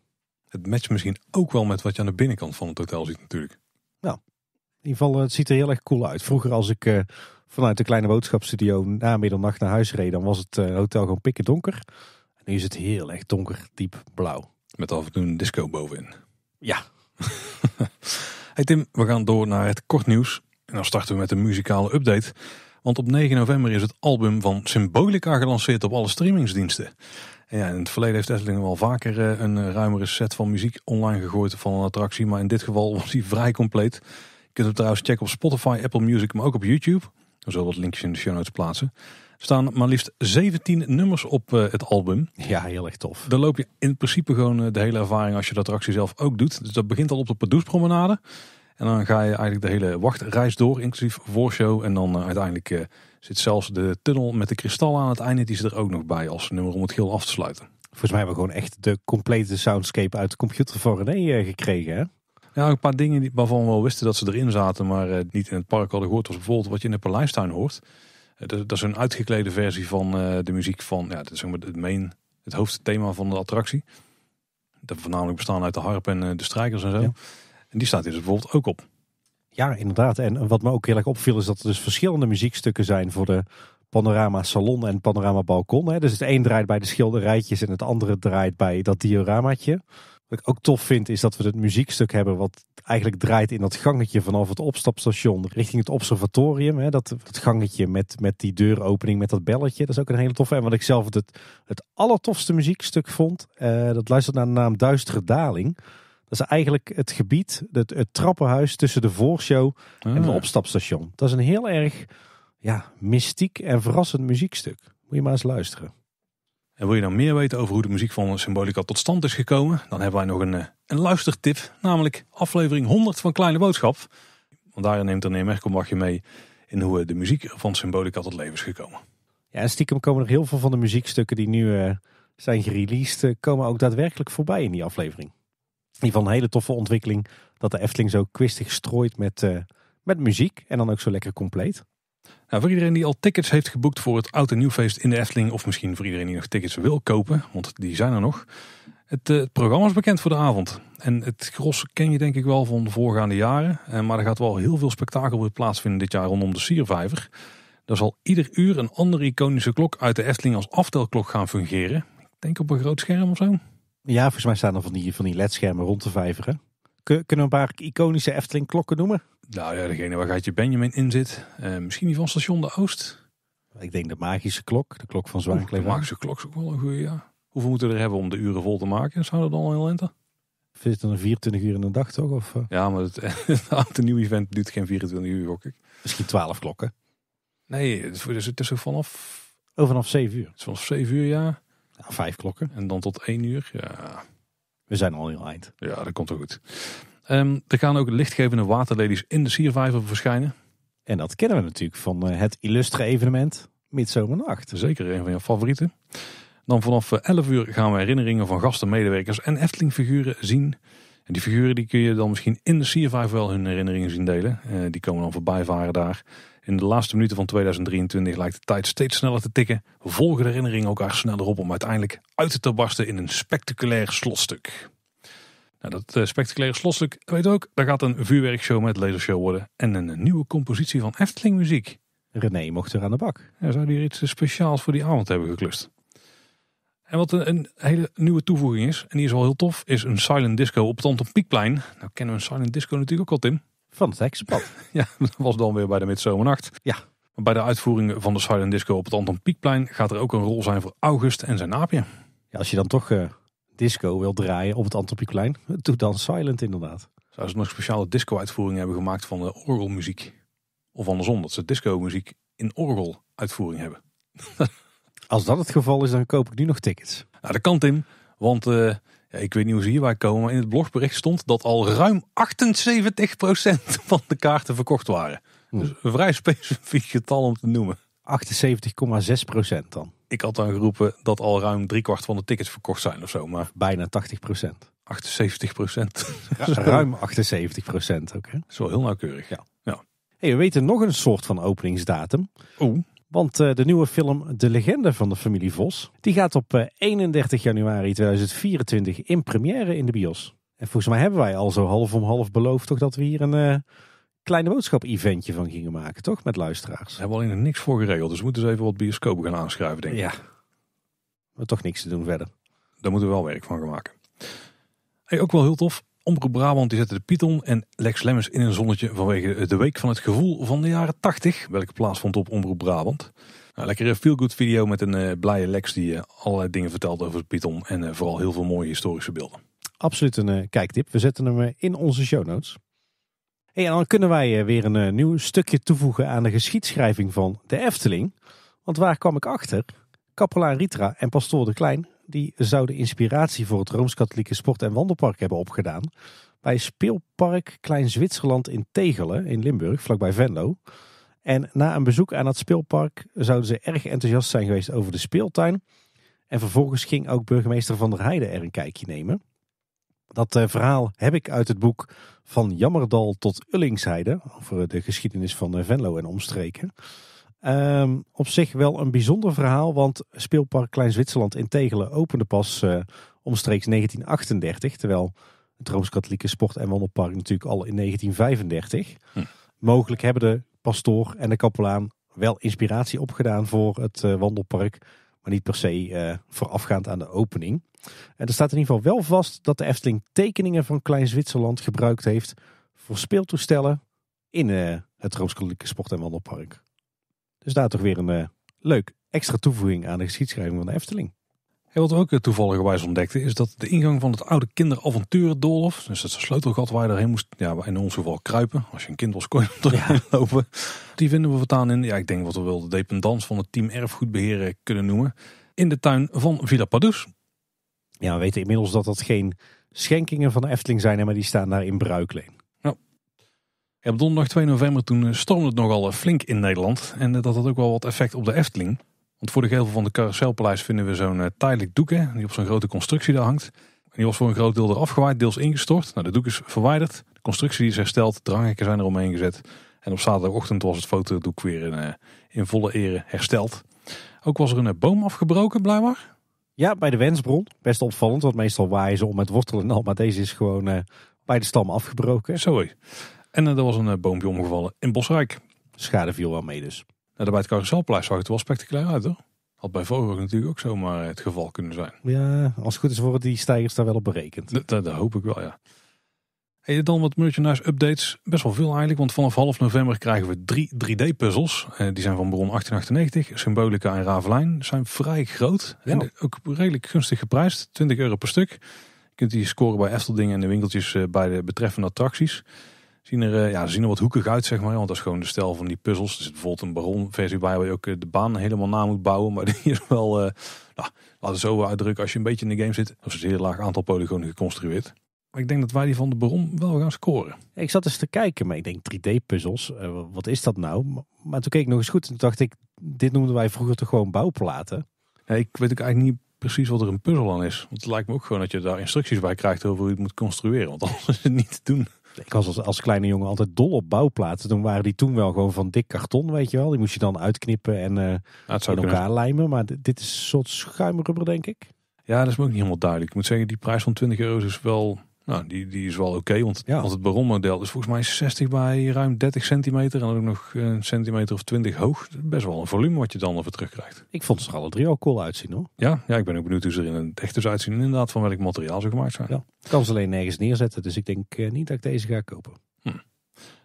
Het matcht misschien ook wel met wat je aan de binnenkant van het hotel ziet natuurlijk. Nou, in ieder geval, eh, het ziet er heel erg cool uit. Vroeger als ik eh, vanuit de kleine boodschapstudio na middernacht naar huis reed, dan was het eh, hotel gewoon pikken donker. En nu is het heel erg donker, diep blauw. Met af en toe een disco bovenin. Ja. (laughs) hey Tim, we gaan door naar het kort nieuws. En dan starten we met een muzikale update. Want op 9 november is het album van Symbolica gelanceerd op alle streamingsdiensten. En ja, in het verleden heeft Efteling wel vaker eh, een ruimere set van muziek online gegooid van een attractie. Maar in dit geval (laughs) was die vrij compleet. Je kunt het trouwens checken op Spotify, Apple Music, maar ook op YouTube. We zullen wat linkjes in de show notes plaatsen. Er staan maar liefst 17 nummers op eh, het album. Ja, heel erg tof. Dan loop je in principe gewoon eh, de hele ervaring als je de attractie zelf ook doet. Dus dat begint al op de Promenade. En dan ga je eigenlijk de hele wachtreis door, inclusief voorshow. En dan eh, uiteindelijk eh, zit zelfs de tunnel met de kristallen aan het einde, die zit er ook nog bij als nummer om het geel af te sluiten. Volgens mij hebben we gewoon echt de complete soundscape uit de computer van René eh, gekregen. Hè? Ja, een paar dingen waarvan we wel wisten dat ze erin zaten, maar niet in het park hadden gehoord. was bijvoorbeeld wat je in de Paleistuin hoort. dat, is een uitgeklede versie van de muziek van ja, dat is het, main, het hoofdthema van de attractie. Dat voornamelijk bestaan uit de harp en de strijkers en zo. En die staat hier dus bijvoorbeeld ook op. Ja, inderdaad. En wat me ook heel erg opviel is dat er dus verschillende muziekstukken zijn voor de panorama salon en panorama balkon. Hè. Dus het een draait bij de schilderijtjes en het andere draait bij dat dioramaatje. Wat ik ook tof vind is dat we het muziekstuk hebben wat eigenlijk draait in dat gangetje vanaf het opstapstation richting het observatorium. Hè. Dat, dat gangetje met, met die deuropening, met dat belletje. Dat is ook een hele toffe. En wat ik zelf het, het allertofste muziekstuk vond, eh, dat luistert naar de naam Duistere Daling. Dat is eigenlijk het gebied, het, het trappenhuis tussen de voorshow en het ah. opstapstation. Dat is een heel erg ja, mystiek en verrassend muziekstuk. Moet je maar eens luisteren. En wil je dan nou meer weten over hoe de muziek van Symbolica tot stand is gekomen? Dan hebben wij nog een, eh, een luistertip, namelijk aflevering 100 van Kleine Boodschap. Want daarin neemt René Merkelbach je mee in hoe eh, de muziek van Symbolica tot leven is gekomen. Ja, en stiekem komen er heel veel van de muziekstukken die nu eh, zijn gereleased, komen ook daadwerkelijk voorbij in die aflevering. In ieder geval een hele toffe ontwikkeling dat de Efteling zo kwistig strooit met, eh, met muziek en dan ook zo lekker compleet. Nou, voor iedereen die al tickets heeft geboekt voor het oude en Nieuwfeest in de Efteling, of misschien voor iedereen die nog tickets wil kopen, want die zijn er nog. Het, eh, het programma is bekend voor de avond. En het gros ken je denk ik wel van de voorgaande jaren. Eh, maar er gaat wel heel veel spektakel weer plaatsvinden dit jaar rondom de Siervijver. Daar zal ieder uur een andere iconische klok uit de Efteling als aftelklok gaan fungeren. Ik denk op een groot scherm of zo. Ja, volgens mij staan er van die, van die ledschermen rond te vijveren. Kunnen we een paar iconische Efteling klokken noemen? Nou ja, degene waar Gaatje Benjamin in zit. Eh, misschien die van station De Oost. Ik denk de magische klok, de klok van Zwaarkleven. De magische klok is ook wel een goede, ja. Hoeveel moeten we er hebben om de uren vol te maken? Zou dat dan al heel lente? het dan 24 uur in de dag toch? Of, eh? Ja, maar het, (laughs) het event duurt geen 24 uur, gok ik. Misschien 12 klokken? Nee, dus het is tussen vanaf... Oh, vanaf 7 uur. Het is vanaf 7 uur, ja vijf klokken en dan tot één uur. Ja. We zijn al heel eind. Ja, dat komt wel goed. Ehm, er gaan ook lichtgevende waterledies in de Survivor verschijnen. En dat kennen we natuurlijk van eh, het illustre evenement Midzomernacht. Zeker een van je favorieten. Dan vanaf 11 eh, uur gaan we herinneringen van gasten, medewerkers en Efteling-figuren zien. En die figuren die kun je dan misschien in de Survivor wel hun herinneringen zien delen. Eh, die komen dan voorbij varen daar. In de laatste minuten van 2023 lijkt de tijd steeds sneller te tikken. volgen de herinneringen elkaar sneller op om uiteindelijk uit te barsten in een spectaculair slotstuk. Nou, dat eh, spectaculaire slotstuk, weet ook, daar gaat een vuurwerkshow met lasershow worden. En een nieuwe compositie van Efteling muziek. René mocht er aan de bak. Hij zou hier iets eh, speciaals voor die avond hebben geklust. En wat een, een, hele nieuwe toevoeging is, en die is wel heel tof, is een silent disco op het Anton Pieckplein. Nou kennen we een silent disco natuurlijk ook al, Tim. Van het heksenpad. (laughs) ja, dat was dan weer bij de midzomernacht. Ja. Bij de uitvoering van de Silent Disco op het Anton Pieckplein gaat er ook een rol zijn voor August en zijn aapje. Ja, als je dan toch eh, disco wil draaien op het Anton Pieckplein, doe dan Silent inderdaad. Zou ze nog speciale disco-uitvoeringen hebben gemaakt van de orgelmuziek? Of andersom, dat ze disco-muziek in orgel-uitvoering hebben. (laughs) als dat het geval is, dan koop ik nu nog tickets. Nou, dat kan Tim, want... Eh, ik weet niet hoe ze hierbij komen, maar in het blogbericht stond dat al ruim 78% (laughs) van de kaarten verkocht waren. Dus hmm. een vrij specifiek getal om te noemen. 78,6% dan. Ik had dan geroepen dat al ruim driekwart van de tickets verkocht zijn of zo. Maar... Bijna 80%. 78 (laughs) Ruim 78 procent ook. Hè? Zo heel nauwkeurig. Ja. ja. Hey, we weten nog een soort van openingsdatum. Oeh. Want eh, de nieuwe film De Legende van de familie Vos, die gaat op 31 eh, januari 2024 in première in de bios. En volgens mij hebben wij al zo half om half beloofd toch dat we hier een uh, kleine boodschap-eventje van gingen maken, toch? Met luisteraars. We hebben alleen niks voor geregeld, dus we moeten eens even wat bioscopen gaan aanschuiven, denk ik. Ja, maar toch niks te doen verder. Daar moeten we wel werk van gaan maken. Hey, ook wel heel tof. Omroep Brabant die zette de Python en Lex Lemmers in een zonnetje vanwege de Week van het Gevoel van de jaren 80, welke plaatsvond op Omroep Brabant. Nou, lekkere eh, feel-good video met een eh, blije Lex die eh, allerlei dingen vertelt over de Python en vooral heel veel mooie historische beelden. Absoluut een kijktip. We zetten hem in onze show notes. en dan kunnen wij weer een nieuw stukje toevoegen aan de geschiedschrijving van de Efteling. Want waar kwam ik achter? Kapelaan Ritra en Pastoor de Klein die zouden inspiratie voor het Rooms-Katholieke Sport- en Wandelpark hebben opgedaan. Bij speelpark Klein Zwitserland in Tegelen in Limburg, vlakbij Venlo. En na een bezoek aan het speelpark zouden ze erg enthousiast zijn geweest over de speeltuin. En vervolgens ging ook burgemeester Van der Heijden er een kijkje nemen. Dat eh, verhaal heb ik uit het boek Van Jammerdal tot Ullingsheide over de geschiedenis van eh, Venlo en omstreken. Ehm, op zich wel een bijzonder verhaal, want speelpark Klein Zwitserland in Tegelen opende pas uh, omstreeks 1938. Terwijl het Rooms-Katholieke Sport- en Wandelpark natuurlijk al in 1935. Hm. Mogelijk hebben de pastoor en de kapelaan wel inspiratie opgedaan voor het eh, wandelpark. Maar niet per se eh, voorafgaand aan de opening. En er staat in ieder geval wel vast dat de Efteling tekeningen van Klein Zwitserland gebruikt heeft voor speeltoestellen in het Rooms-Katholieke Sport- en Wandelpark. Dus daar toch weer een eh, leuk extra toevoeging aan de geschiedschrijving van de Efteling. En wat we ook eh, toevallig ontdekten is dat de ingang van het oude kinderavonturendolf, dus dat sleutelgat waar je erheen moest, ja, in ons geval kruipen, als je een kind was kon je lopen. Die vinden we vertaan in, ja ik denk wat we wel de dependance van het team erfgoedbeheer eh, kunnen noemen, in de tuin van Villa Padus. Ja, we weten inmiddels dat dat geen schenkingen van de Efteling zijn, maar die staan daar in bruikleen. Ja, op donderdag 2 november toen eh, stormde het nogal eh, flink in Nederland. En eh, dat had ook wel wat effect op de Efteling. Want voor de gevel van de Carouselpaleis vinden we zo'n tijdelijk doek. die op zo'n grote constructie daar hangt. En die was voor een groot deel eraf gewaaid, deels ingestort. Nou, de doek is verwijderd. De constructie is hersteld. Dranghekken zijn er omheen gezet. En op zaterdagochtend was het fotodoek weer in, in volle ere hersteld. Ook was er een boom afgebroken, blijkbaar. Ja, bij de wensbron. Best opvallend, want meestal waaien ze om met wortelen al. Maar deze is gewoon bij de stam afgebroken. Zo. En eh, er was een eh, boompje omgevallen in Bosrijk. Schade viel wel mee dus. Nou, bij het carouselpleis zag het wel spectaculair uit hoor. Had bij Vorige natuurlijk ook zomaar het geval kunnen zijn. Ja, als het goed is worden die stijgers daar wel op berekend. Dat, hoop ik wel, ja. dan wat merchandise updates. Best wel veel eigenlijk, want vanaf half november krijgen we drie 3D-puzzels. Eh, die zijn van bron 1898. Symbolica en Ravelijn zijn vrij groot. En ook redelijk gunstig geprijsd. 20 euro per stuk. Je kunt die scoren bij Efteldingen en de winkeltjes eh, bij de betreffende attracties zien er, eh, ja, zien er wat hoekig uit, zeg maar. Want dat is gewoon de stijl van die puzzels. Er zit bijvoorbeeld een baron-versie bij waar je ook eh, de baan helemaal na moet bouwen. Maar (laughs) die is wel, uh, nou, laten we zo uitdrukken, als je een beetje in de game zit, is een heel laag aantal polygonen geconstrueerd. Maar ik denk dat wij die van de Baron wel gaan scoren. Ik zat eens te kijken, maar ik denk 3D-puzzels, wat is dat nou? Maar toen keek ik nog eens goed en dacht ik, dit noemden wij vroeger toch gewoon bouwplaten? ik weet ook eigenlijk niet precies wat er een puzzel aan is. Want het lijkt me ook gewoon dat je daar instructies bij krijgt over hoe je het moet construeren. Want (laughs) anders is het niet te doen. Ik was als, als, kleine jongen altijd dol op bouwplaten. Toen waren die toen wel gewoon van dik karton, weet je wel. Die moest je dan uitknippen en uh, in elkaar lijmen. Maar dit, is een soort schuimrubber, denk ik. Ja, dat is me ook niet helemaal duidelijk. Ik moet zeggen, die prijs van 20 euro is wel nou, die, die is wel oké, want, ja. want het baronmodel is volgens mij 60 bij ruim 30 centimeter. En ook nog een centimeter of 20 hoog. Best wel een volume wat je dan over terugkrijgt. Ik vond ze er alle drie al cool uitzien hoor. Ja, ja ik ben ook benieuwd hoe ze er in het echt dus uitzien. Inderdaad, van welk materiaal ze gemaakt zijn. Ja. Ik kan ze alleen nergens neerzetten, dus ik denk eh, niet dat ik deze ga kopen. Hm.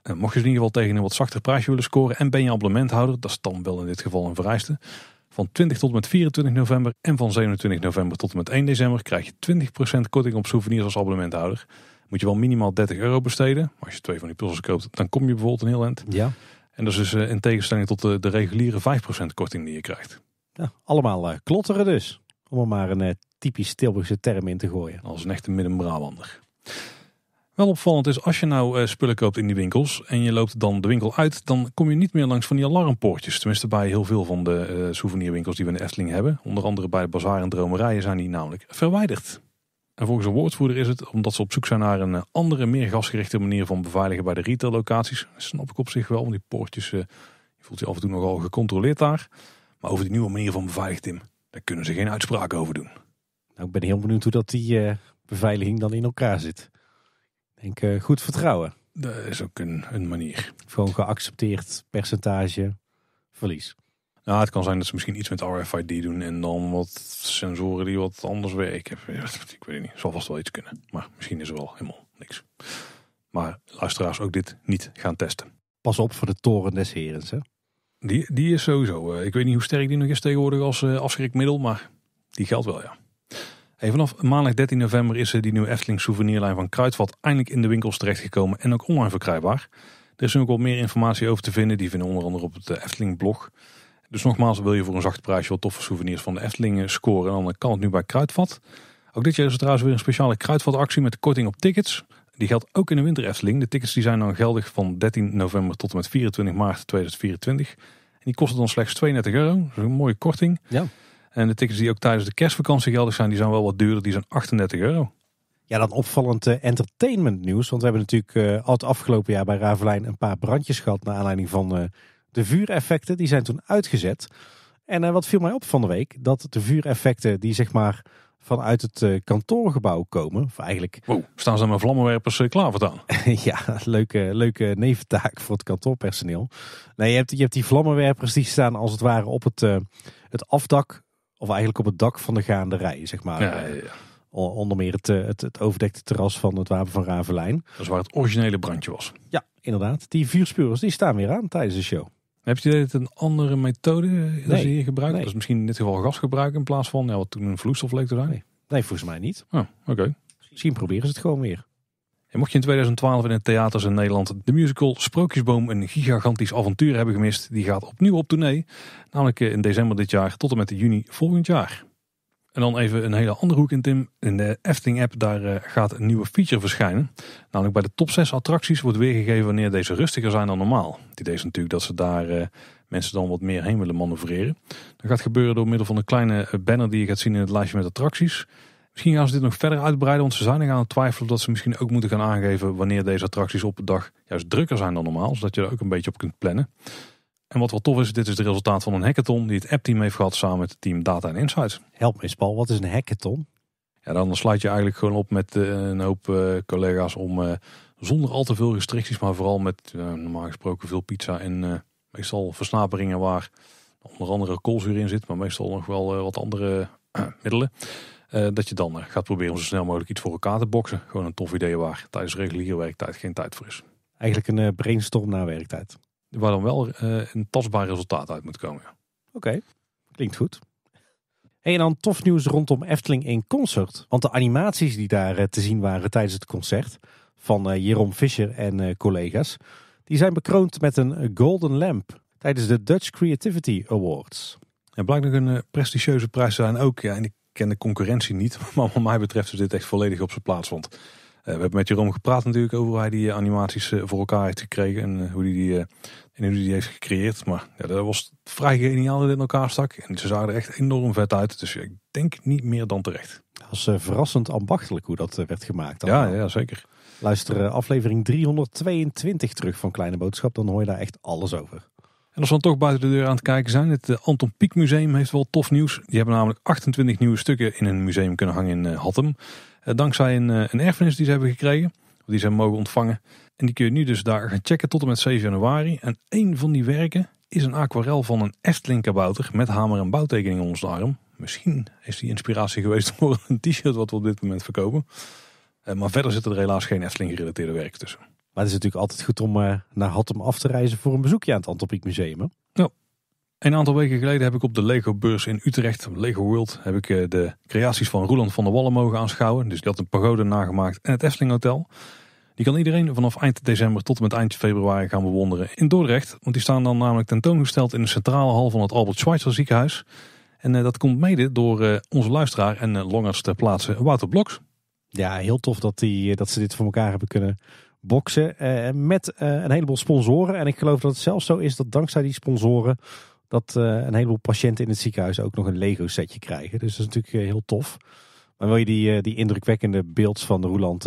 Eh, mocht je in ieder geval tegen een wat zachter prijsje willen scoren en ben je abonnementhouder, dat is dan wel in dit geval een vereiste, van 20 tot en met 24 november en van 27 november tot en met 1 december krijg je 20% korting op souvenirs als abonnementhouder. Moet je wel minimaal 30 euro besteden. als je twee van die puzzels koopt, dan kom je bijvoorbeeld een heel eind. Ja. En dat is dus in tegenstelling tot de, reguliere 5% korting die je krijgt. Ja, allemaal eh, klotteren dus. Om er maar een eh, typisch Tilburgse term in te gooien. Als een echte midden-Brabander. Wel opvallend is, als je nou eh, spullen koopt in die winkels en je loopt dan de winkel uit, dan kom je niet meer langs van die alarmpoortjes. Tenminste, bij heel veel van de eh, souvenirwinkels die we in de Efteling hebben. Onder andere bij de Bazaar en Dromerijen zijn die namelijk verwijderd. En volgens een woordvoerder is het omdat ze op zoek zijn naar een eh, andere, meer gasgerichte manier van beveiligen bij de retaillocaties. Dat snap ik op zich wel, want die poortjes, je voelt je af en toe nogal gecontroleerd daar. Maar over die nieuwe manier van beveiligen, Tim, daar kunnen ze geen uitspraken over doen. Nou, ik ben heel benieuwd hoe dat die beveiliging dan in elkaar zit. Eh, goed vertrouwen. Dat is ook een, een manier. Gewoon geaccepteerd percentage verlies. Nou, het kan zijn dat ze misschien iets met RFID doen en dan wat sensoren die wat anders werken. Ik weet het niet. Zal vast wel iets kunnen. Maar misschien is er wel helemaal niks. Maar luisteraars ook dit niet gaan testen. Pas op voor de toren des herens, hè? Die, die is sowieso. Eh, ik weet niet hoe sterk die nog is tegenwoordig als eh, afschrikmiddel, maar die geldt wel, ja. Hey, vanaf maandag 13 november is die nieuwe Efteling souvenirlijn van Kruidvat eindelijk in de winkels terechtgekomen en ook online verkrijgbaar. Er is nu ook wat meer informatie over te vinden, die vinden we onder andere op het eh, Efteling blog. Dus nogmaals, wil je voor een zacht prijsje wat toffe souvenirs van de Efteling eh, scoren, dan eh, kan het nu bij Kruidvat. Ook dit jaar is er trouwens weer een speciale actie met korting op tickets. Die geldt ook in de winter Efteling. De tickets die zijn dan geldig van 13 november tot en met 24 maart 2024. En die kosten dan slechts 32 euro. Dat is een mooie korting. Ja. En de tickets die ook tijdens de kerstvakantie geldig zijn, die zijn wel wat duurder. Die zijn 38 euro. Ja, dan opvallend uh, entertainment nieuws. Want we hebben natuurlijk eh, al het afgelopen jaar bij Ravelijn een paar brandjes gehad. Naar aanleiding van uh, de vuureffecten. Die zijn toen uitgezet. En wat viel mij op van de week? Dat de vuureffecten die zeg maar vanuit het kantoorgebouw komen. Of eigenlijk... staan ze met vlammenwerpers klaar voor dan? (laughs) ja, leuke, leuke neventaak voor het kantoorpersoneel. Nee, je hebt, je hebt die vlammenwerpers die staan als het ware op het, het afdak of eigenlijk op het dak van de gaanderij, zeg maar. Ja, ja, eh, Onder meer het, eh, het, het, overdekte terras van het Wapen van Ravelijn. Dat is waar het originele brandje was. Ja, inderdaad. Die vuurspurers die staan weer aan tijdens de show. Heb je dit een andere methode dat ze hier gebruikt? Nee. Dat misschien in dit geval gas gebruiken in plaats van ja, wat toen een vloeistof leek te zijn? Nee, volgens mij niet. Oh, oké. Okay. Misschien proberen ze het gewoon weer. En mocht je in 2012 in het theaters in Nederland de musical Sprookjesboom een gigantisch avontuur hebben gemist, die gaat opnieuw op tournee. Namelijk eh, in december dit jaar tot en met juni volgend jaar. En dan even een hele andere hoek in Tim. In de Efting app daar eh, gaat een nieuwe feature verschijnen. Namelijk bij de top 6 attracties wordt weergegeven wanneer deze rustiger zijn dan normaal. Het idee is natuurlijk dat ze daar eh, mensen dan wat meer heen willen manoeuvreren. Dat gaat gebeuren door middel van een kleine banner die je gaat zien in het lijstje met attracties. Misschien gaan ze dit nog verder uitbreiden, want ze zijn er aan het twijfelen dat ze misschien ook moeten gaan aangeven wanneer deze attracties op de dag juist drukker zijn dan normaal, zodat je er ook een beetje op kunt plannen. En wat wel tof is, dit is het resultaat van een hackathon die het app-team heeft gehad samen met het team Data en Insights. Help me wat is een hackathon? Ja, dan sluit je eigenlijk gewoon op met eh, een hoop eh, collega's om eh, zonder al te veel restricties, maar vooral met normaal gesproken veel pizza en meestal versnaperingen waar onder andere koolzuur in zit, maar meestal nog wel wat andere middelen eh, dat je dan eh, gaat proberen om zo snel mogelijk iets voor elkaar te boksen. Gewoon een tof idee waar tijdens reguliere werktijd geen tijd voor is. Eigenlijk een eh, brainstorm na werktijd. Waar dan wel een tastbaar resultaat uit moet komen. Oké, klinkt goed. en dan tof nieuws rondom Efteling in concert. Want de animaties die daar te zien waren tijdens het concert van Jeroen Fischer en collega's, die zijn bekroond met een Golden Lamp tijdens de Dutch Creativity Awards. En blijkt nog een prestigieuze prijs zijn ook. Ja, en ik ken de concurrentie niet. (laughs) Maar wat mij betreft is dit echt volledig op zijn plaats. Want eh, we hebben met Jeroen gepraat natuurlijk over hoe hij die eh, animaties eh, voor elkaar heeft gekregen. En hoe hij die, en hoe die, heeft gecreëerd. Maar ja, dat was vrij geniaal dat in elkaar stak. En ze zagen er echt enorm vet uit. Dus ik denk niet meer dan terecht. Dat was verrassend ambachtelijk hoe dat werd gemaakt. Ja, ja, zeker. Luister aflevering 322 terug van Kleine Boodschap. Dan hoor je daar echt alles over. En als we dan toch buiten de deur aan het kijken zijn, het eh, Anton Pieck Museum heeft wel tof nieuws. Die hebben namelijk 28 nieuwe stukken in hun museum kunnen hangen in eh, Hattem. Eh, dankzij een, een erfenis die ze hebben gekregen, die ze mogen ontvangen. En die kun je nu dus daar gaan checken tot en met 7 januari. En één van die werken is een aquarel van een Efteling kabouter met hamer en bouwtekening onder ons arm. Misschien is die inspiratie geweest (laughs) voor een t-shirt wat we op dit moment verkopen. Maar verder zitten er helaas geen Efteling gerelateerde werken tussen. Maar het is natuurlijk altijd goed om eh, naar Hattem af te reizen voor een bezoekje aan het Antropiek Museum. Ja. Een aantal weken geleden heb ik op de Lego-beurs in Utrecht, Lego World, heb ik eh, de creaties van Roland van der Wallen mogen aanschouwen. Dus die had een pagode nagemaakt en het Efteling Hotel. Die kan iedereen vanaf eind december tot en met eind februari gaan bewonderen in Dordrecht. Want die staan dan namelijk tentoongesteld in de centrale hal van het Albert Schweitzer ziekenhuis. En eh, dat komt mede door onze luisteraar en Longers ter plaatse Ja, heel tof dat, die, dat ze dit voor elkaar hebben kunnen boksen uh, eh, met eh, een heleboel sponsoren. En ik geloof dat het zelfs zo is dat dankzij die sponsoren dat eh, een heleboel patiënten in het ziekenhuis ook nog een Lego setje krijgen. Dus dat is natuurlijk heel tof. Maar wil je die, die indrukwekkende beelds van de Roeland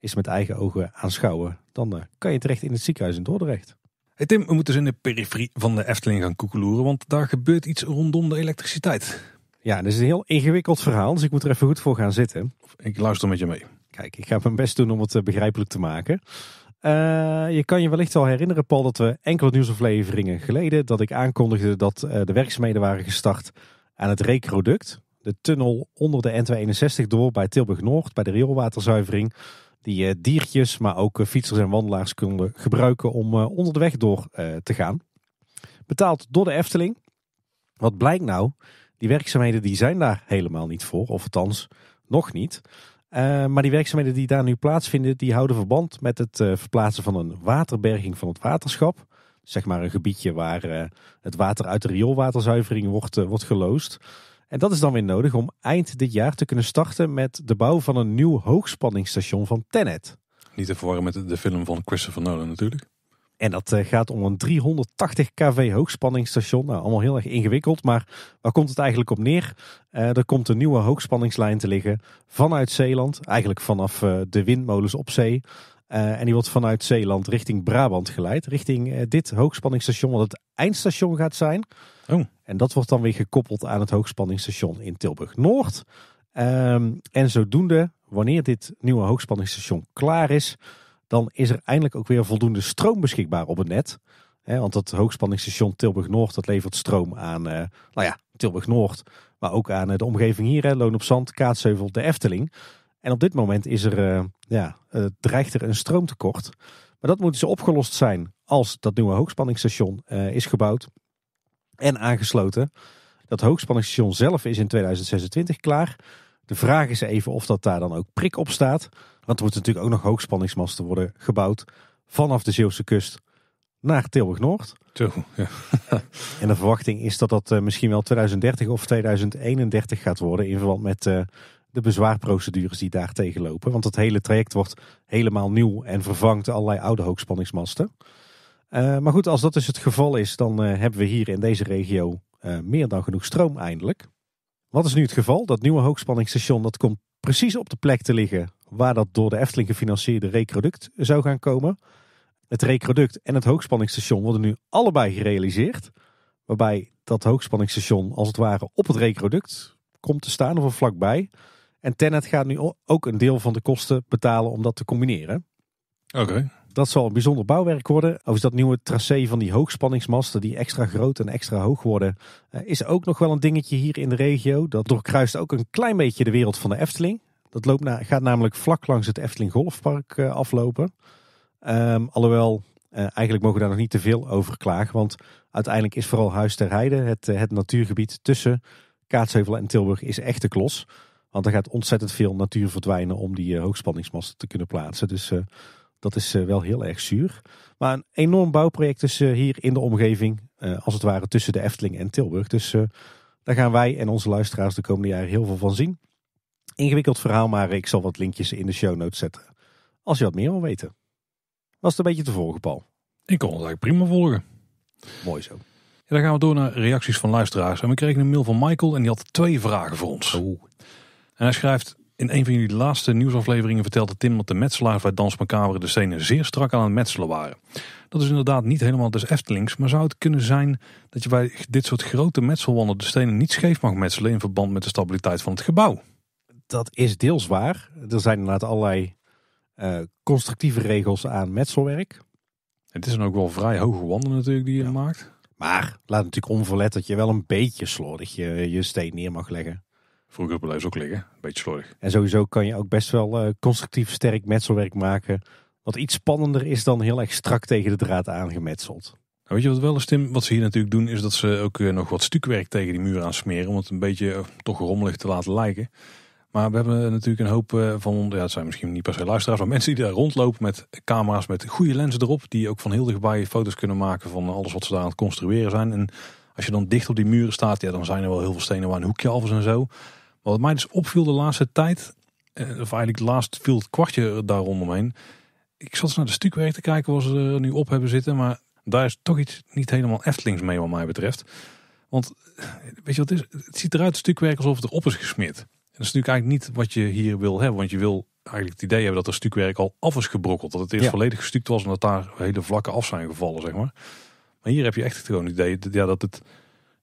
eens met eigen ogen aanschouwen, dan kan je terecht in het ziekenhuis in Dordrecht. Hey Tim, we moeten eens dus in de periferie van de Efteling gaan koekeloeren, want daar gebeurt iets rondom de elektriciteit. Ja, dat is een heel ingewikkeld verhaal, dus ik moet er even goed voor gaan zitten. Ik luister met je mee. Kijk, ik ga mijn best doen om het eh, begrijpelijk te maken. Eh, je kan je wellicht wel herinneren, Paul, dat we enkele nieuwsafleveringen geleden dat ik aankondigde dat eh, de werkzaamheden waren gestart aan het recroduct. De tunnel onder de N261 door bij Tilburg Noord, bij de rioolwaterzuivering. Die uh, diertjes, maar ook fietsers en wandelaars konden gebruiken om onder de weg door te gaan. Betaald door de Efteling. Wat blijkt nou? Die werkzaamheden die zijn daar helemaal niet voor, of althans nog niet. Eh, maar die werkzaamheden die daar nu plaatsvinden, die houden verband met het eh, verplaatsen van een waterberging van het waterschap. Zeg maar een gebiedje waar eh, het water uit de rioolwaterzuivering wordt, wordt geloosd. En dat is dan weer nodig om eind dit jaar te kunnen starten met de bouw van een nieuw hoogspanningsstation van Tennet. Niet te verwarren met de film van Christopher Nolan natuurlijk. En dat eh, gaat om een 380 kV hoogspanningsstation. Nou, allemaal heel erg ingewikkeld, maar waar komt het eigenlijk op neer? Eh, er komt een nieuwe hoogspanningslijn te liggen vanuit Zeeland, eigenlijk vanaf eh, de windmolens op zee. en die wordt vanuit Zeeland richting Brabant geleid, richting dit hoogspanningsstation, wat het eindstation gaat zijn. Oh. En dat wordt dan weer gekoppeld aan het hoogspanningsstation in Tilburg Noord. Ehm, en zodoende, wanneer dit nieuwe hoogspanningsstation klaar is, dan is er eindelijk ook weer voldoende stroom beschikbaar op het net. want dat hoogspanningsstation Tilburg-Noord, dat levert stroom aan eh, nou ja, Tilburg-Noord. Maar ook aan eh, de omgeving hier, Loon op Zand, Kaatsheuvel, de Efteling. En op dit moment is er, eh, ja, dreigt er een stroomtekort. Maar dat moet ze dus opgelost zijn als dat nieuwe hoogspanningsstation is gebouwd en aangesloten. Dat hoogspanningsstation zelf is in 2026 klaar. De vraag is even of dat daar dan ook prik op staat. Want er moeten natuurlijk ook nog hoogspanningsmasten worden gebouwd vanaf de Zeeuwse kust naar Tilburg-Noord. Ja. en de verwachting is dat dat eh, misschien wel 2030 of 2031 gaat worden in verband met eh, de bezwaarprocedures die daar tegenlopen. Want het hele traject wordt helemaal nieuw en vervangt allerlei oude hoogspanningsmasten. Eh, maar goed, als dat dus het geval is, dan hebben we hier in deze regio meer dan genoeg stroom eindelijk. Wat is nu het geval? Dat nieuwe hoogspanningsstation dat komt precies op de plek te liggen waar dat door de Efteling gefinancierde reproduct zou gaan komen. Het reproduct en het hoogspanningsstation worden nu allebei gerealiseerd. Waarbij dat hoogspanningsstation als het ware op het reproduct komt te staan of er vlakbij. En Tennet gaat nu ook een deel van de kosten betalen om dat te combineren. Oké. Dat zal een bijzonder bouwwerk worden. Overigens dat nieuwe tracé van die hoogspanningsmasten die extra groot en extra hoog worden. Eh, is ook nog wel een dingetje hier in de regio. Dat doorkruist ook een klein beetje de wereld van de Efteling. Dat loopt gaat namelijk vlak langs het Efteling Golfpark eh, aflopen. Ehm, alhoewel, eh, eigenlijk mogen we daar nog niet te veel over klagen. Want uiteindelijk is vooral Huis ter rijden. het, eh, het natuurgebied tussen Kaatsheuvel en Tilburg, is echt de klos. Want er gaat ontzettend veel natuur verdwijnen om die hoogspanningsmasten te kunnen plaatsen. Dus dat is wel heel erg zuur. Maar een enorm bouwproject is hier in de omgeving. als het ware tussen de Efteling en Tilburg. Dus daar gaan wij en onze luisteraars de komende jaren heel veel van zien ingewikkeld verhaal, maar ik zal wat linkjes in de show notes zetten. Als je wat meer wil weten. Was het een beetje te volgen, Paul? Ik kon het eigenlijk prima volgen. Mooi zo. dan gaan we door naar reacties van luisteraars. En we kregen een mail van Michael en die had twee vragen voor ons. En hij schrijft... In een van jullie laatste nieuwsafleveringen vertelde Tim dat de metselaars bij Dans de stenen zeer strak aan het metselen waren. Dat is inderdaad niet helemaal des Eftelings, maar zou het kunnen zijn dat je bij dit soort grote metselwanden de stenen niet scheef mag metselen in verband met de stabiliteit van het gebouw? dat is deels waar. Er zijn inderdaad allerlei eh, constructieve regels aan metselwerk. Het is dan ook wel vrij hoge wanden natuurlijk die je maakt. Maar laat natuurlijk onverlet dat je wel een beetje slordig je, je steen neer mag leggen. Vroeger bleef ook liggen, een beetje slordig. En sowieso kan je ook best wel eh, constructief sterk metselwerk maken. Wat iets spannender is dan heel erg strak tegen de draad aangemetseld. Nou, weet je wat wel is Tim, wat ze hier natuurlijk doen is dat ze ook eh, nog wat stukwerk tegen die muur aan smeren. Om het een beetje toch rommelig te laten lijken. Maar we hebben eh, natuurlijk een hoop eh, van, ja, het zijn misschien niet per se luisteraars, maar mensen die daar rondlopen met camera's met goede lenzen erop. Die ook van heel dichtbij foto's kunnen maken van alles wat ze daar aan het construeren zijn. En als je dan dicht op die muren staat, ja, dan zijn er wel heel veel stenen waar een hoekje af is en zo. Maar wat mij dus opviel de laatste tijd, eh, of eigenlijk het laatst viel het kwartje rondomheen. Ik zat eens naar de stukwerk te kijken wat ze er nu op hebben zitten, maar daar is toch iets niet helemaal Eftelings mee wat mij betreft. Want weet je wat het is? Het ziet eruit het stukwerk alsof het erop is gesmeerd dat is natuurlijk eigenlijk niet wat je hier wil hebben. Want je wil eigenlijk het idee hebben dat er stukwerk al af is gebrokkeld. Dat het eerst volledig gestuukt was en dat daar hele vlakken af zijn gevallen, zeg maar. Maar hier heb je echt het gewoon idee dat, ja, dat, het,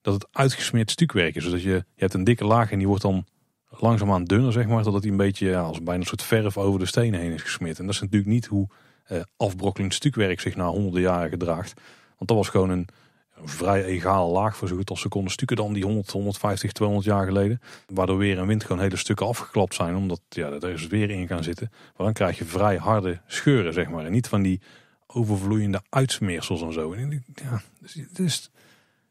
dat het uitgesmeerd stukwerk is. Zodat dus je, je hebt een dikke laag en die wordt dan langzaamaan dunner, zeg maar. Totdat die een beetje ja, als bijna een soort verf over de stenen heen is gesmeerd. En dat is natuurlijk niet hoe eh, afbrokkelend stukwerk zich na honderden jaren gedraagt. Want dat was gewoon een, vrij egaal laag voor zo goed als konden stukken dan die 100, 150, 200 jaar geleden. Waardoor weer en wind gewoon hele stukken afgeklapt zijn, omdat ja, er is weer in gaan zitten. Maar dan krijg je vrij harde scheuren, zeg maar. En niet van die overvloeiende uitsmeersels en zo. En, ja, dus, dus,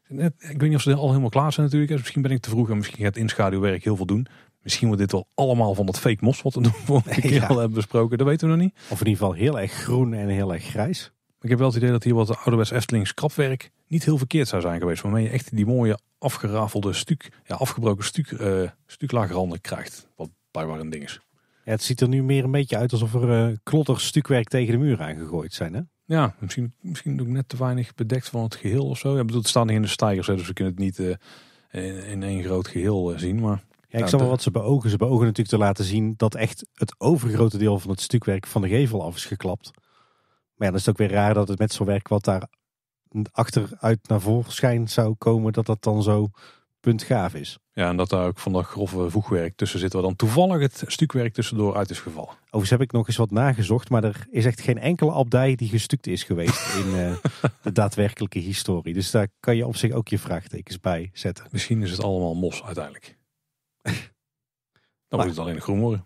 net, ik weet niet of ze al helemaal klaar zijn natuurlijk. Dus misschien ben ik te vroeg en misschien gaat inschaduwwerk heel veel doen. Misschien wordt dit wel allemaal van dat fake mos wat we (laughs) vorige keer al hebben besproken. Dat weten we nog niet. Of in ieder geval heel erg groen en heel erg grijs. Ik heb wel het idee dat hier wat ouderwets Eftelings krapwerk niet heel verkeerd zou zijn geweest. Waarmee je echt die mooie afgerafelde stuk, ja, afgebroken stuk, uh, eh, stuklaagranden krijgt. Wat blijkbaar een ding is. Ja, het ziet er nu meer een beetje uit alsof er uh, stukwerk tegen de muur aangegooid zijn. Hè? Ja, misschien, misschien ook net te weinig bedekt van het geheel of zo. Ja, bedoel, het staat in de stijgers, hè, dus we kunnen het niet eh, in, in één groot geheel zien. Maar ja, ik nou, wel wat ze beogen. Ze beogen natuurlijk te laten zien dat echt het overgrote deel van het stukwerk van de gevel af is geklapt. Maar ja, dan is het ook weer raar dat het werk wat daar achteruit naar voren zou komen, dat dat dan zo puntgaaf is. Ja, en dat daar ook van dat grove voegwerk tussen zit, waar dan toevallig het stukwerk tussendoor uit is gevallen. Overigens heb ik nog eens wat nagezocht, maar er is echt geen enkele abdij die gestukt is geweest (laughs) in eh, de daadwerkelijke historie. Dus daar kan je op zich ook je vraagtekens bij zetten. Misschien is het allemaal mos uiteindelijk. (laughs) dan moet het alleen groen worden.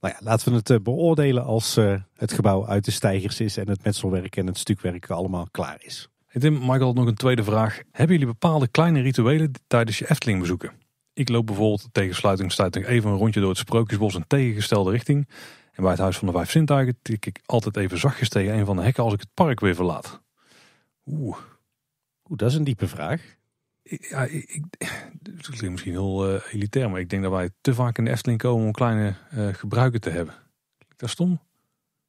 Nou ja, laten we het eh, beoordelen als eh, het gebouw uit de stijgers is en het metselwerk en het stukwerk allemaal klaar is. Tim, Michael had nog een tweede vraag. Hebben jullie bepaalde kleine rituelen tijdens je Efteling bezoeken? Ik loop bijvoorbeeld tegen sluitingstijd even een rondje door het Sprookjesbos in tegengestelde richting. En bij het Huis van de Vijf Sintuigen tik ik altijd even zachtjes tegen een van de hekken als ik het park weer verlaat. Oeh. dat is een diepe vraag. Ja, ik, klinkt misschien heel uh, elitair, maar ik denk dat wij te vaak in de Efteling komen om kleine uh, gebruiken te hebben. Klinkt dat stom?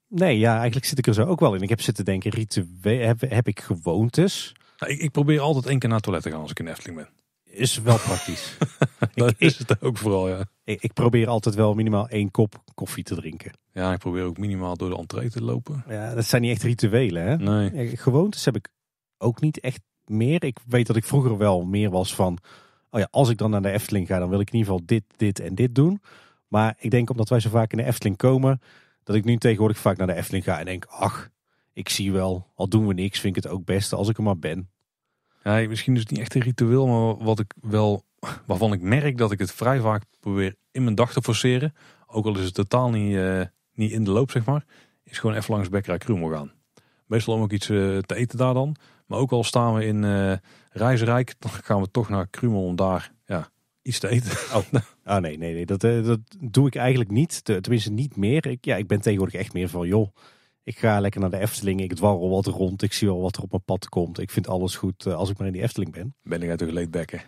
Nee, ja, eigenlijk zit ik er zo ook wel in. Ik heb zitten denken, ritueel, heb, ik gewoontes? Nou, ik, probeer altijd één keer naar het toilet te gaan als ik in Efteling ben. Is wel praktisch. (laughs) dat is het ook vooral, ja. Ik, ik, probeer altijd wel minimaal één kop koffie te drinken. Ja, ik probeer ook minimaal door de entree te lopen. Ja, dat zijn niet echt rituelen, hè? Nee. Gewoontes heb ik ook niet echt meer. Ik weet dat ik vroeger wel meer was van... Oh ja, als ik dan naar de Efteling ga, dan wil ik in ieder geval dit, dit en dit doen. Maar ik denk omdat wij zo vaak in de Efteling komen dat ik nu tegenwoordig vaak naar de Efteling ga en denk, ach, ik zie wel, al doen we niks, vind ik het ook best als ik er maar ben. Ja, misschien het niet echt een ritueel, maar wat ik wel, (laughs) waarvan ik merk dat ik het vrij vaak probeer in mijn dag te forceren, ook al is het totaal niet, eh, niet in de loop, zeg maar, is gewoon even langs Bekkerij Krummel gaan. Meestal om ook iets eh, te eten daar dan. Maar ook al staan we in uh, dan gaan we toch naar Krumel om daar ja, iets te eten. Oh. (laughs) Ah nee, nee, nee. Dat, eh, dat doe ik eigenlijk niet. Tenminste, niet meer. Ik, ja, ik ben tegenwoordig echt meer van, joh, ik ga lekker naar de Efteling. Ik dwarrel wat rond. Ik zie wel wat er op mijn pad komt. Ik vind alles goed eh, als ik maar in die Efteling ben. Ben ik uit de geleedbekken?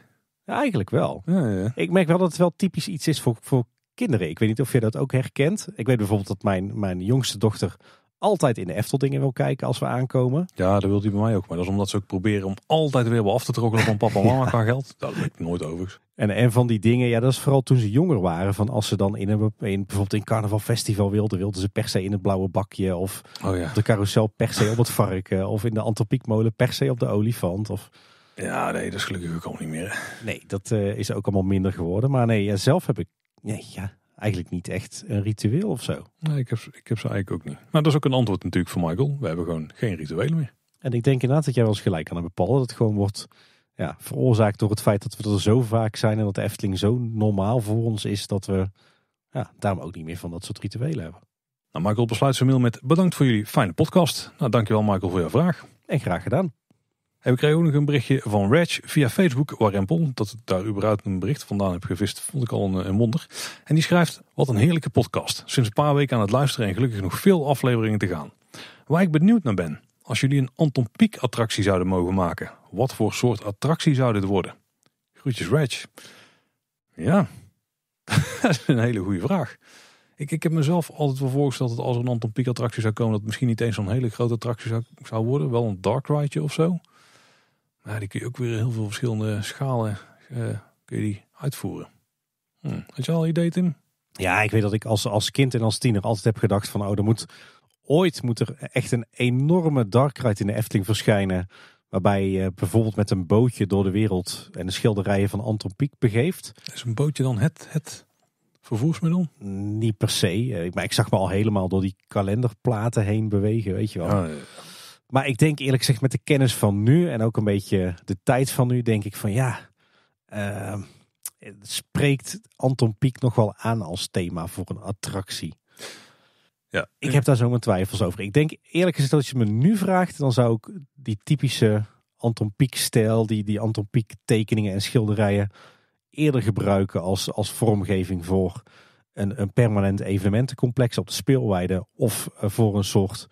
Ja, eigenlijk wel. Ja, ja. Ik merk wel dat het wel typisch iets is voor, voor kinderen. Ik weet niet of je dat ook herkent. Ik weet bijvoorbeeld dat mijn, mijn jongste dochter altijd in de Efteldingen wil kijken als we aankomen. Ja, dat wil hij bij mij ook. Maar dat is omdat ze ook proberen om altijd weer wel af te trokken van papa en mama kan (laughs) geld. Dat lukt nooit overigens. En, en van die dingen, ja, dat is vooral toen ze jonger waren. Van als ze dan in een bijvoorbeeld in carnaval festival wilden, wilden ze per se in het blauwe bakje. Of oh ja. op de carousel per se op het varken. Of in de Antropiekmolen per se op de olifant. Of... Ja, nee, dat is gelukkig ook al niet meer. Nee, dat eh, is ook allemaal minder geworden. Maar nee, zelf heb ik. Nee, ja, eigenlijk niet echt een ritueel of zo. Nee, ik heb, ik heb ze eigenlijk ook niet. Maar dat is ook een antwoord natuurlijk voor Michael. We hebben gewoon geen rituelen meer. En ik denk inderdaad dat jij wel eens gelijk kan bepalen. Dat het gewoon wordt ja, veroorzaakt door het feit dat we er zo vaak zijn. En dat de Efteling zo normaal voor ons is. Dat we ja, daarom ook niet meer van dat soort rituelen hebben. Nou, Michael besluit zijn mail met bedankt voor jullie fijne podcast. Nou, dankjewel Michael voor jouw vraag. En graag gedaan. En we kregen ook nog een berichtje van Reg via Facebook. Waar pol dat ik daar überhaupt een bericht vandaan heb gevist, vond ik al een, een wonder. En die schrijft, wat een heerlijke podcast. Sinds een paar weken aan het luisteren en gelukkig nog veel afleveringen te gaan. Waar ik benieuwd naar ben, als jullie een Anton Pieck attractie zouden mogen maken. Wat voor soort attractie zou dit worden? Groetjes Reg. Ja, (laughs) dat is een hele goede vraag. Ik, ik heb mezelf altijd wel voorgesteld dat als er een Anton Pieck attractie zou komen, dat misschien niet eens zo'n hele grote attractie zou, zou worden. Wel een dark rideje of zo. Nou, die kun je ook weer heel veel verschillende schalen eh, kun je die uitvoeren. Hm. Had je al idee, Tim? Ja, ik weet dat ik als, als kind en als tiener altijd heb gedacht van... oh, er moet, ooit moet er echt een enorme dark in de Efteling verschijnen... waarbij je bijvoorbeeld met een bootje door de wereld... en de schilderijen van Anton Pieck begeeft. Is een bootje dan het, het vervoersmiddel? Niet per se, eh, maar ik zag me al helemaal door die kalenderplaten heen bewegen, weet je wel. Oh, ja. Maar ik denk eerlijk gezegd met de kennis van nu en ook een beetje de tijd van nu, denk ik van ja, ehm, spreekt Anton Pieck nog wel aan als thema voor een attractie? Ja. Ik heb daar zo mijn twijfels over. Ik denk eerlijk gezegd dat als je me nu vraagt, dan zou ik die typische Anton Pieck stijl, die, die Anton Pieck tekeningen en schilderijen eerder gebruiken als, als vormgeving voor een, een permanent evenementencomplex op de speelweide of eh, voor een soort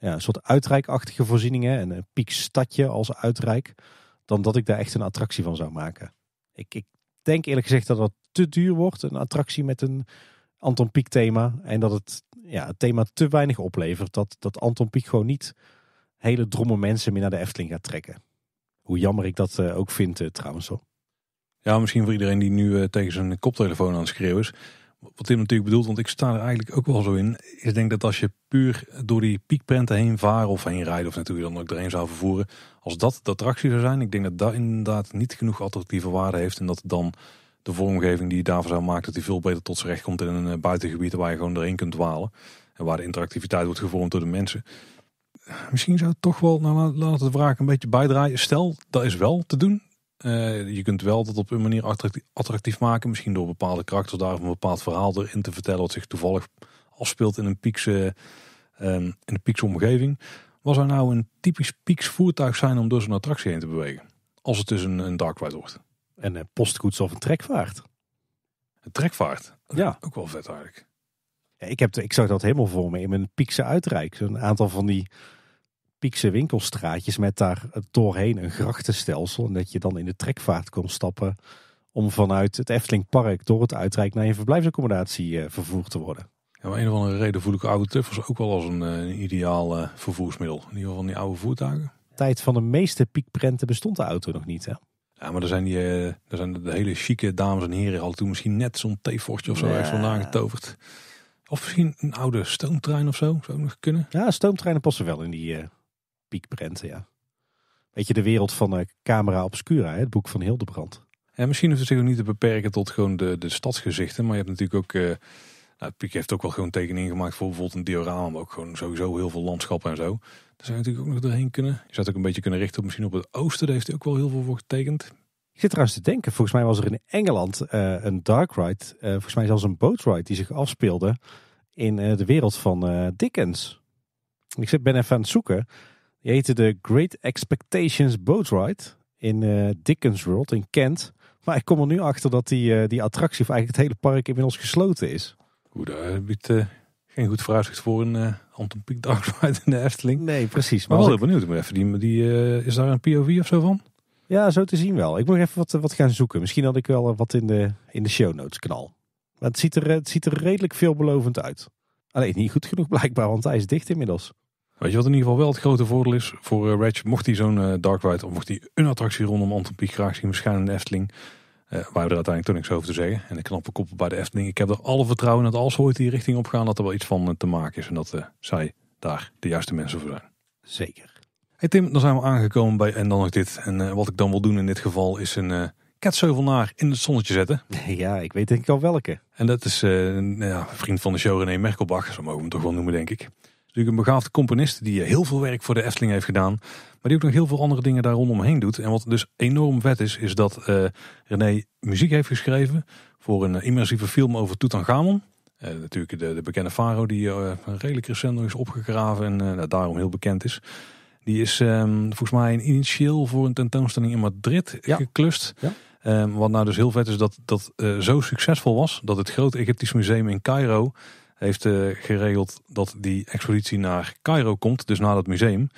ja, een soort uitrijkachtige voorzieningen en een piekstadje als uitrijk, dan dat ik daar echt een attractie van zou maken. Ik, ik denk eerlijk gezegd dat dat te duur wordt, een attractie met een Anton Pieck thema. En dat het, ja, het thema te weinig oplevert. Dat, dat Anton Pieck gewoon niet hele dromme mensen meer naar de Efteling gaat trekken. Hoe jammer ik dat eh, ook vind eh, trouwens hoor. Ja, misschien voor iedereen die nu eh, tegen zijn koptelefoon aan het schreeuwen is wat Tim natuurlijk bedoelt, want ik sta er eigenlijk ook wel zo in, is denk dat als je puur door die piekprenten heen varen of heen rijden of natuurlijk dan ook erheen zou vervoeren, als dat de attractie zou zijn, ik denk dat dat inderdaad niet genoeg attractieve waarde heeft en dat dan de vormgeving die je daarvoor zou maken, dat die veel beter tot z'n recht komt in een eh, buitengebied waar je gewoon erin kunt dwalen en waar de interactiviteit wordt gevormd door de mensen. Misschien zou het toch wel, nou laat het de vraag een beetje bijdraaien. Stel, dat is wel te doen, eh, je kunt wel dat op een manier attractief, maken. Misschien door bepaalde karakters daar of een bepaald verhaal erin te vertellen. Wat zich toevallig afspeelt in een piekse, ehm, in een piekse omgeving. Was er nou een typisch pieks voertuig zijn om door zo'n attractie heen te bewegen? Als het dus een, een dark ride wordt. En een eh, postkoets of een trekvaart. Een trekvaart? Ja. Ook wel vet eigenlijk. Ik, heb, ik zag dat helemaal voor me in mijn piekse uitreik, Een aantal van die piekse winkelstraatjes met daar eh, doorheen een grachtenstelsel. En dat je dan in de trekvaart kon stappen om vanuit het Eftelingpark door het uitrijk naar je verblijfsaccommodatie eh, vervoerd te worden. Ja, om een of andere reden voel ik oude tuffers ook wel als een, eh, ideaal vervoersmiddel. In ieder geval van die oude voertuigen. Tijd van de meeste piekprenten bestond de auto nog niet, hè? Ja, maar er zijn, die, er zijn de hele chique dames en heren al toen misschien net zo'n theefortje of zo ja. vandaan getoverd. Of misschien een oude stoomtrein of zo, zou nog kunnen. Ja, stoomtreinen passen wel in die piekprenten, ja. Weet je, de wereld van de eh, Camera Obscura, hè, het boek van Hildebrand. En misschien hoeft het zich ook niet te beperken tot gewoon de, de stadsgezichten. Maar je hebt natuurlijk ook... Uh, eh, nou, Piek heeft ook wel gewoon tekeningen gemaakt voor bijvoorbeeld een diorama. Maar ook gewoon sowieso heel veel landschappen en zo. Daar zou je natuurlijk ook nog doorheen kunnen. Je zou het ook een beetje kunnen richten op misschien op het oosten. Daar heeft hij ook wel heel veel voor getekend. Ik zit trouwens te denken, volgens mij was er in Engeland eh, een dark ride, volgens mij zelfs een boat ride die zich afspeelde in de wereld van Dickens. Ik zit, ben even aan het zoeken. Je heette de Great Expectations Boat Ride in eh, Dickens World in Kent. Maar ik kom er nu achter dat die, eh, die attractie, of eigenlijk het hele park, inmiddels gesloten is. Goed, daar biedt eh, geen goed vooruitzicht voor een uh, Anton Pieck Dark in de Efteling. Nee, precies. Maar, maar wel heel ik... benieuwd. even, die, die, is daar een POV of zo van? Ja, zo te zien wel. Ik moet even wat, wat gaan zoeken. Misschien had ik wel wat in de, in de show notes knal. Maar het ziet, er, het ziet er redelijk veelbelovend uit. Alleen niet goed genoeg blijkbaar, want hij is dicht inmiddels. Weet je wat in ieder geval wel het grote voordeel is voor eh, Reg, Mocht hij zo'n eh, Dark white of mocht hij een attractie rondom Anton Pieck graag zien waarschijnlijk in de Efteling. Uh, waar we er uiteindelijk toch niks over te zeggen. En de knappe koppen bij de Efteling. Ik heb er alle vertrouwen in dat als we ooit die richting op gaan, dat er wel iets van te maken is. En dat uh, zij daar de juiste mensen voor zijn. Zeker. Hey Tim, dan zijn we aangekomen bij en dan nog dit. En wat ik dan wil doen in dit geval is een uh, in het zonnetje zetten. (laughs) Ja, ik weet denk ik al welke. En dat is ja, een vriend van de show René Merkelbach. Zo mogen we hem toch wel noemen denk ik natuurlijk een begaafde componist die heel veel werk voor de Efteling heeft gedaan. Maar die ook nog heel veel andere dingen daar rondomheen doet. En wat dus enorm vet is, is dat eh, René muziek heeft geschreven voor een eh, immersieve film over Tutankhamon. Uh, natuurlijk de, de, bekende farao die uh, redelijk recent is opgegraven en nou, daarom heel bekend is. Die is ehm, volgens mij initieel voor een tentoonstelling in Madrid geklust. Ja. Ehm, wat nou dus heel vet is dat dat zo succesvol was dat het grote Egyptisch Museum in Cairo heeft eh, geregeld dat die expositie naar Cairo komt, dus naar dat museum.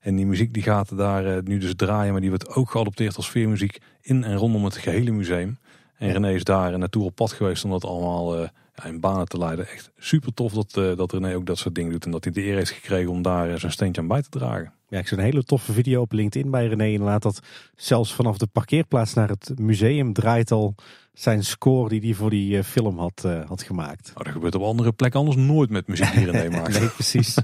En die muziek die gaat daar eh, nu dus draaien, maar die wordt ook geadopteerd als veermuziek in en rondom het gehele museum. En René is daar naartoe op pad geweest om dat allemaal eh, in banen te leiden. Echt super tof dat, dat René ook dat soort dingen doet. En dat hij de eer heeft gekregen om daar uh, zijn steentje aan bij te dragen. Ja, ik zag een hele toffe video op LinkedIn bij René inderdaad. Dat zelfs vanaf de parkeerplaats naar het museum draait al zijn score die hij voor die eh, film had, eh, had gemaakt. Oh, dat gebeurt op andere plekken anders nooit met muziek hier in (laughs) Denemarken. nee, precies.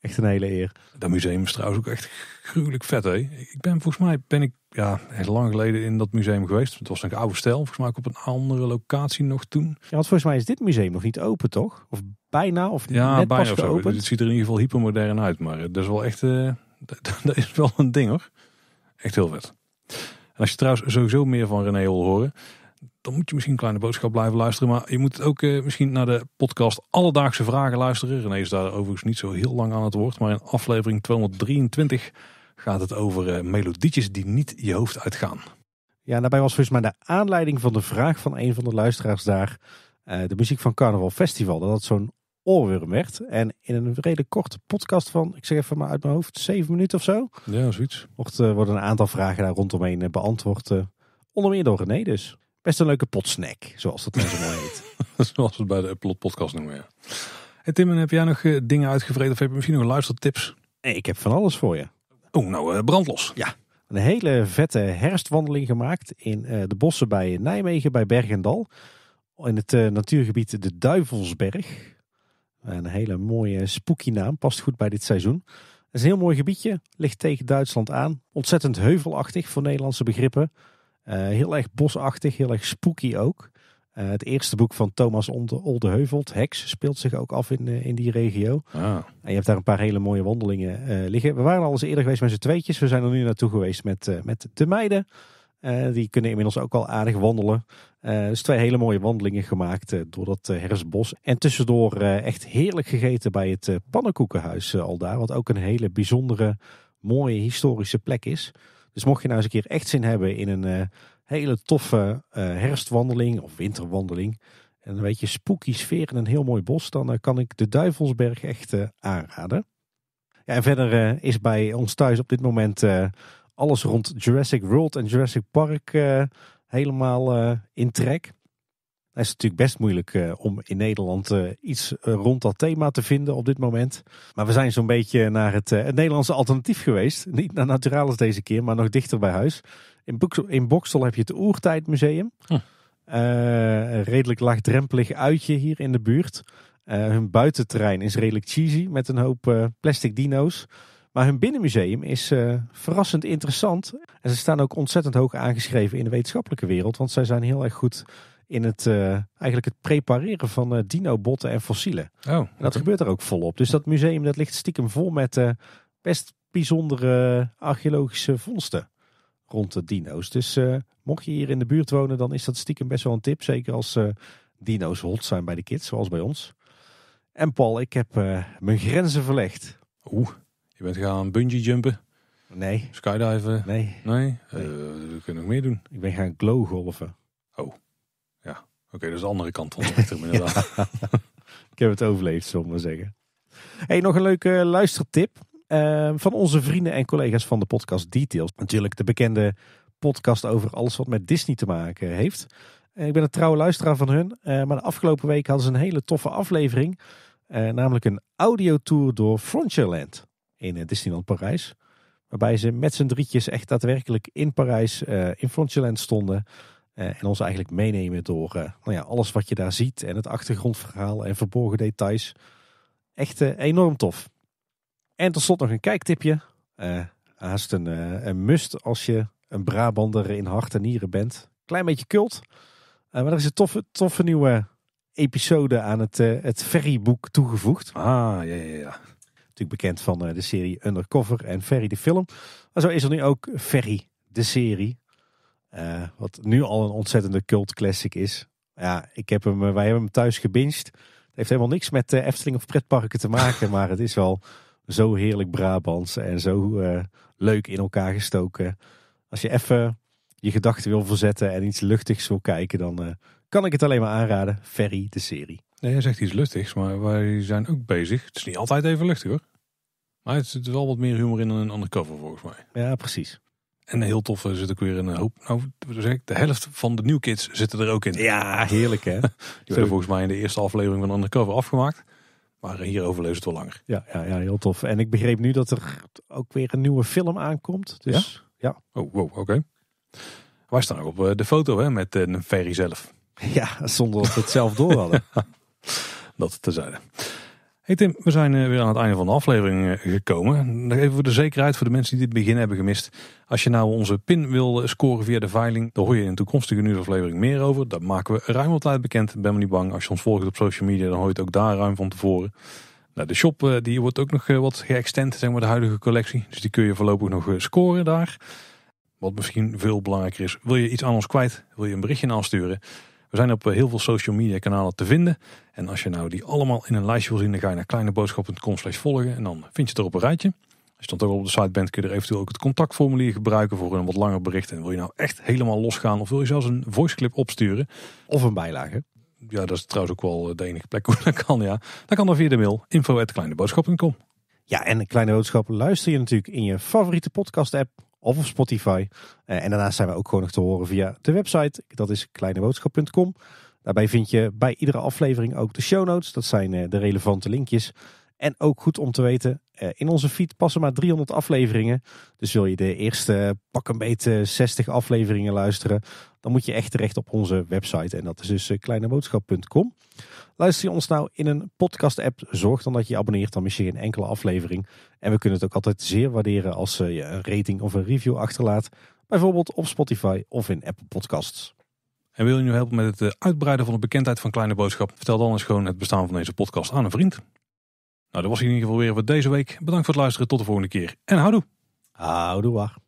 Echt een hele eer. Dat museum is trouwens ook echt gruwelijk vet, hè? Ik ben volgens mij, ben ik ja, heel lang geleden in dat museum geweest. Het was een oude stijl, volgens mij op een andere locatie nog toen. Ja, volgens mij is dit museum nog niet open, toch? Of bijna, of ja, net bijna pas of zo. het ziet er in ieder geval hypermodern uit, maar dat is wel echt, eh, (laughs) dat, dat is wel een ding, hoor. Echt heel vet. En als je trouwens sowieso meer van René wil horen, dan moet je misschien een kleine boodschap blijven luisteren. Maar je moet ook eh, misschien naar de podcast Alledaagse Vragen luisteren. René is daar overigens niet zo heel lang aan het woord. Maar in aflevering 223 gaat het over uh, melodietjes die niet je hoofd uitgaan. Ja, daarbij was volgens mij de aanleiding van de vraag van een van de luisteraars daar. Eh, de muziek van Carnaval Festival. Dat het zo'n oorwurm werd. En in een redelijk korte podcast van, ik zeg even maar uit mijn hoofd, zeven minuten of zo. Ja, zoiets. worden een aantal vragen daar rondomheen beantwoord. onder meer door René dus. Best een leuke potsnack, zoals dat mensen zo mooi heet. (laughs) zoals we het bij de Upload podcast noemen, ja. Hey Tim, en heb jij nog eh, dingen uitgevreden of heb je misschien nog luistertips? Hey, ik heb van alles voor je. Oh, nou, eh, brandlos. Ja, een hele vette herfstwandeling gemaakt in eh, de bossen bij Nijmegen, bij Bergendal. In het natuurgebied de Duivelsberg. Een hele mooie spooky naam, past goed bij dit seizoen. Het is een heel mooi gebiedje, ligt tegen Duitsland aan. Ontzettend heuvelachtig voor Nederlandse begrippen. Eh, heel erg bosachtig, heel erg spooky ook. Eh, het eerste boek van Thomas Oldeheuvelt, Heks, speelt zich ook af in, eh, in die regio. Ah. En je hebt daar een paar hele mooie wandelingen liggen. We waren al eens eerder geweest met z'n tweetjes. We zijn er nu naartoe geweest met, met de meiden. die kunnen inmiddels ook al aardig wandelen. dus twee hele mooie wandelingen gemaakt door dat herfstbos. En tussendoor echt heerlijk gegeten bij het pannenkoekenhuis al daar. Wat ook een hele bijzondere, mooie historische plek is. Dus mocht je nou eens een keer echt zin hebben in een eh, hele toffe eh, herfstwandeling of winterwandeling. En een beetje spooky sfeer in een heel mooi bos. Dan eh, kan ik de Duivelsberg echt aanraden. Ja, en verder is bij ons thuis op dit moment alles rond Jurassic World en Jurassic Park helemaal in trek. Het is natuurlijk best moeilijk eh, om in Nederland eh, iets eh, rond dat thema te vinden op dit moment. Maar we zijn zo'n beetje naar het, het Nederlandse alternatief geweest. (laughs) Niet naar Naturalis deze keer, maar nog dichter bij huis. In, Boksel, heb je het Oertijdmuseum. Uh, redelijk laagdrempelig uitje hier in de buurt. hun buitenterrein is redelijk cheesy met een hoop plastic dino's. Maar hun binnenmuseum is verrassend interessant. En ze staan ook ontzettend hoog aangeschreven in de wetenschappelijke wereld. Want zij zijn heel erg goed in het, eh, eigenlijk het prepareren van uh, dinobotten en fossielen. Oh, en dat gebeurt er ook volop. Dus dat museum dat ligt stiekem vol met eh, best bijzondere archeologische vondsten rond de dino's. Dus mocht je hier in de buurt wonen, dan is dat stiekem best wel een tip. Zeker als dino's hot zijn bij de kids, zoals bij ons. En Paul, ik heb mijn grenzen verlegd. Oeh, je bent gaan bungee jumpen? Nee. Skydiven? Nee. Nee? nee. we kunnen nog meer doen. Ik ben gaan glowgolven. Oh. Oké, dus de andere kant van spectrum (laughs) (laughs) Ik heb het overleefd, zullen we zeggen. Hey, nog een leuke luistertip ehm, van onze vrienden en collega's van de podcast Details. Natuurlijk de bekende podcast over alles wat met Disney te maken heeft. Ik ben een trouwe luisteraar van hun. Eh, maar de afgelopen week hadden ze een hele toffe aflevering. Eh, namelijk een audiotour door Frontierland in eh, Disneyland Parijs. Waarbij ze met z'n drietjes echt daadwerkelijk in Parijs, in Frontierland stonden. Eh, en ons eigenlijk meenemen door eh, nou ja, alles wat je daar ziet en het achtergrondverhaal en verborgen details. Echt eh, enorm tof. En tot slot nog een kijktipje. haast een, must als je een Brabander in hart en nieren bent. Klein beetje kult. maar er is een toffe, toffe nieuwe episode aan het, het Ferryboek toegevoegd. Ah, ja, ja, ja. Natuurlijk bekend van de serie Undercover en Ferry de film. Maar zo is er nu ook Ferry de serie. Eh, wat nu al een ontzettende cult classic is. Ja, ik heb hem, eh, wij hebben hem thuis gebinged. Het heeft helemaal niks met uh, Efteling of pretparken te maken. maar het is wel zo heerlijk Brabants en zo leuk in elkaar gestoken. Als je even je gedachten wil verzetten en iets luchtigs wil kijken, dan kan ik het alleen maar aanraden. Ferry, de serie. Nee, jij zegt iets luchtigs, maar wij zijn ook bezig. Het is niet altijd even luchtig hoor. Maar het zit wel wat meer humor in dan een undercover volgens mij. Ja, precies. En heel tof zit ook weer een hoop. Nou, de helft van de New Kids zitten er ook in. Ja, heerlijk hè. (laughs) Die werden volgens mij in de eerste aflevering van Undercover afgemaakt. Maar hierover lezen het wel langer. Ja, ja, ja, heel tof. En ik begreep nu dat er ook weer een nieuwe film aankomt. Dus ja. ja. Oh, wow, oké. Okay. Wij staan ook op eh, de foto hè, met een eh, ferry zelf. (laughs) Ja, zonder dat we het zelf door hadden. (laughs) dat te terzijde. Hey Tim, we zijn eh, weer aan het einde van de aflevering eh, gekomen. even voor de zekerheid voor de mensen die dit begin hebben gemist. Als je nou onze pin wil eh, scoren via de veiling, dan hoor je in een toekomstige nieuwsaflevering meer over. Dat maken we ruim op tijd bekend. Ben me niet bang. Als je ons volgt op social media, dan hoor je het ook daar ruim van tevoren. Nou, de shop die wordt ook nog wat geëxtend, zeg maar de huidige collectie. Dus die kun je voorlopig nog scoren daar. Wat misschien veel belangrijker is, wil je iets aan ons kwijt, wil je een berichtje naar ons sturen... We zijn op eh, heel veel social media kanalen te vinden. En als je nou die allemaal in een lijstje wil zien, dan ga je naar kleineboodschap.com slash volgen. En dan vind je het er op een rijtje. Als je dan toch op de site bent, kun je er eventueel ook het contactformulier gebruiken voor een wat langer bericht. En wil je nou echt helemaal losgaan of wil je zelfs een voiceclip opsturen. Of een bijlage. Ja, dat is trouwens ook wel eh, de enige plek (laughs) waar dat kan, ja. Dan kan dan via de mail info.kleineboodschap.com Ja, en Kleine Boodschap luister je natuurlijk in je favoriete podcast app of op Spotify. Eh, en daarnaast zijn we ook gewoon nog te horen via de website. Dat is kleineboodschap.com. Daarbij vind je bij iedere aflevering ook de show notes. Dat zijn eh, de relevante linkjes. En ook goed om te weten, eh, in onze feed passen maar 300 afleveringen. Dus wil je de eerste pak een beetje 60 afleveringen luisteren, dan moet je echt terecht op onze website. En dat is dus kleineboodschap.com. Luister je ons nou in een podcast-app, zorg dan dat je je abonneert. Dan mis je geen enkele aflevering. En we kunnen het ook altijd zeer waarderen als eh, je een rating of een review achterlaat. Bijvoorbeeld op Spotify of in Apple Podcasts. En wil je nu helpen met het eh, uitbreiden van de bekendheid van Kleine Boodschap? Vertel dan eens gewoon het bestaan van deze podcast aan een vriend. Nou, dat was in ieder geval weer voor deze week. Bedankt voor het luisteren. Tot de volgende keer. En houdoe. Houdoe waar.